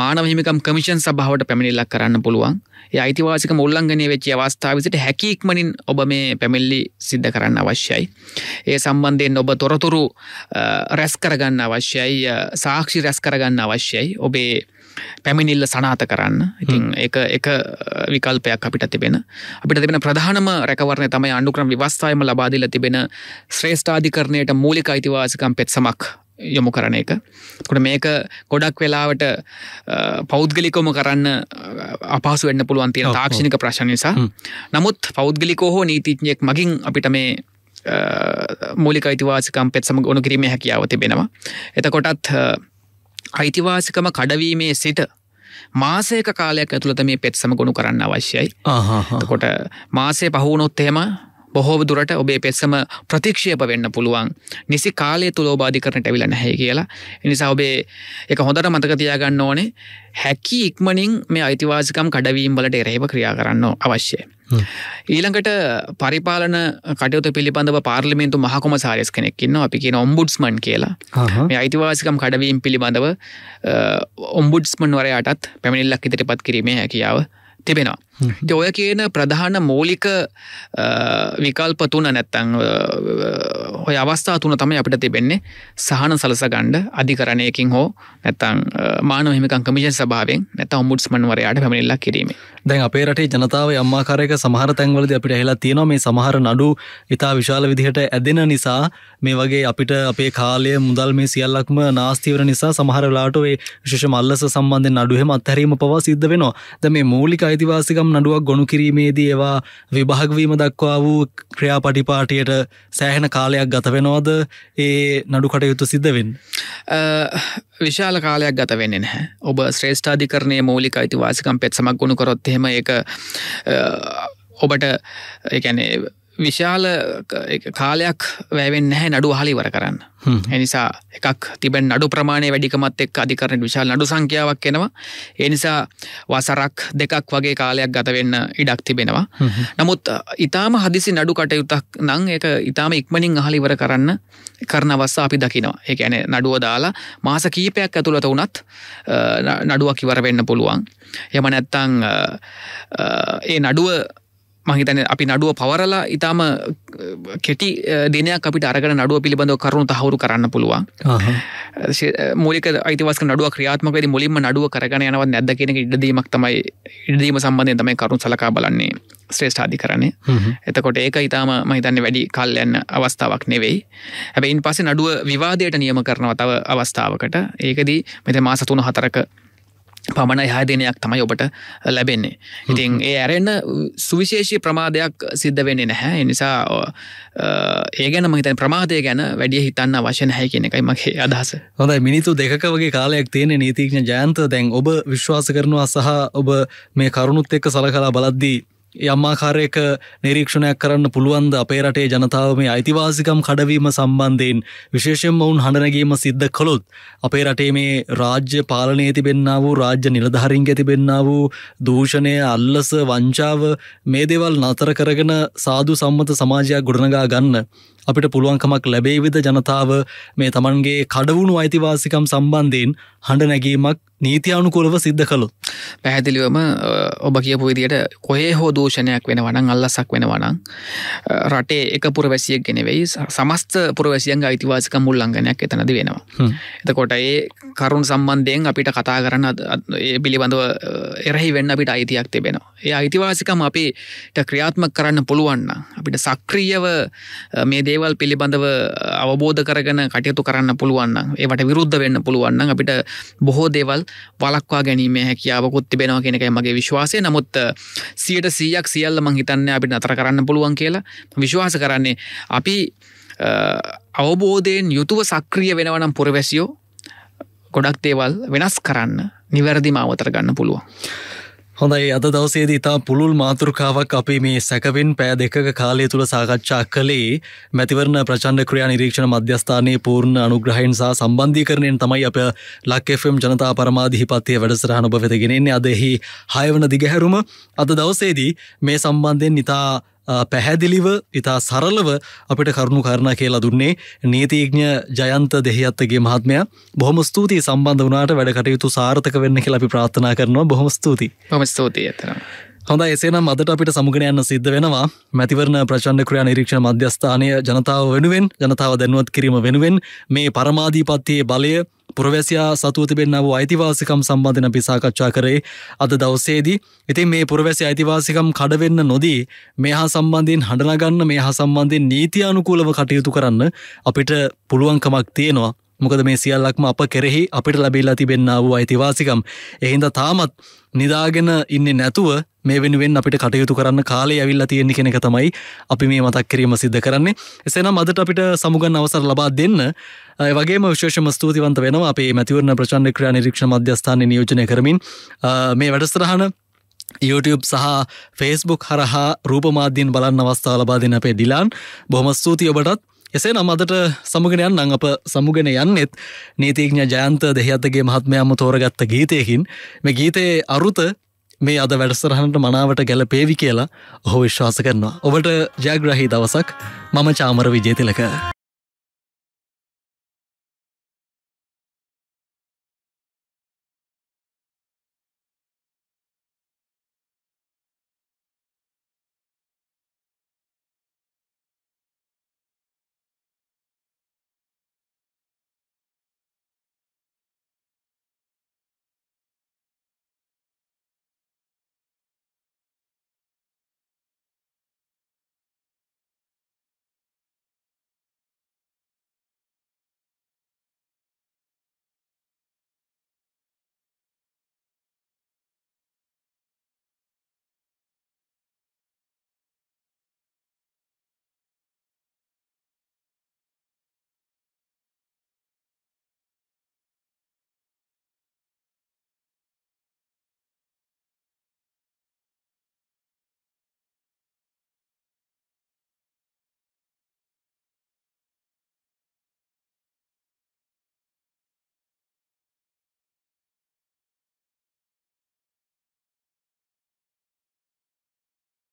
මානවහිමිකම් කමිෂන් සභාවට පැමිණිල්ලක් කරන්න පුළුවන් අයිතිවාසික මුල්ලංගනය වෙච්චි අවස්ථාවසිට හැකික්මනින් ඔබ මේ පැමිල්ලි සිද්ධ කරන්න අවශ්‍යයි. ඒ සම්බන්ධයෙන් ඔබ තොරතුරු රැස් කරගන්න අවශ්‍යයි සාක්ෂි රැස් කරගන්න අවශ්‍යයි ඔබේ පැමිණිල්ල සනාත කරන්න ඉතින් එක එක විකල්පයක් අපිට තිබෙන අපිට තිබෙන ප්‍රධානම රැකවරණ තමයි අන්ඩුක්‍රම් විවස්ථායම ලබාදිල තිබෙන ශ්‍රේෂ්ඨාධිකරණයට මූලික අයිතිවාසිකම් පෙත් සමක් යොමු කරන එක කොට මේක ගොඩක් වෙලාවට පෞද්ගලිකොම කරන්න අපහසු වෙන්න පුළුවන් තියෙන තාක්ෂණික ප්‍රශ්න නිසා නමුත් පෞද්ගලිකෝ හෝ නීතිඥයෙක් මගින් අපිට මේ මූලික අයිතිවාසිකම් පෙත් සම ගොුණු කිරීම හැකියාව තිබෙනවා එතකොටත් අයිතිවාසිකම කඩවීමේ සිට මාසයක කාලයක් ඇතුළත මේ පෙත් සමගුණු කරන්න අවශ්‍යයි කොට මාසේ පහුවනොත් එහෙම බොහෝ දුරට ඔබේ පෙත්සම ප්‍රතික්ෂයප වෙන්න පුළුවන් නිසි කාලය තුළ ඔබාධි කරනට ඇවිල නැහැ කියලා එනිසා ඔබේ එක හොඳට මතකතියාගන්න ඕනේ හැකි ඉක්මනින් මේ අයිතිවාසිකම් කඩවීම් වලට එරෙහිව ක්‍රියා කරන්න අවශ්‍යය ඊළඟට පරිපාලන කටයුතු පිළිබඳව පාර්ලිමේන්තු මහකොම සාරස් කෙනෙක්කින්න අපි කියෙන ඔම්බුඩ්ස්මන් කියලා මේ අයිතිවාසිකම් කඩවීම් පිළිබඳව ඔම්බුඩ්ස්මන් වරයටත් පැමිණිල්ලක් ඉදිරිපත් කිරීමේ හැකියාව තිබෙනවා ඔය කියන ප්‍රධාන මූලික විකල්ප තුන නැත්තං හොය අවස්ථා තුන තම අපිට තිබෙන්නේ සහන සලසගණ්ඩ අධිකරණයකින් හෝ නැතං මාන හිමකංකමිෂන් සභාවෙන් නැත මුඩ්ස්මන්වරයාට පැමිල්ලා කිරීම දැන් අපේ රටේ ජනතාව අම්මාකාරයක සමහර තැන්වලද අපිට හෙලා තියෙනවා මේ සමහර නඩු ඉතා විශාල විදිහට ඇදෙන නිසා මේ වගේ අපිට අපේ කාලය මුදල් මේ සියල්ලක්ම නාස්තිවර නිසා සමහරලාට ශෂ මල්ලස සම්බන්ධ නඩුහෙම අත්හැරීම පවා සිද්ධ වෙනවා ද මේ මූලික අයිතිවාසිකම් දහම් නඩුවක් ගොුණු කිරීමේදී ඒවා විභාගවීම දක්වා වූ ක්‍රියා පටිපාටියට සෑහෙන කාලයක් ගතවෙනවාද ඒ නඩු කටයුතු සිද්ධවෙන්. විශාල කාලයක් ගතවෙන්න හැ ඔබ ශ්‍රේෂ්ඨාධිකරණය මූලික අයිතිවාසිකම් පෙත් සමක් ගුණු කරොත්හෙම එක ඔබට එකැනේ විශාල කාලයක් වැෑවෙන් නැහැ නඩු හලි වර කරන්න. එනිසා එකක් තිබෙන් නඩු ප්‍රමාණය වැඩිකමත් එක් අධිකරන විශාල නඩු සංඛ්‍යාවක් එෙනවා. එනිසා වසරක් දෙකක් වගේ කාලයක් ගතවෙන්න ඉඩක් තිබෙනවා. නමුත් ඉතාම හදිසි නඩු කටයුත්තක් නං එක ඉතාම ඉක්මනින් අහලිවර කරන්න කරන අවස්සා අපි දකිනවා. ඒ ඇන නඩුව දාලා මාස කීපයක් ඇතුළත වනත් නඩුවක් ඉවරවෙන්න පුළුවන්. යම නැත්තං ඒ නඩුව මහිතන අපි නඩුව පවරලා ඉතාම කෙටි දෙනයක් අපිට අරග නඩුව පිළිබඳව කරුණු තහවුරු කරන්න පුළුවන් මූලික අයිතිවස් නඩුව ක්‍රියාත්මකද මුලින්ම නඩුව කරගන යනව නැද කියෙන ඉඩදීමක් තමයි ඉඩදීම සම්බන්ධය තමයි කරුණු සලකා බලන්නේ ශ්‍රේෂ්ඨාධි කරන්නේ එතකොට ඒක ඉතාම මහිතන්න වැඩි කල් යන්න අවස්ථාවක් නෙවෙයි හැබයින් පස නඩුව විවාදයට නියම කරනව තව අවස්ථාවකට ඒකදී මෙත මාසතුන හතරක පමණයි හය දෙනයක් තමයි ඔබට ලැබෙන්නේ ඉතින් ඒ ඇරෙන්න්න සුවිශේෂී ප්‍රමාදයක් සිද්ධ වෙන්නේ නැහැ නිසා ඒ ගැන මහිතන් ප්‍රමාදය ගැන වැඩිය හිතන්න වශන හැ කියන එකයි මගේ අදහස හොඳ මිනිතු දෙක වගේ කාලයක් තියෙන නීතිීක්ෂ ජයන්ත දැන් ඔබ විශ්වාස කරනවා සහ ඔබ මේ කරුණුත් එක්ක සල කලා බලද්දී යම්මාකාරයක නිරීක්ෂණයක් කරන්න පුළුවන්ද අපේ රටේ ජනතාව මේ අයිතිවාසිකම් කඩවීම සම්බන්ධයෙන් විශේෂෙන් ඔවුන් හඬනගීම සිද්ධ කළොත් අපේ රටේ මේ රාජ්‍ය පාලනය තිබෙන්න්න වූ රාජ්‍ය නිලධහරින්ග තිබෙන්න්න වූ දූෂණය අල්ලස වංචාව මේ දෙවල් නතර කරගෙන සාදු සම්මත සමාජයක් ගොඩනගා ගන්න අපිට පුළුවන්කමක් ලැබේවිද ජනතාව මේ තමන්ගේ කඩවුණු අයිතිවාසිකම් සම්බන්ධයෙන් හඬ නැගීමක් නීතියානුකොලව සිද්ධ කළු. පැහැදිලිවම ඔබ කියපු විදියට කොහේ හෝ දූෂණයක් වෙන වනන් අල්ලසක් වෙන වනං රටේ එක පුරවැසියක් ගෙනෙවෙයි සමස්ත පුරවැසියන් අයිතිවාසික මුල්ලංගනයක් එතනද වෙනවා. එතකොට ඒ කරුන් සම්බන්ධයෙන් අපිට කතා කරන්න පිළිබඳව එරහි වෙන්න අපිට අයිතියක් තිබෙනවා. ඒ අයිතිවාසිකම අපිට ක්‍රියාත්ම කරන්න පුළුවන්න අපිට සක්‍රියව මේ දේ දේවල් පිළිබඳව අවබෝධ කරගන කටයුතු කරන්න පුළුවන් ඒවට විරුද්ධ වෙන්න පුළුවන් අපිට බොහෝ දේවල් වලක්වා ගැනීම හැකියාවකුත් තිබෙනවා කෙනක මගේ විශ්වාසය නමුත් සියට සීයක් සියල්ල මංහිතන්න අපි නතර කරන්න පුළුවන් කියලා විශ්වාස කරන්නේ අපි අවබෝධයෙන් යුතුව සක්‍රිය වෙනවනම් පුරවැසියෝ ගොඩක් දේවල් වෙනස් කරන්න නිවැරදි මාවතර ගන්න පුළුවන්. හොඳයි අද දවසේද ඉතා පුළුල් මාතෘකාවක් අපි මේ සැකවින් පෑ දෙක කාලය තුළ සාකච්ඡා කළේ මැතිවරණ ප්‍රචන්ඩ ක්‍රියා නිරීක්ෂණ මධ්‍යස්ථානයේ පූර්ණ අනුග්‍රහයින් සහ සම්බන්ධීකරණයෙන් තමයි අප ලක්Fම් ජනතා පරමාධිහිපත්තිය වැඩසරහන ඔබ වෙතගෙනෙන්නේ අදෙහි හයවන දිගහැරුම අද දවසේදී මේ සම්බන්ධයෙන් ඉතා පැහැදිලිව ඉතා සරලව අපිට කරුණු කරණ කියලා දුන්නේ නීතිීඥ ජයන්ත දෙහිත්තගේ මහත්මය බොහම ස්තුතියි සම්බන්ධ වනාට වැඩකටයුතු සාර්ථක වෙන්න කියලි ප්‍රාථනා කරනවා බොහොම ස්තුති පොම ස්තුතියි ඇතනවා. හොඳ එසේනම් අදට අපිට සමුගෙන යන්න සිද්ධ වෙනවා මැතිවරණ ප්‍රචන්ඩ ක්‍රියා නිරීක්ෂණ මධ්‍යස්ථානය ජනතාව වෙනුවෙන් ජනතාව දැනුවත් කිරීම වෙනුවෙන් මේ පරමාධීපත්තියේ බලය පුරවැසියා සතුතිබෙන්න්න වූ අයිතිවාසිකම් සම්බන්ධන පිසාකච්ඡා කරේ අද දවසේදී ඉතින් මේ පුරවැසි අයිතිවාසිකම් කඩවෙන්න නොදී මේ හා සම්බන්ධයෙන් හඬනගන්න මේ හා සම්බන්ධෙන් නීති අනුකූලව කටයුතු කරන්න අපිට පුළුවන්කමක් තියෙනවා මොකද මේ සියල්ලක්ම අප කෙරෙහි අපිට ලැබිල්ලා තිබෙන්න්න වූ අයිතිවාසිකම්. එහින්ද තාමත් නිදාගෙන ඉන්න නැතුව මේ වෙනුවෙන් අපිට කටයුතු කරන්න කාලේ ඇවිල්ලා තියෙන්නේ කෙනෙක තමයි අපි මේ මතක් කිරීම සිද්ධ කරන්නේ. එසේනම් අදට අපිට සමුගන් අවසර ලබා දෙන්න. ඒ වගේම විශේෂම ස්තුතිවන්ත වෙනවා අපේ මැතිවරණ ප්‍රචණ්ඩ ක්‍රියා නිරීක්ෂණ මධ්‍යස්ථානයේ නියෝජනය කරමින් මේ වැඩසටහන YouTube සහ ෆේස්බුක් හරහා රූපමාධ්‍යයෙන් බලන්න අවස්ථාව ලබා දෙන අපේ ඩිලාන් බොහොම ස්තුතියි ඔබටත් එසේ නම් අදට සමුගෙන යන්නන් අප සමුගෙන යන්නෙත් නීතිීඥ ජයන්ත දෙහත්තගේ මහත්මයම තෝරගත්ත ගීතයකින් මේ ගීතයේ අරුත මේ අද වැඩසරහණට මනාවට ගැලපේවි කියලා ඔහෝ විශ්වාස කරනවා. ඔබට ජයග්‍රහහි දවසක් මම චාමර විජේතිලක.